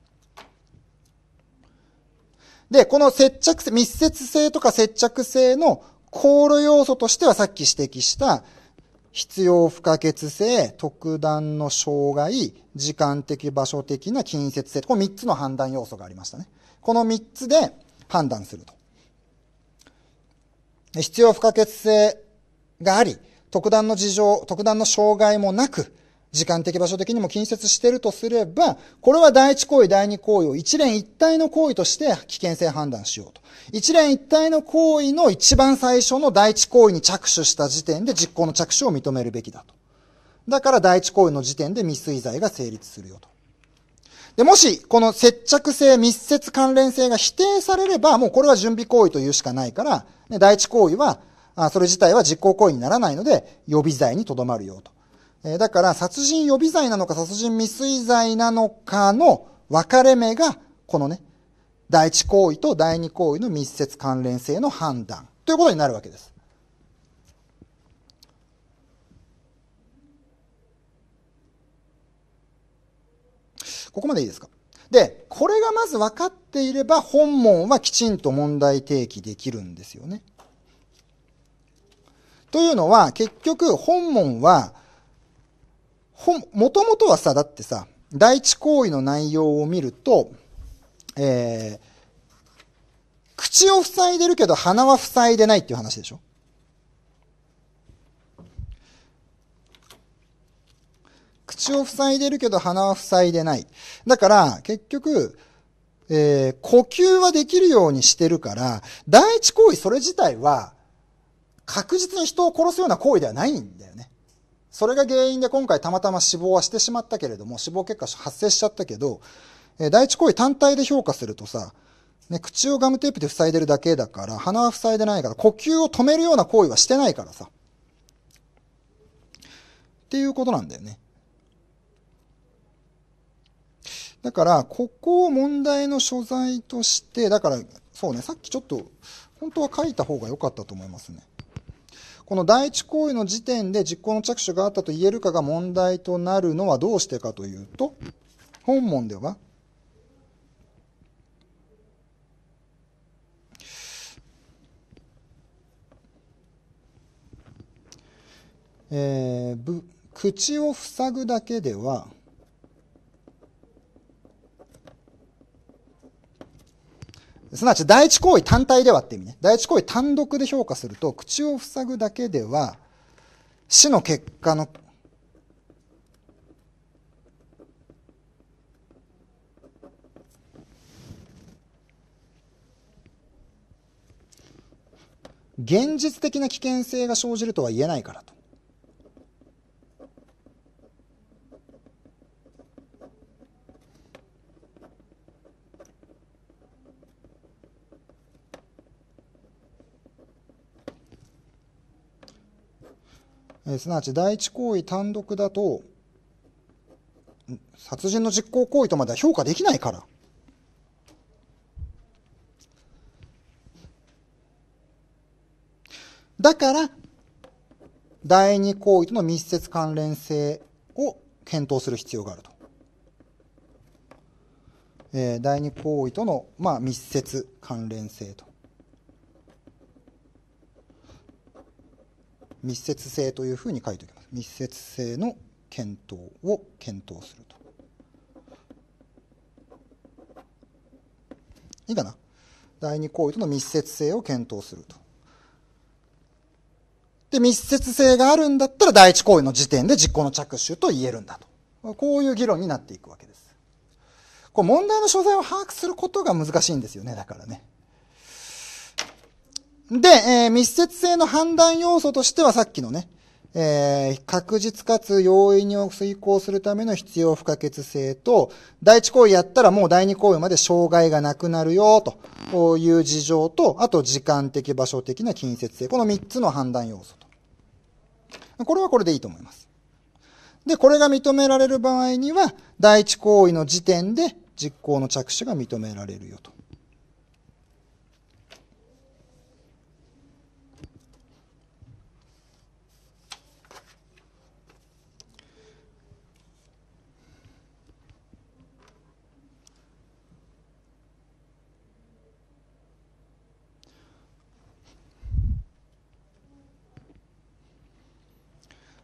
Speaker 1: で、この接着性、密接性とか接着性の考慮要素としてはさっき指摘した必要不可欠性、特段の障害、時間的場所的な近接性。この3つの判断要素がありましたね。この3つで判断すると。必要不可欠性があり、特段の事情、特段の障害もなく、時間的場所的にも近接しているとすれば、これは第一行為、第二行為を一連一体の行為として危険性判断しようと。一連一体の行為の一番最初の第一行為に着手した時点で実行の着手を認めるべきだと。だから第一行為の時点で未遂罪が成立するよと。で、もし、この接着性、密接関連性が否定されれば、もうこれは準備行為というしかないから、ね、第一行為は、あそれ自体は実行行為にならないので、予備罪にとどまるよと。えー、だから、殺人予備罪なのか、殺人未遂罪なのかの分かれ目が、このね、第一行為と第二行為の密接関連性の判断ということになるわけです。ここまでいいですかで、これがまず分かっていれば本問はきちんと問題提起できるんですよね。というのは結局本問は、もともとはさ、だってさ、第一行為の内容を見ると、えー、口を塞いでるけど鼻は塞いでないっていう話でしょ口を塞いでるけど鼻は塞いでない。だから結局、えー、呼吸はできるようにしてるから、第一行為それ自体は確実に人を殺すような行為ではないんだよね。それが原因で今回たまたま死亡はしてしまったけれども、死亡結果発生しちゃったけど、えー、第一行為単体で評価するとさ、ね、口をガムテープで塞いでるだけだから、鼻は塞いでないから、呼吸を止めるような行為はしてないからさ。っていうことなんだよね。だから、ここを問題の所在として、だから、そうね、さっきちょっと、本当は書いた方が良かったと思いますね。この第一行為の時点で実行の着手があったと言えるかが問題となるのはどうしてかというと、本文では、えー、口を塞ぐだけでは、すなわち第一行為単体ではって意味ね。第一行為単独で評価すると、口を塞ぐだけでは、死の結果の、現実的な危険性が生じるとは言えないからと。えー、すなわち第一行為単独だと、殺人の実行行為とまでは評価できないから。だから、第二行為との密接関連性を検討する必要があると。えー、第二行為との、まあ、密接関連性と。密接性というふうに書いておきます。密接性の検討を検討すると。いいかな第二行為との密接性を検討すると。で、密接性があるんだったら第一行為の時点で実行の着手と言えるんだと。こういう議論になっていくわけです。こう問題の所在を把握することが難しいんですよね、だからね。で、えー、密接性の判断要素としてはさっきのね、えー、確実かつ容易に遂行するための必要不可欠性と、第一行為やったらもう第二行為まで障害がなくなるよ、という事情と、あと時間的場所的な近接性。この3つの判断要素と。これはこれでいいと思います。で、これが認められる場合には、第一行為の時点で実行の着手が認められるよと。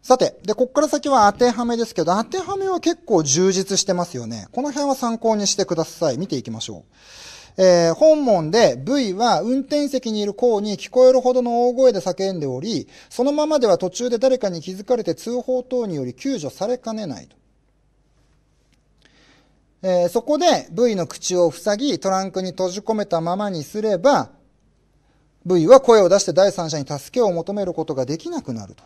Speaker 1: さて、で、こっから先は当てはめですけど、当てはめは結構充実してますよね。この辺は参考にしてください。見ていきましょう。えー、本問で V は運転席にいる項に聞こえるほどの大声で叫んでおり、そのままでは途中で誰かに気づかれて通報等により救助されかねないと。えー、そこで V の口を塞ぎ、トランクに閉じ込めたままにすれば、V は声を出して第三者に助けを求めることができなくなると。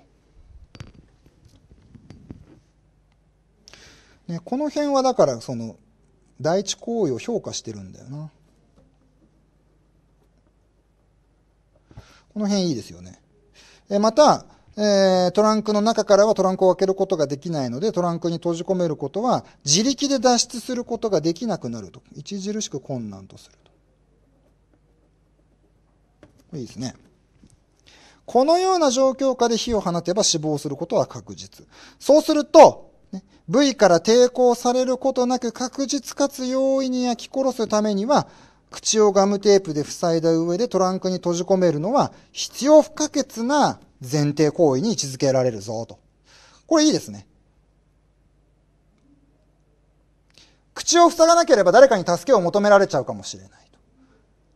Speaker 1: ね、この辺はだからその第一行為を評価してるんだよな。この辺いいですよね。えまた、えー、トランクの中からはトランクを開けることができないので、トランクに閉じ込めることは自力で脱出することができなくなると。著しく困難とすると。いいですね。このような状況下で火を放てば死亡することは確実。そうすると、部位から抵抗されることなく確実かつ容易に焼き殺すためには、口をガムテープで塞いだ上でトランクに閉じ込めるのは必要不可欠な前提行為に位置づけられるぞと。これいいですね。口を塞がなければ誰かに助けを求められちゃうかもしれないと。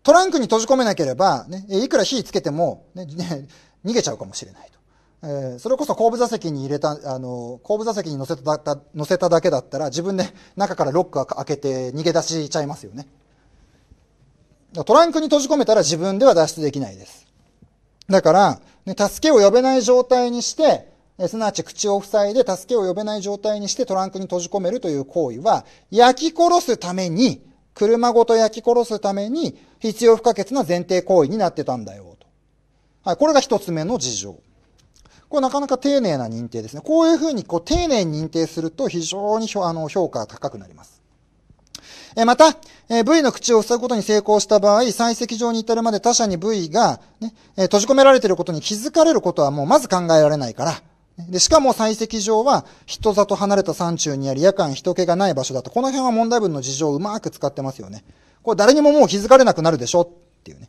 Speaker 1: トランクに閉じ込めなければ、ね、いくら火つけても、ね、逃げちゃうかもしれないと。えー、それこそ後部座席に入れた、あの、後部座席に乗せただ、乗せただけだったら、自分で 中からロック開けて逃げ出しちゃいますよね。トランクに閉じ込めたら自分では脱出できないです。だから、ね、助けを呼べない状態にして、すなわち口を塞いで助けを呼べない状態にしてトランクに閉じ込めるという行為は、焼き殺すために、車ごと焼き殺すために必要不可欠な前提行為になってたんだよ、と。はい、これが一つ目の事情。これなかなか丁寧な認定ですね。こういうふうにこう丁寧に認定すると非常にあの評価が高くなります。えまた、え V の口を塞ぐことに成功した場合、採石場に至るまで他者に V がね、ねえ閉じ込められていることに気づかれることはもうまず考えられないから、で、しかも採石場は人里離れた山中にあり夜間人気がない場所だと。この辺は問題文の事情をうまく使ってますよね。これ誰にももう気づかれなくなるでしょっていうね。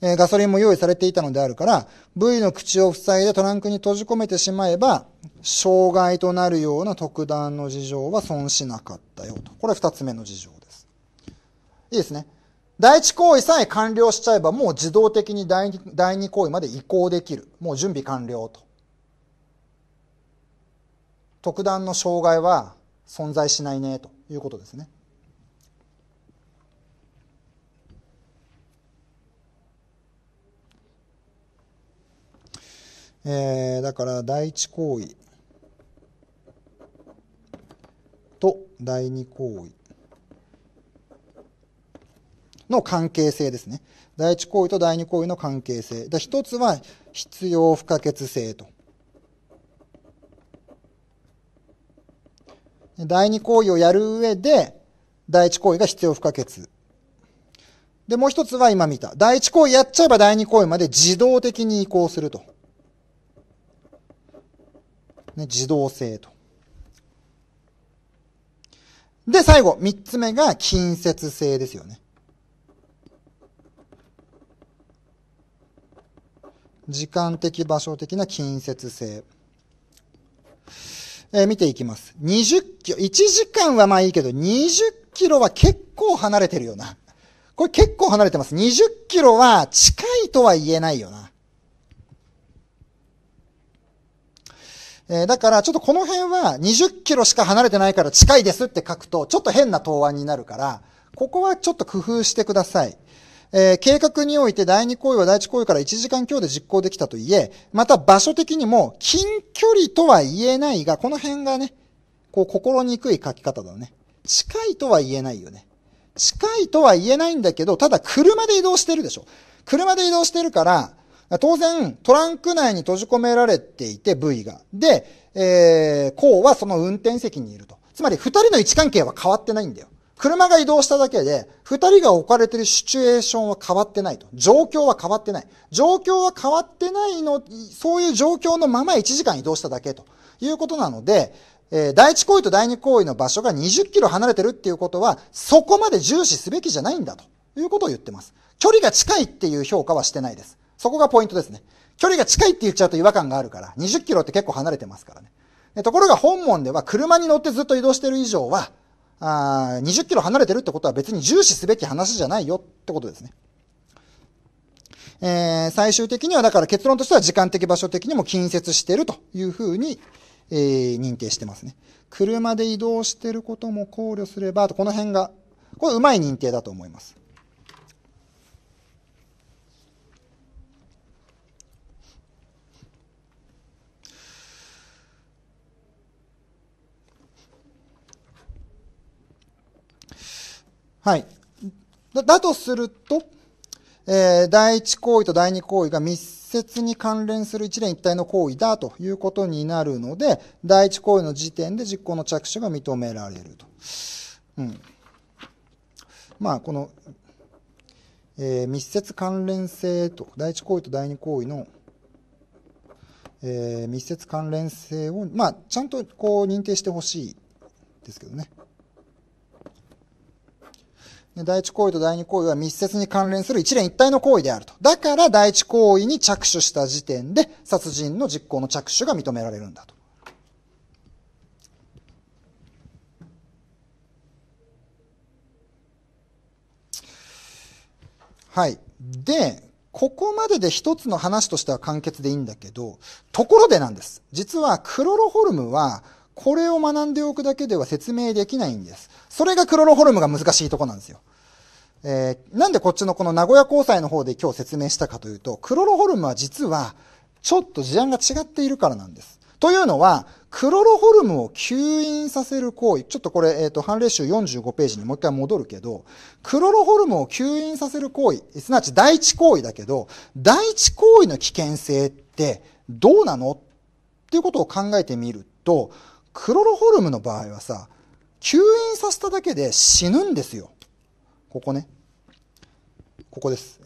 Speaker 1: えガソリンも用意されていたのであるから、V の口を塞いでトランクに閉じ込めてしまえば、障害となるような特段の事情は損しなかったよと。これ二つ目の事情です。いいですね。第一行為さえ完了しちゃえば、もう自動的に第二行為まで移行できる。もう準備完了と。特段の障害は存在しないね、ということですね。えー、だから第一行為と第二行為の関係性ですね。第一行為と第二行為の関係性。で一つは必要不可欠性と。第二行為をやる上で、第一行為が必要不可欠。で、もう一つは今見た。第一行為やっちゃえば第二行為まで自動的に移行すると。ね、自動性と。で、最後、三つ目が近接性ですよね。時間的場所的な近接性。えー、見ていきます。20キロ、1時間はまあいいけど、20キロは結構離れてるよな。これ結構離れてます。20キロは近いとは言えないよな。えー、だからちょっとこの辺は20キロしか離れてないから近いですって書くと、ちょっと変な答案になるから、ここはちょっと工夫してください。えー、計画において第2行為は第1行為から1時間強で実行できたといえ、また場所的にも近距離とは言えないが、この辺がね、こう心にくい書き方だね。近いとは言えないよね。近いとは言えないんだけど、ただ車で移動してるでしょ。車で移動してるから、当然、トランク内に閉じ込められていて、V が。で、えー、こうはその運転席にいると。つまり、二人の位置関係は変わってないんだよ。車が移動しただけで、二人が置かれてるシチュエーションは変わってないと。状況は変わってない。状況は変わってないの、そういう状況のまま1時間移動しただけということなので、えー、第一行為と第二行為の場所が20キロ離れてるっていうことは、そこまで重視すべきじゃないんだということを言ってます。距離が近いっていう評価はしてないです。そこがポイントですね。距離が近いって言っちゃうと違和感があるから、20キロって結構離れてますからね。ところが本門では車に乗ってずっと移動してる以上は、あ20キロ離れてるってことは別に重視すべき話じゃないよってことですね。えー、最終的にはだから結論としては時間的場所的にも近接してるというふうに、えー、認定してますね。車で移動してることも考慮すれば、この辺が、これうまい認定だと思います。はい。だだとすると、えー、第一行為と第二行為が密接に関連する一連一体の行為だということになるので、第一行為の時点で実行の着手が認められると。うん。まあ、この、えー、密接関連性と、第一行為と第二行為の、えー、密接関連性を、まあ、ちゃんとこう認定してほしいですけどね。第一行為と第二行為は密接に関連する一連一体の行為であると。だから第一行為に着手した時点で殺人の実行の着手が認められるんだと。はい。で、ここまでで一つの話としては簡潔でいいんだけど、ところでなんです。実はクロロホルムはこれを学んでおくだけでは説明できないんです。それがクロロホルムが難しいとこなんですよ。えー、なんでこっちのこの名古屋高裁の方で今日説明したかというと、クロロホルムは実はちょっと事案が違っているからなんです。というのは、クロロホルムを吸引させる行為、ちょっとこれ、えっ、ー、と、判例集45ページにもう一回戻るけど、クロロホルムを吸引させる行為、すなわち第一行為だけど、第一行為の危険性ってどうなのっていうことを考えてみると、クロロホルムの場合はさ、吸引させただけで死ぬんですよ。ここね。ここです。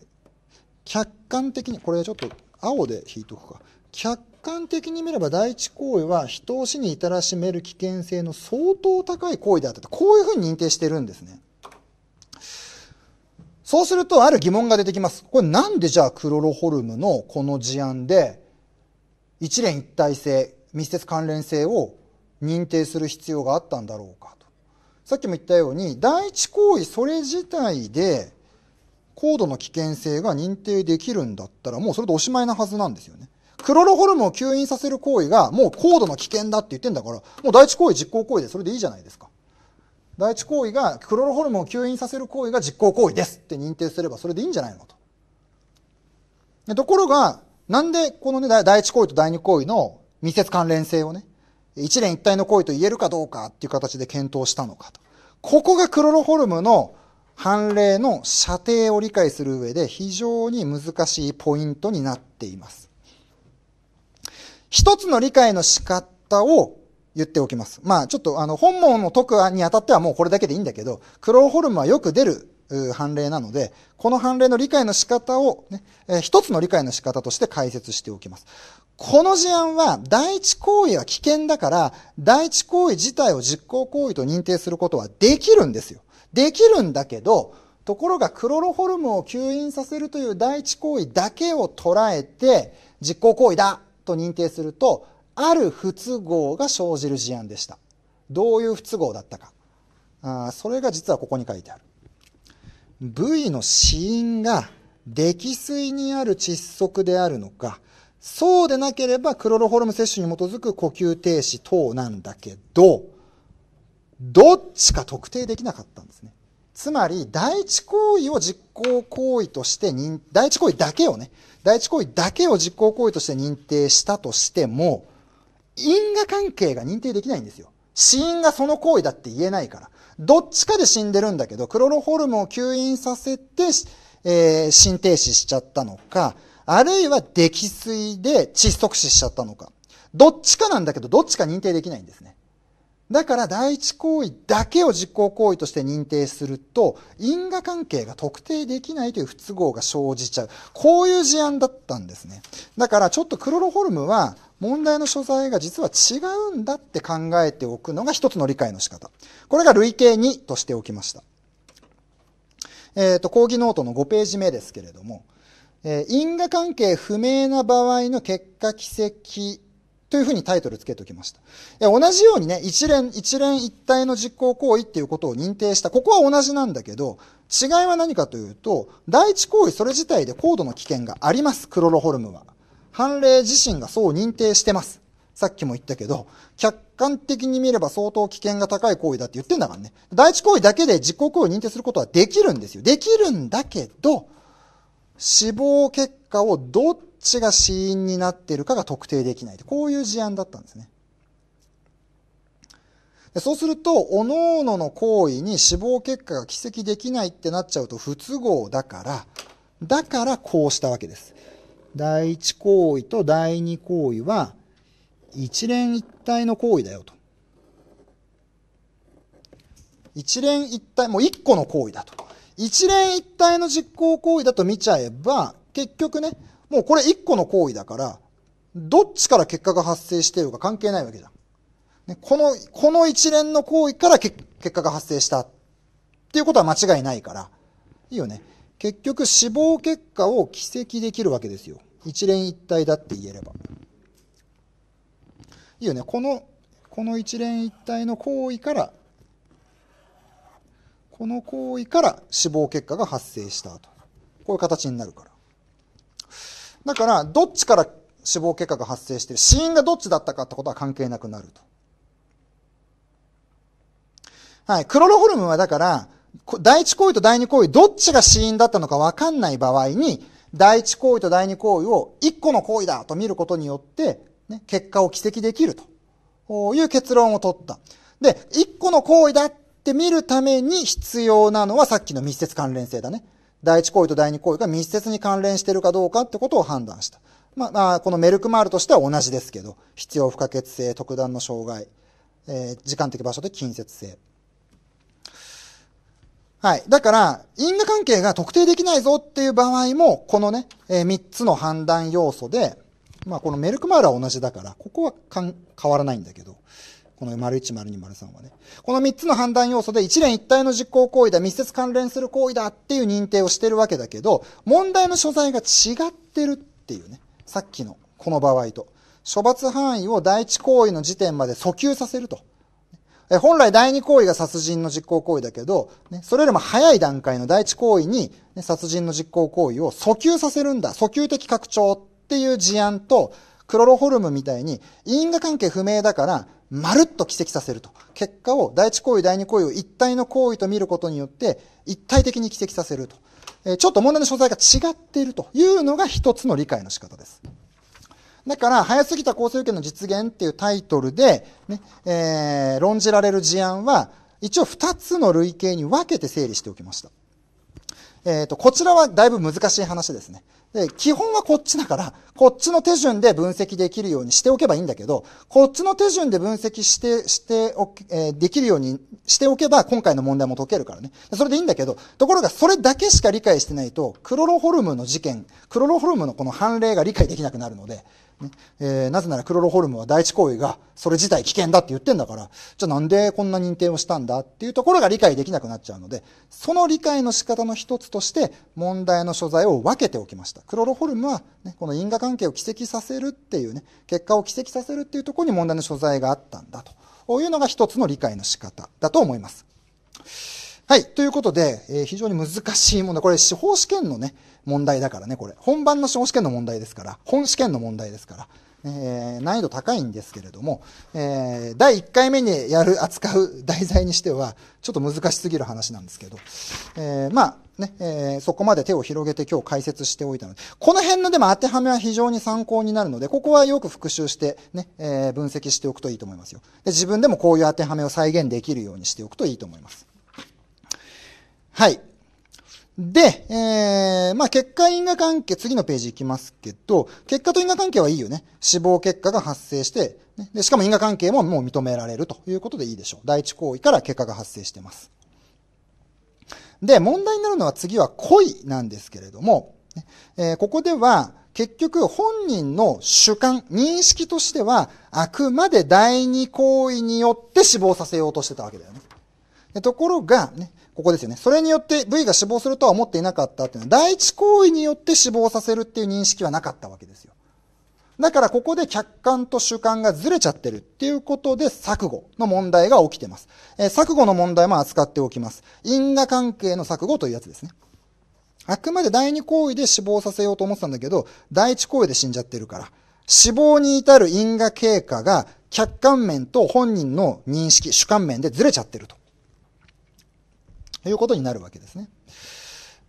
Speaker 1: 客観的に、これちょっと青で引いとくか。客観的に見れば第一行為は人を死に至らしめる危険性の相当高い行為であったと、こういうふうに認定してるんですね。そうすると、ある疑問が出てきます。これなんでじゃあクロロホルムのこの事案で、一連一体性、密接関連性を認定する必要があったんだろうかとさっきも言ったように第一行為それ自体で高度の危険性が認定できるんだったらもうそれでおしまいなはずなんですよね。クロロホルムを吸引させる行為がもう高度の危険だって言ってんだからもう第一行為実行行為でそれでいいじゃないですか。第一行為がクロロホルムを吸引させる行為が実行行為ですって認定すればそれでいいんじゃないのと。ところがなんでこのね第一行為と第二行為の密接関連性をね一連一体の行為と言えるかどうかっていう形で検討したのかと。ここがクロロホルムの判例の射程を理解する上で非常に難しいポイントになっています。一つの理解の仕方を言っておきます。まあちょっとあの本文の解くにあたってはもうこれだけでいいんだけど、クロロホルムはよく出る判例なので、この判例の理解の仕方をね、一つの理解の仕方として解説しておきます。この事案は第一行為は危険だから、第一行為自体を実行行為と認定することはできるんですよ。できるんだけど、ところがクロロホルムを吸引させるという第一行為だけを捉えて実行行為だと認定すると、ある不都合が生じる事案でした。どういう不都合だったか。あそれが実はここに書いてある。部位の死因が溺水にある窒息であるのか、そうでなければクロロホルム摂取に基づく呼吸停止等なんだけど、どっちか特定できなかったんですね。つまり、第一行為を実行行為として認、第一行為だけをね、第一行為だけを実行行為として認定したとしても、因果関係が認定できないんですよ。死因がその行為だって言えないから。どっちかで死んでるんだけど、クロロホルムを吸引させて、えー、心停止しちゃったのか、あるいは溺水で窒息死しちゃったのか。どっちかなんだけど、どっちか認定できないんですね。だから第一行為だけを実行行為として認定すると、因果関係が特定できないという不都合が生じちゃう。こういう事案だったんですね。だからちょっとクロロホルムは問題の所在が実は違うんだって考えておくのが一つの理解の仕方。これが累計2としておきました。えっ、ー、と、講義ノートの5ページ目ですけれども、え因果関係不明な場合の結果奇跡というふうにタイトルつけておきました。え同じようにね、一連、一連一体の実行行為っていうことを認定した。ここは同じなんだけど、違いは何かというと、第一行為それ自体で高度の危険があります、クロロホルムは。判例自身がそう認定してます。さっきも言ったけど、客観的に見れば相当危険が高い行為だって言ってんだからね。第一行為だけで実行行為を認定することはできるんですよ。できるんだけど、死亡結果をどっちが死因になっているかが特定できない。こういう事案だったんですね。そうすると、各々の行為に死亡結果が記跡できないってなっちゃうと不都合だから、だからこうしたわけです。第一行為と第二行為は一連一体の行為だよと。一連一体、もう一個の行為だと。一連一体の実行行為だと見ちゃえば、結局ね、もうこれ一個の行為だから、どっちから結果が発生しているか関係ないわけじゃん。ね、この、この一連の行為から結果が発生したっていうことは間違いないから、いいよね。結局死亡結果を奇跡できるわけですよ。一連一体だって言えれば。いいよね。この、この一連一体の行為からこの行為から死亡結果が発生したと。こういう形になるから。だから、どっちから死亡結果が発生してる、死因がどっちだったかってことは関係なくなると。はい。クロロホルムはだから、第一行為と第二行為、どっちが死因だったのかわかんない場合に、第一行為と第二行為を一個の行為だと見ることによって、ね、結果を奇跡できるという結論を取った。で、一個の行為だっってみるために必要なのはさっきの密接関連性だね。第一行為と第二行為が密接に関連しているかどうかってことを判断した。まあ、このメルクマールとしては同じですけど、必要不可欠性、特段の障害、えー、時間的場所で近接性。はい。だから、因果関係が特定できないぞっていう場合も、このね、えー、3つの判断要素で、まあ、このメルクマールは同じだから、ここは変わらないんだけど、この丸1丸2丸3はね。この3つの判断要素で一連一体の実行行為だ、密接関連する行為だっていう認定をしてるわけだけど、問題の所在が違ってるっていうね。さっきのこの場合と。処罰範囲を第一行為の時点まで訴求させると。本来第二行為が殺人の実行行為だけど、それよりも早い段階の第一行為に、殺人の実行行為を訴求させるんだ。訴求的拡張っていう事案と、クロロホルムみたいに因果関係不明だからまるっと奇跡させると。結果を第一行為、第二行為を一体の行為と見ることによって、一体的に奇跡させると。えちょっと問題の所在が違っているというのが一つの理解の仕方です。だから、早すぎた構成要件の実現っていうタイトルで、ね、えー、論じられる事案は、一応二つの類型に分けて整理しておきました。えっ、ー、と、こちらはだいぶ難しい話ですね。で、基本はこっちだから、こっちの手順で分析できるようにしておけばいいんだけど、こっちの手順で分析して、しておけ、えー、できるようにしておけば、今回の問題も解けるからね。それでいいんだけど、ところがそれだけしか理解してないと、クロロホルムの事件、クロロホルムのこの判例が理解できなくなるので、えー、なぜならクロロホルムは第一行為がそれ自体危険だって言ってんだから、じゃあなんでこんな認定をしたんだっていうところが理解できなくなっちゃうので、その理解の仕方の一つとして問題の所在を分けておきました。クロロホルムは、ね、この因果関係を軌跡させるっていうね、結果を軌跡させるっていうところに問題の所在があったんだというのが一つの理解の仕方だと思います。はい。ということで、えー、非常に難しい問題。これ、司法試験のね、問題だからね、これ。本番の司法試験の問題ですから、本試験の問題ですから、えー、難易度高いんですけれども、えー、第1回目にやる、扱う題材にしては、ちょっと難しすぎる話なんですけど、えー、まあ、ね、えー、そこまで手を広げて今日解説しておいたので、この辺のでも当てはめは非常に参考になるので、ここはよく復習してね、えー、分析しておくといいと思いますよ。で、自分でもこういう当てはめを再現できるようにしておくといいと思います。はい。で、えー、まあ、結果因果関係、次のページ行きますけど、結果と因果関係はいいよね。死亡結果が発生して、ね、で、しかも因果関係ももう認められるということでいいでしょう。第一行為から結果が発生してます。で、問題になるのは次は恋なんですけれども、えー、ここでは、結局本人の主観、認識としては、あくまで第二行為によって死亡させようとしてたわけだよね。ところが、ね、ここですよね。それによって V が死亡するとは思っていなかったっていうのは、第一行為によって死亡させるっていう認識はなかったわけですよ。だからここで客観と主観がずれちゃってるっていうことで錯誤の問題が起きてます。えー、錯誤の問題も扱っておきます。因果関係の錯誤というやつですね。あくまで第二行為で死亡させようと思ってたんだけど、第一行為で死んじゃってるから、死亡に至る因果経過が客観面と本人の認識、主観面でずれちゃってると。ということになるわけですね。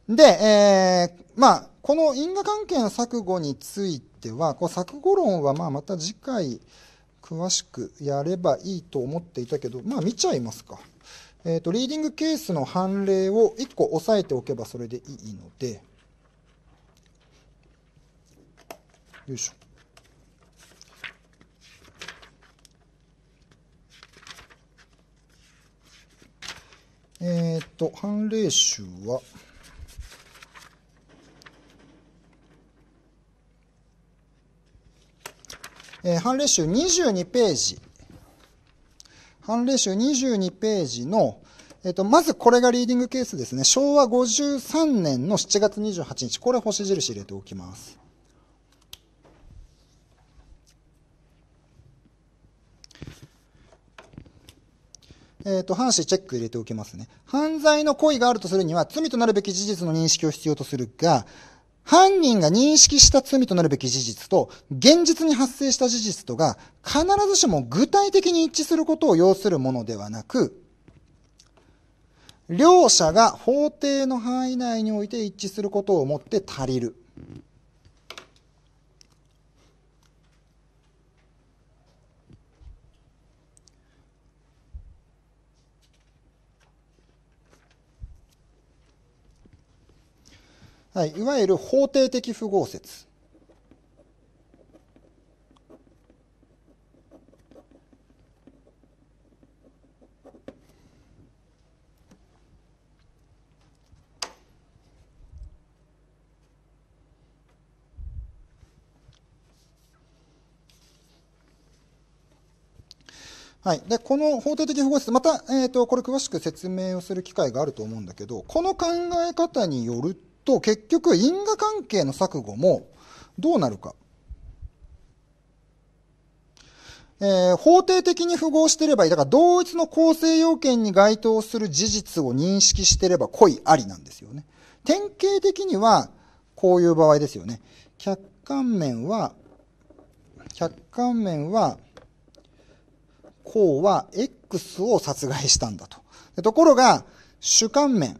Speaker 1: で、えー、まあ、この因果関係の錯誤については、こう錯誤論はまあまた次回詳しくやればいいと思っていたけど、まあ見ちゃいますか。えっ、ー、と、リーディングケースの判例を1個押さえておけばそれでいいので、よいしょ。えー、っと、判例集は、えー、判例集22ページ。判例集22ページの、えっと、まずこれがリーディングケースですね。昭和53年の7月28日。これ星印入れておきます。えっ、と、反詞チェック入れておきますね。犯罪の故意があるとするには、罪となるべき事実の認識を必要とするが、犯人が認識した罪となるべき事実と、現実に発生した事実とが、必ずしも具体的に一致することを要するものではなく、両者が法定の範囲内において一致することをもって足りる。はい、いわゆる法定的符号説はい、でこの法定的符号説、また、えーと、とこれ詳しく説明をする機会があると思うんだけど、この考え方によると、と結局因果関係の錯誤もどうなるか。えー、法定的に符合してればいい。だから同一の構成要件に該当する事実を認識してれば故意ありなんですよね。典型的にはこういう場合ですよね。客観面は、客観面は、こうは X を殺害したんだと。ところが、主観面、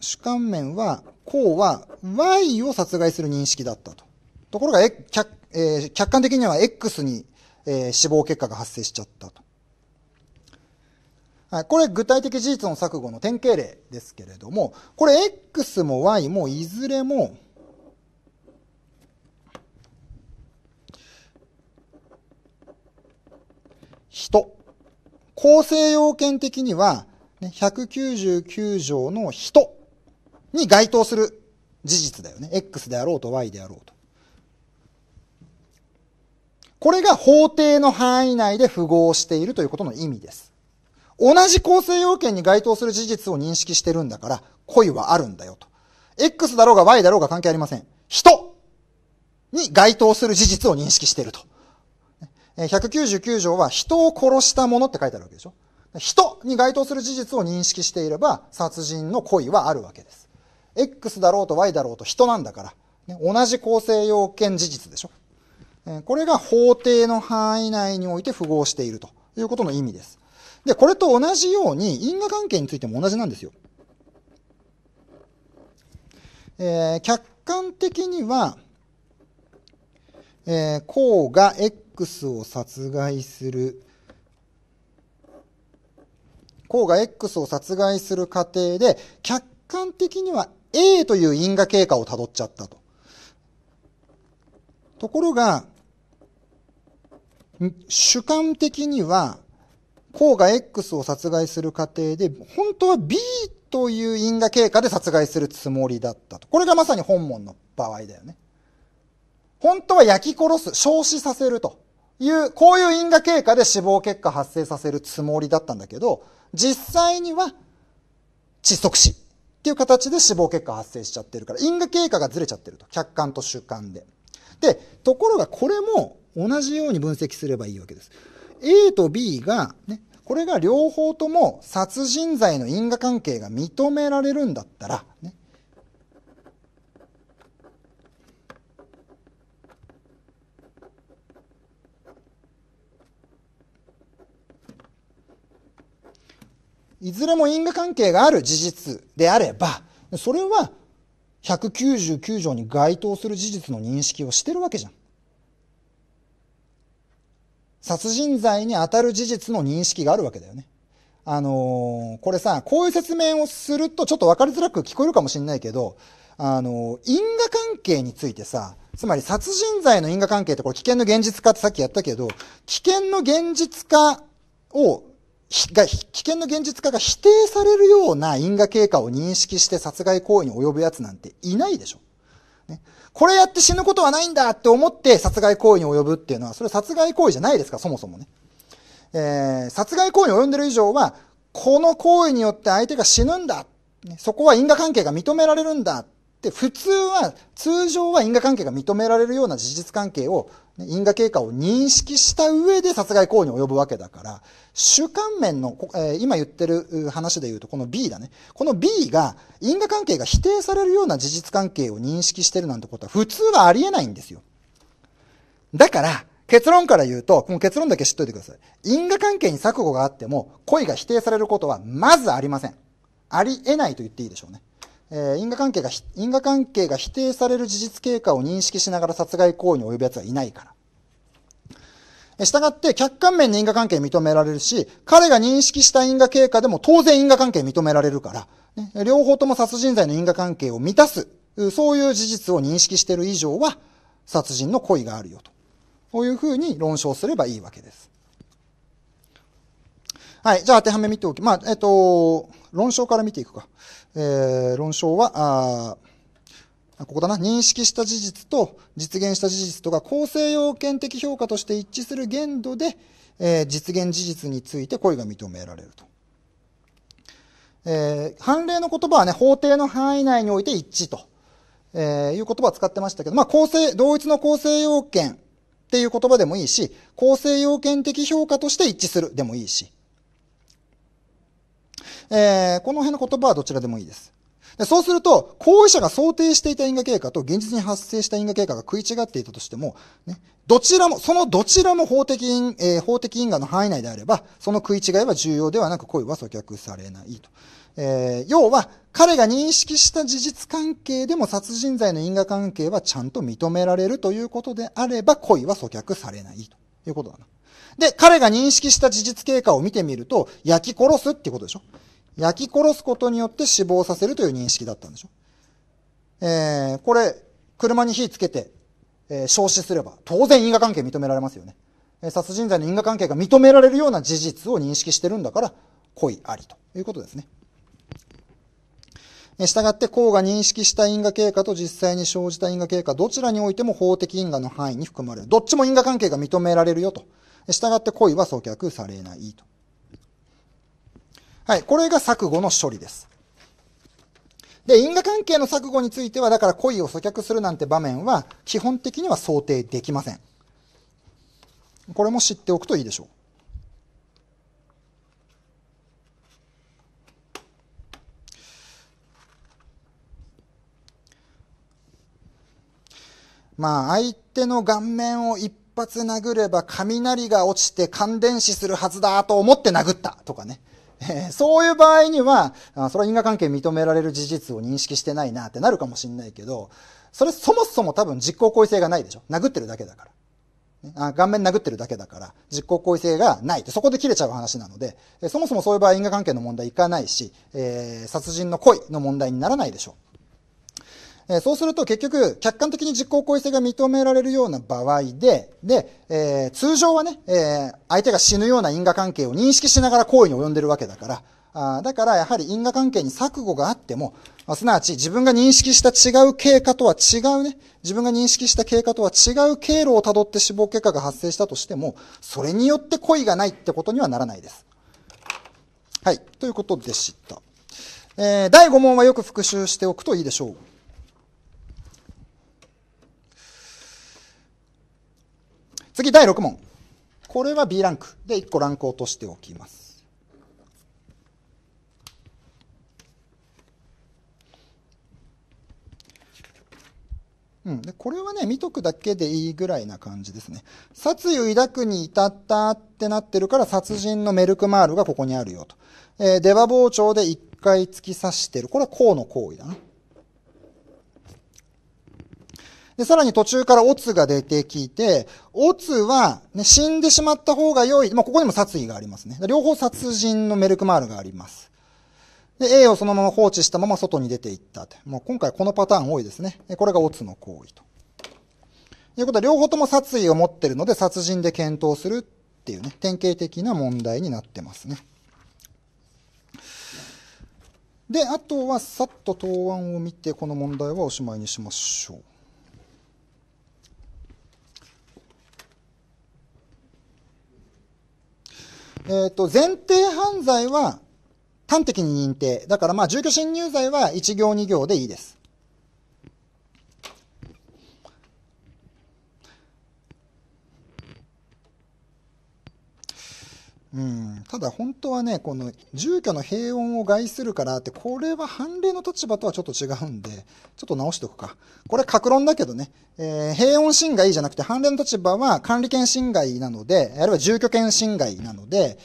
Speaker 1: 主観面は、項は Y を殺害する認識だったと。ところが、え客えー、客観的には X に、えー、死亡結果が発生しちゃったと。はい、これ具体的事実の錯誤の典型例ですけれども、これ X も Y もいずれも、人。構成要件的には、ね、199条の人に該当する事実だよね。X であろうと Y であろうと。これが法定の範囲内で符合しているということの意味です。同じ構成要件に該当する事実を認識してるんだから、恋はあるんだよと。X だろうが Y だろうが関係ありません。人に該当する事実を認識していると。199条は人を殺したものって書いてあるわけでしょ。人に該当する事実を認識していれば、殺人の故意はあるわけです。X だろうと Y だろうと人なんだから、ね、同じ構成要件事実でしょ。これが法定の範囲内において符合しているということの意味です。で、これと同じように因果関係についても同じなんですよ。えー、客観的には、えー、項が X を殺害する、項が X を殺害する過程で、客観的には A という因果経過をたどっちゃったと。ところが、主観的には、項が X を殺害する過程で、本当は B という因果経過で殺害するつもりだったと。これがまさに本門の場合だよね。本当は焼き殺す、焼死させるという、こういう因果経過で死亡結果発生させるつもりだったんだけど、実際には窒息死。っていう形で死亡結果発生しちゃってるから、因果経過がずれちゃってると。客観と主観で。で、ところがこれも同じように分析すればいいわけです。A と B が、ね、これが両方とも殺人罪の因果関係が認められるんだったら、ね、いずれも因果関係がある事実であれば、それは199条に該当する事実の認識をしてるわけじゃん。殺人罪に当たる事実の認識があるわけだよね。あのー、これさ、こういう説明をするとちょっと分かりづらく聞こえるかもしれないけど、あのー、因果関係についてさ、つまり殺人罪の因果関係ってこれ危険の現実化ってさっきやったけど、危険の現実化をが危険の現実化が否定されるような因果経過を認識して殺害行為に及ぶやつなんていないでしょ。ね、これやって死ぬことはないんだって思って殺害行為に及ぶっていうのは、それ殺害行為じゃないですか、そもそもね。えー、殺害行為に及んでる以上は、この行為によって相手が死ぬんだ。そこは因果関係が認められるんだっで、普通は、通常は因果関係が認められるような事実関係を、因果経過を認識した上で殺害行為に及ぶわけだから、主観面の、えー、今言ってる話で言うと、この B だね。この B が、因果関係が否定されるような事実関係を認識してるなんてことは、普通はありえないんですよ。だから、結論から言うと、この結論だけ知っといてください。因果関係に錯誤があっても、恋が否定されることはまずありません。ありえないと言っていいでしょうね。え因果関係が、因果関係が否定される事実経過を認識しながら殺害行為に及ぶ奴はいないから。したがって客観面に因果関係認められるし、彼が認識した因果経過でも当然因果関係認められるから、ね、両方とも殺人罪の因果関係を満たす、そういう事実を認識している以上は、殺人の故意があるよと。こういうふうに論証すればいいわけです。はい。じゃあ当てはめ見ておき、まあ、えっと、論証から見ていくか。えー、論証は、あここだな。認識した事実と実現した事実とが構成要件的評価として一致する限度で、えー、実現事実について故意が認められると。えー、判例の言葉はね、法定の範囲内において一致と、えー、いう言葉を使ってましたけど、まあ、構成、同一の構成要件っていう言葉でもいいし、構成要件的評価として一致するでもいいし、えー、この辺の言葉はどちらでもいいです。でそうすると、行為者が想定していた因果経過と現実に発生した因果経過が食い違っていたとしても、ね、どちらも、そのどちらも法的因、えー、法的因果の範囲内であれば、その食い違いは重要ではなく、行為は阻却されないと。えー、要は、彼が認識した事実関係でも殺人罪の因果関係はちゃんと認められるということであれば、故意は阻却されないということだな。で、彼が認識した事実経過を見てみると、焼き殺すってことでしょ焼き殺すことによって死亡させるという認識だったんでしょ。えー、これ、車に火つけて、えー、焼死すれば、当然因果関係認められますよね。え殺人罪の因果関係が認められるような事実を認識してるんだから、故意ありということですね。したがって、公が認識した因果経過と実際に生じた因果経過、どちらにおいても法的因果の範囲に含まれる。どっちも因果関係が認められるよと。したがって、故意は送却されないと。はい、これが錯誤の処理です。で、因果関係の錯誤については、だから故意を阻却するなんて場面は、基本的には想定できません。これも知っておくといいでしょう。まあ、相手の顔面を一発殴れば雷が落ちて感電死するはずだと思って殴ったとかね。えー、そういう場合には、あそれは因果関係認められる事実を認識してないなってなるかもしれないけど、それそもそも多分実行行為性がないでしょ。殴ってるだけだから。あ顔面殴ってるだけだから、実行行為性がないって、そこで切れちゃう話なので、そもそもそういう場合、因果関係の問題いかないし、えー、殺人の故意の問題にならないでしょう。えそうすると結局、客観的に実行行為性が認められるような場合で、で、えー、通常はね、えー、相手が死ぬような因果関係を認識しながら行為に及んでるわけだから、あだからやはり因果関係に錯誤があっても、すなわち自分が認識した違う経過とは違うね、自分が認識した経過とは違う経路をたどって死亡結果が発生したとしても、それによって故意がないってことにはならないです。はい。ということでした。えー、第5問はよく復習しておくといいでしょう。次、第6問。これは B ランクで1個ランク落としておきます。うん、でこれはね、見とくだけでいいぐらいな感じですね。殺意を抱くに至ったってなってるから、殺人のメルクマールがここにあるよと。えー、出刃包丁で1回突き刺してる。これはうの行為だな。で、さらに途中からオツが出てきて、オツは、ね、死んでしまった方が良い。まあ、ここにも殺意がありますね。両方殺人のメルクマールがあります。で、A をそのまま放置したまま外に出ていったもう今回このパターン多いですね。これがオツの行為と。ということは、両方とも殺意を持ってるので、殺人で検討するっていうね、典型的な問題になってますね。で、あとは、さっと答案を見て、この問題はおしまいにしましょう。えっ、と、前提犯罪は端的に認定。だからまあ住居侵入罪は1行2行でいいです。うん、ただ本当はね、この住居の平穏を害するからって、これは判例の立場とはちょっと違うんで、ちょっと直しておくか。これ、格論だけどね、えー、平穏侵害じゃなくて、判例の立場は管理権侵害なので、あるいは住居権侵害なので、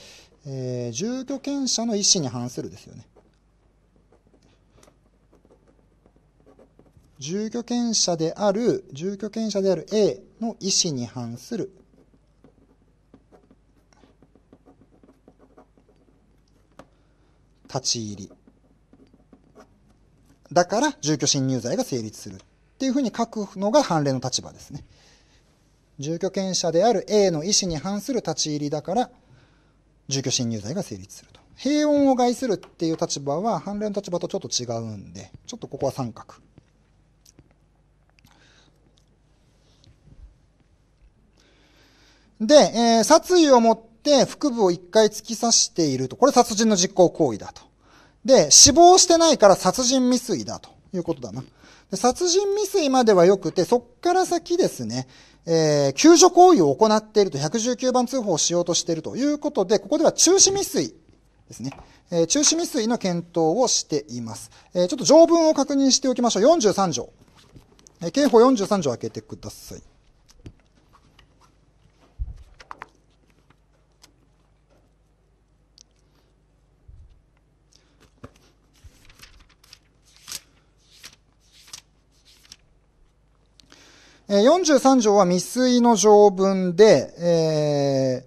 Speaker 1: えー、住居権者の意思に反するですよね。住居権者である、住居権者である A の意思に反する立ち入り。だから住居侵入罪が成立するっていうふうに書くのが判例の立場ですね。住居権者である A の意思に反する立ち入りだから住居侵入罪が成立すると。平穏を害するっていう立場は判例の立場とちょっと違うんで、ちょっとここは三角。で、えー、殺意を持っで、腹部を一回突き刺していると。これ殺人の実行行為だと。で、死亡してないから殺人未遂だということだな。で殺人未遂まではよくて、そっから先ですね、えー、救助行為を行っていると、119番通報をしようとしているということで、ここでは中止未遂ですね。えー、中止未遂の検討をしています。えー、ちょっと条文を確認しておきましょう。43条。えー、刑法43条を開けてください。43条は未遂の条文で、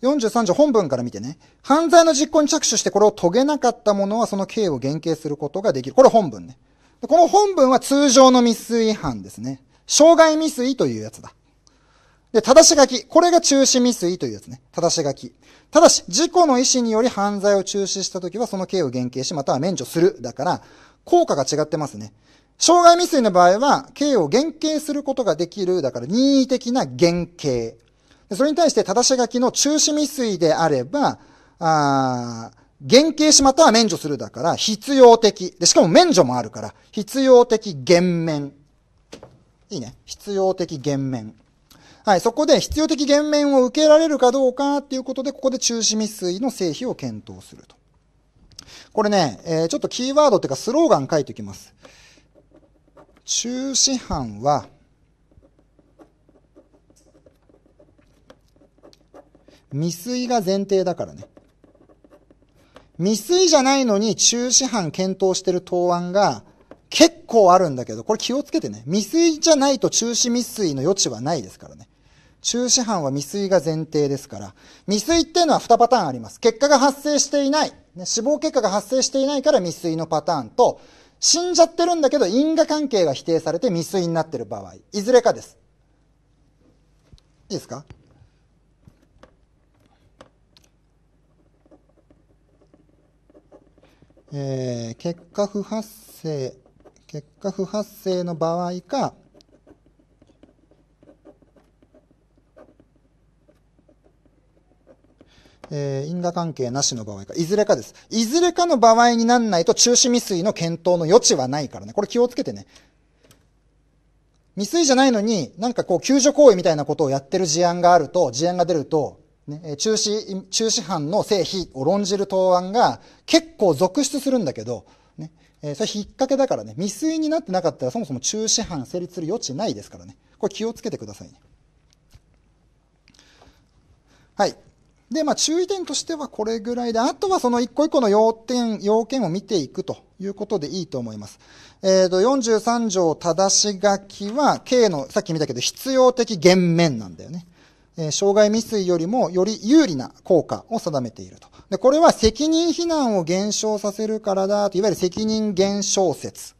Speaker 1: 43条本文から見てね、犯罪の実行に着手してこれを遂げなかった者はその刑を減刑することができる。これ本文ね。この本文は通常の未遂違反ですね。障害未遂というやつだ。で、正し書き。これが中止未遂というやつね。正し書き。ただし、事故の意思により犯罪を中止したときは、その刑を減刑し、または免除する。だから、効果が違ってますね。障害未遂の場合は、刑を減刑することができる、だから任意的な減刑。それに対して、正し書きの中止未遂であれば、あ減刑しまたは免除するだから、必要的。で、しかも免除もあるから、必要的減免。いいね。必要的減免。はい、そこで必要的減免を受けられるかどうかっていうことで、ここで中止未遂の成否を検討すると。これね、えー、ちょっとキーワードっていうかスローガン書いておきます。中止犯は、未遂が前提だからね。未遂じゃないのに中止犯検討してる答案が結構あるんだけど、これ気をつけてね。未遂じゃないと中止未遂の余地はないですからね。中止犯は未遂が前提ですから、未遂っていうのは2パターンあります。結果が発生していない。ね、死亡結果が発生していないから未遂のパターンと、死んじゃってるんだけど因果関係が否定されて未遂になってる場合いずれかですいいですかえー、結果不発生結果不発生の場合かえー、因果関係なしの場合か。いずれかです。いずれかの場合になんないと中止未遂の検討の余地はないからね。これ気をつけてね。未遂じゃないのに、なんかこう救助行為みたいなことをやってる事案があると、事案が出ると、ね、中止、中止犯の性否を論じる答案が結構続出するんだけど、ね、えー、それ引っ掛けだからね、未遂になってなかったらそもそも中止犯成立する余地ないですからね。これ気をつけてくださいね。はい。で、まあ、注意点としてはこれぐらいで、あとはその一個一個の要点、要件を見ていくということでいいと思います。えっ、ー、と、43条正し書きは、刑の、さっき見たけど、必要的減免なんだよね。えー、障害未遂よりもより有利な効果を定めていると。で、これは責任非難を減少させるからだと、いわゆる責任減少説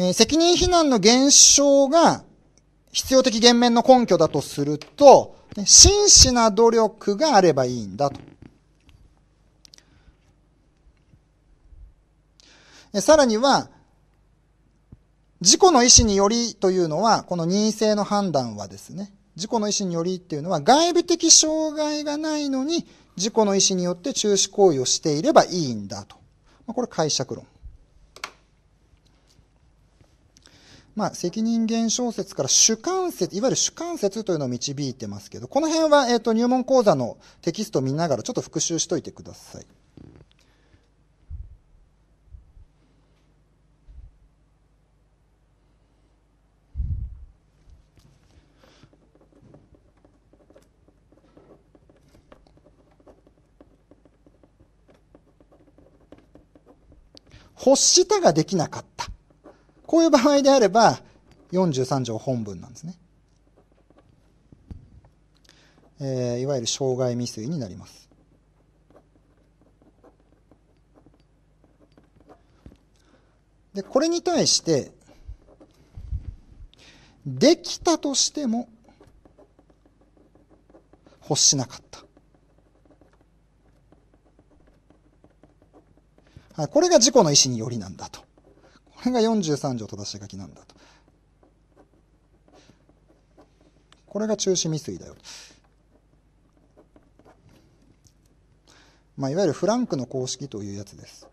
Speaker 1: えー、責任避難の減少が必要的減免の根拠だとすると、真摯な努力があればいいんだと。さらには、事故の意思によりというのは、この任意性の判断はですね、事故の意思によりっていうのは、外部的障害がないのに、事故の意思によって中止行為をしていればいいんだと。これ解釈論。まあ、責任減小説から主観説、いわゆる主観説というのを導いてますけど、この辺は、えっ、と、入門講座のテキストを見ながらちょっと復習しといてください。欲したができなかった。こういう場合であれば、43条本文なんですね。えー、いわゆる障害未遂になります。で、これに対して、できたとしても、欲しなかった。はい、これが事故の意思によりなんだと。これが43条正し書きなんだと。これが中止未遂だよと。まあ、いわゆるフランクの公式というやつです。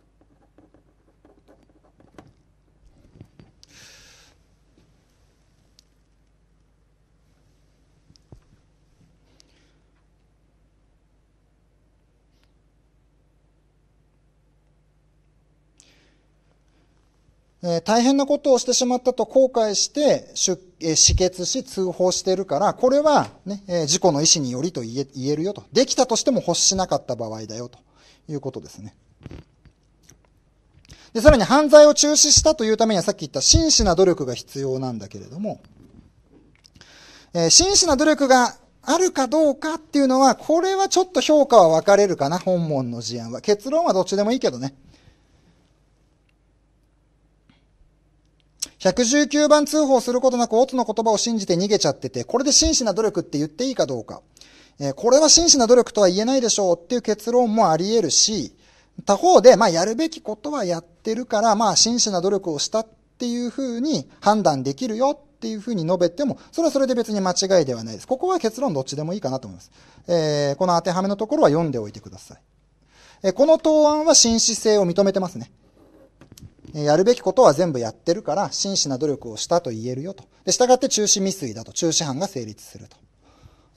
Speaker 1: え大変なことをしてしまったと後悔して、え止血し通報してるから、これはね、え事故の意思によりと言え言えるよと。できたとしても欲しなかった場合だよということですね。で、さらに犯罪を中止したというためにはさっき言った真摯な努力が必要なんだけれども、え真摯な努力があるかどうかっていうのは、これはちょっと評価は分かれるかな、本門の事案は。結論はどっちでもいいけどね。119番通報することなくオツの言葉を信じて逃げちゃってて、これで真摯な努力って言っていいかどうか。えー、これは真摯な努力とは言えないでしょうっていう結論もあり得るし、他方で、まあ、やるべきことはやってるから、まあ、真摯な努力をしたっていうふうに判断できるよっていうふうに述べても、それはそれで別に間違いではないです。ここは結論どっちでもいいかなと思います。えー、この当てはめのところは読んでおいてください。えー、この答案は真摯性を認めてますね。やるべきことは全部やってるから、真摯な努力をしたと言えるよと。で、従って中止未遂だと、中止犯が成立すると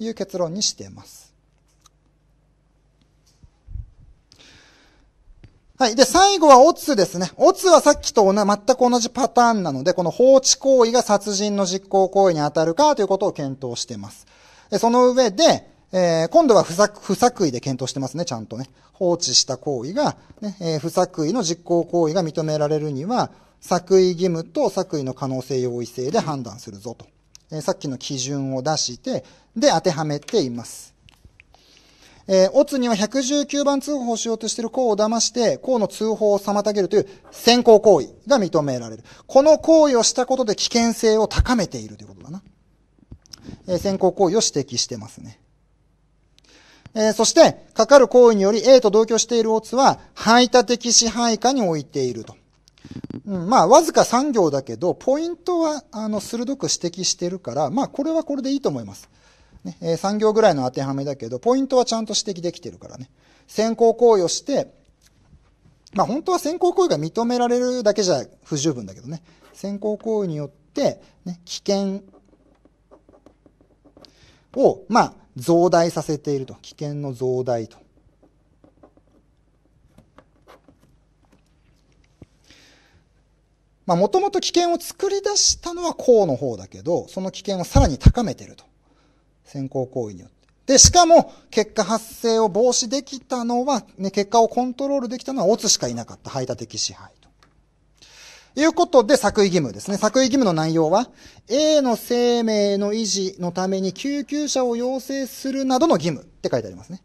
Speaker 1: いう結論にしています。はい。で、最後はオツですね。オツはさっきと同じ、全く同じパターンなので、この放置行為が殺人の実行行為に当たるかということを検討しています。その上で、えー、今度は不作不作為で検討してますね、ちゃんとね。放置した行為がね、えー、不作為の実行行為が認められるには、作為義務と作為の可能性容易性で判断するぞと。えー、さっきの基準を出して、で、当てはめています。えー、オツには119番通報しようとしている項を騙して、項の通報を妨げるという先行行為が認められる。この行為をしたことで危険性を高めているということだな。えー、先行行為を指摘してますね。えー、そして、かかる行為により A と同居しているオツは、排他的支配下に置いていると。うん、まあ、わずか3行だけど、ポイントは、あの、鋭く指摘してるから、まあ、これはこれでいいと思います。ね、えー、3行ぐらいの当てはめだけど、ポイントはちゃんと指摘できてるからね。先行行為をして、まあ、本当は先行行為が認められるだけじゃ不十分だけどね。先行行為によって、ね、危険を、まあ、増大させていると。危険の増大と。まあ、もともと危険を作り出したのは公の方だけど、その危険をさらに高めていると。先行行為によって。で、しかも、結果発生を防止できたのは、ね、結果をコントロールできたのは、オツしかいなかった排他的支配。いうことで、作為義務ですね。作為義務の内容は、A の生命の維持のために救急車を要請するなどの義務って書いてありますね。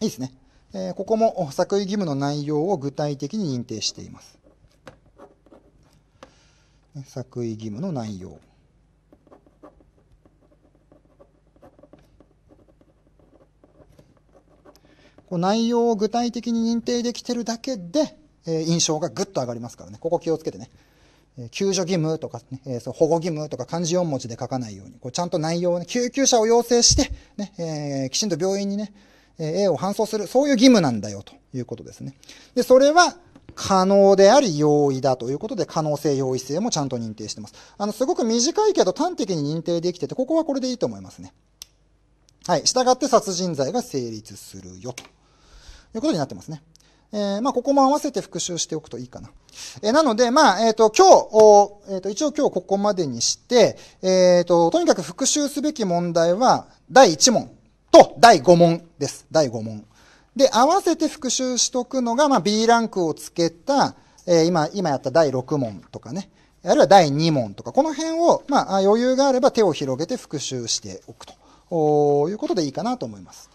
Speaker 1: いいですね。えー、ここも作為義務の内容を具体的に認定しています。作為義務の内容。こう内容を具体的に認定できてるだけで、え印象がぐっと上がりますからね、ここ気をつけてね。救助義務とか、ね、えそ保護義務とか漢字4文字で書かないように、こうちゃんと内容を、ね、救急車を要請してね、えー、きちんと病院にね、え A を搬送する、そういう義務なんだよということですね。で、それは可能であり容易だということで、可能性、容易性もちゃんと認定してます。あの、すごく短いけど端的に認定できてて、ここはこれでいいと思いますね。はい。従って殺人罪が成立するよということになってますね。えー、まあ、ここも合わせて復習しておくといいかな。えー、なので、まあ、えっ、ー、と、今日、えっ、と、一応今日ここまでにして、えっ、と、とにかく復習すべき問題は、第1問と第5問です。第5問。で、合わせて復習しておくのが、まあ、B ランクをつけた、え今、今やった第6問とかね。あるいは第2問とか、この辺を、まあ、余裕があれば手を広げて復習しておくということでいいかなと思います。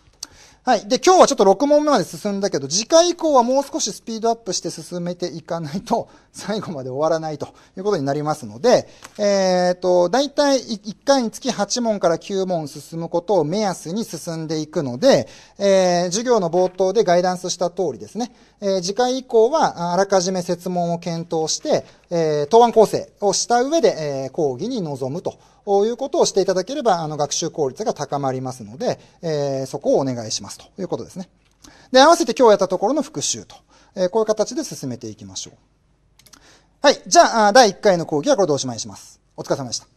Speaker 1: はい。で、今日はちょっと6問目まで進んだけど、次回以降はもう少しスピードアップして進めていかないと、最後まで終わらないということになりますので、えっ、ー、と、だいたい1回につき8問から9問進むことを目安に進んでいくので、えー、授業の冒頭でガイダンスした通りですね、えー、次回以降はあらかじめ設問を検討して、えー、答案構成をした上で、えー、講義に臨むと。いうことをしていただければ、あの、学習効率が高まりますので、えそこをお願いしますということですね。で、合わせて今日やったところの復習と、えこういう形で進めていきましょう。はい。じゃあ、第1回の講義はこれでおしまいにします。お疲れ様でした。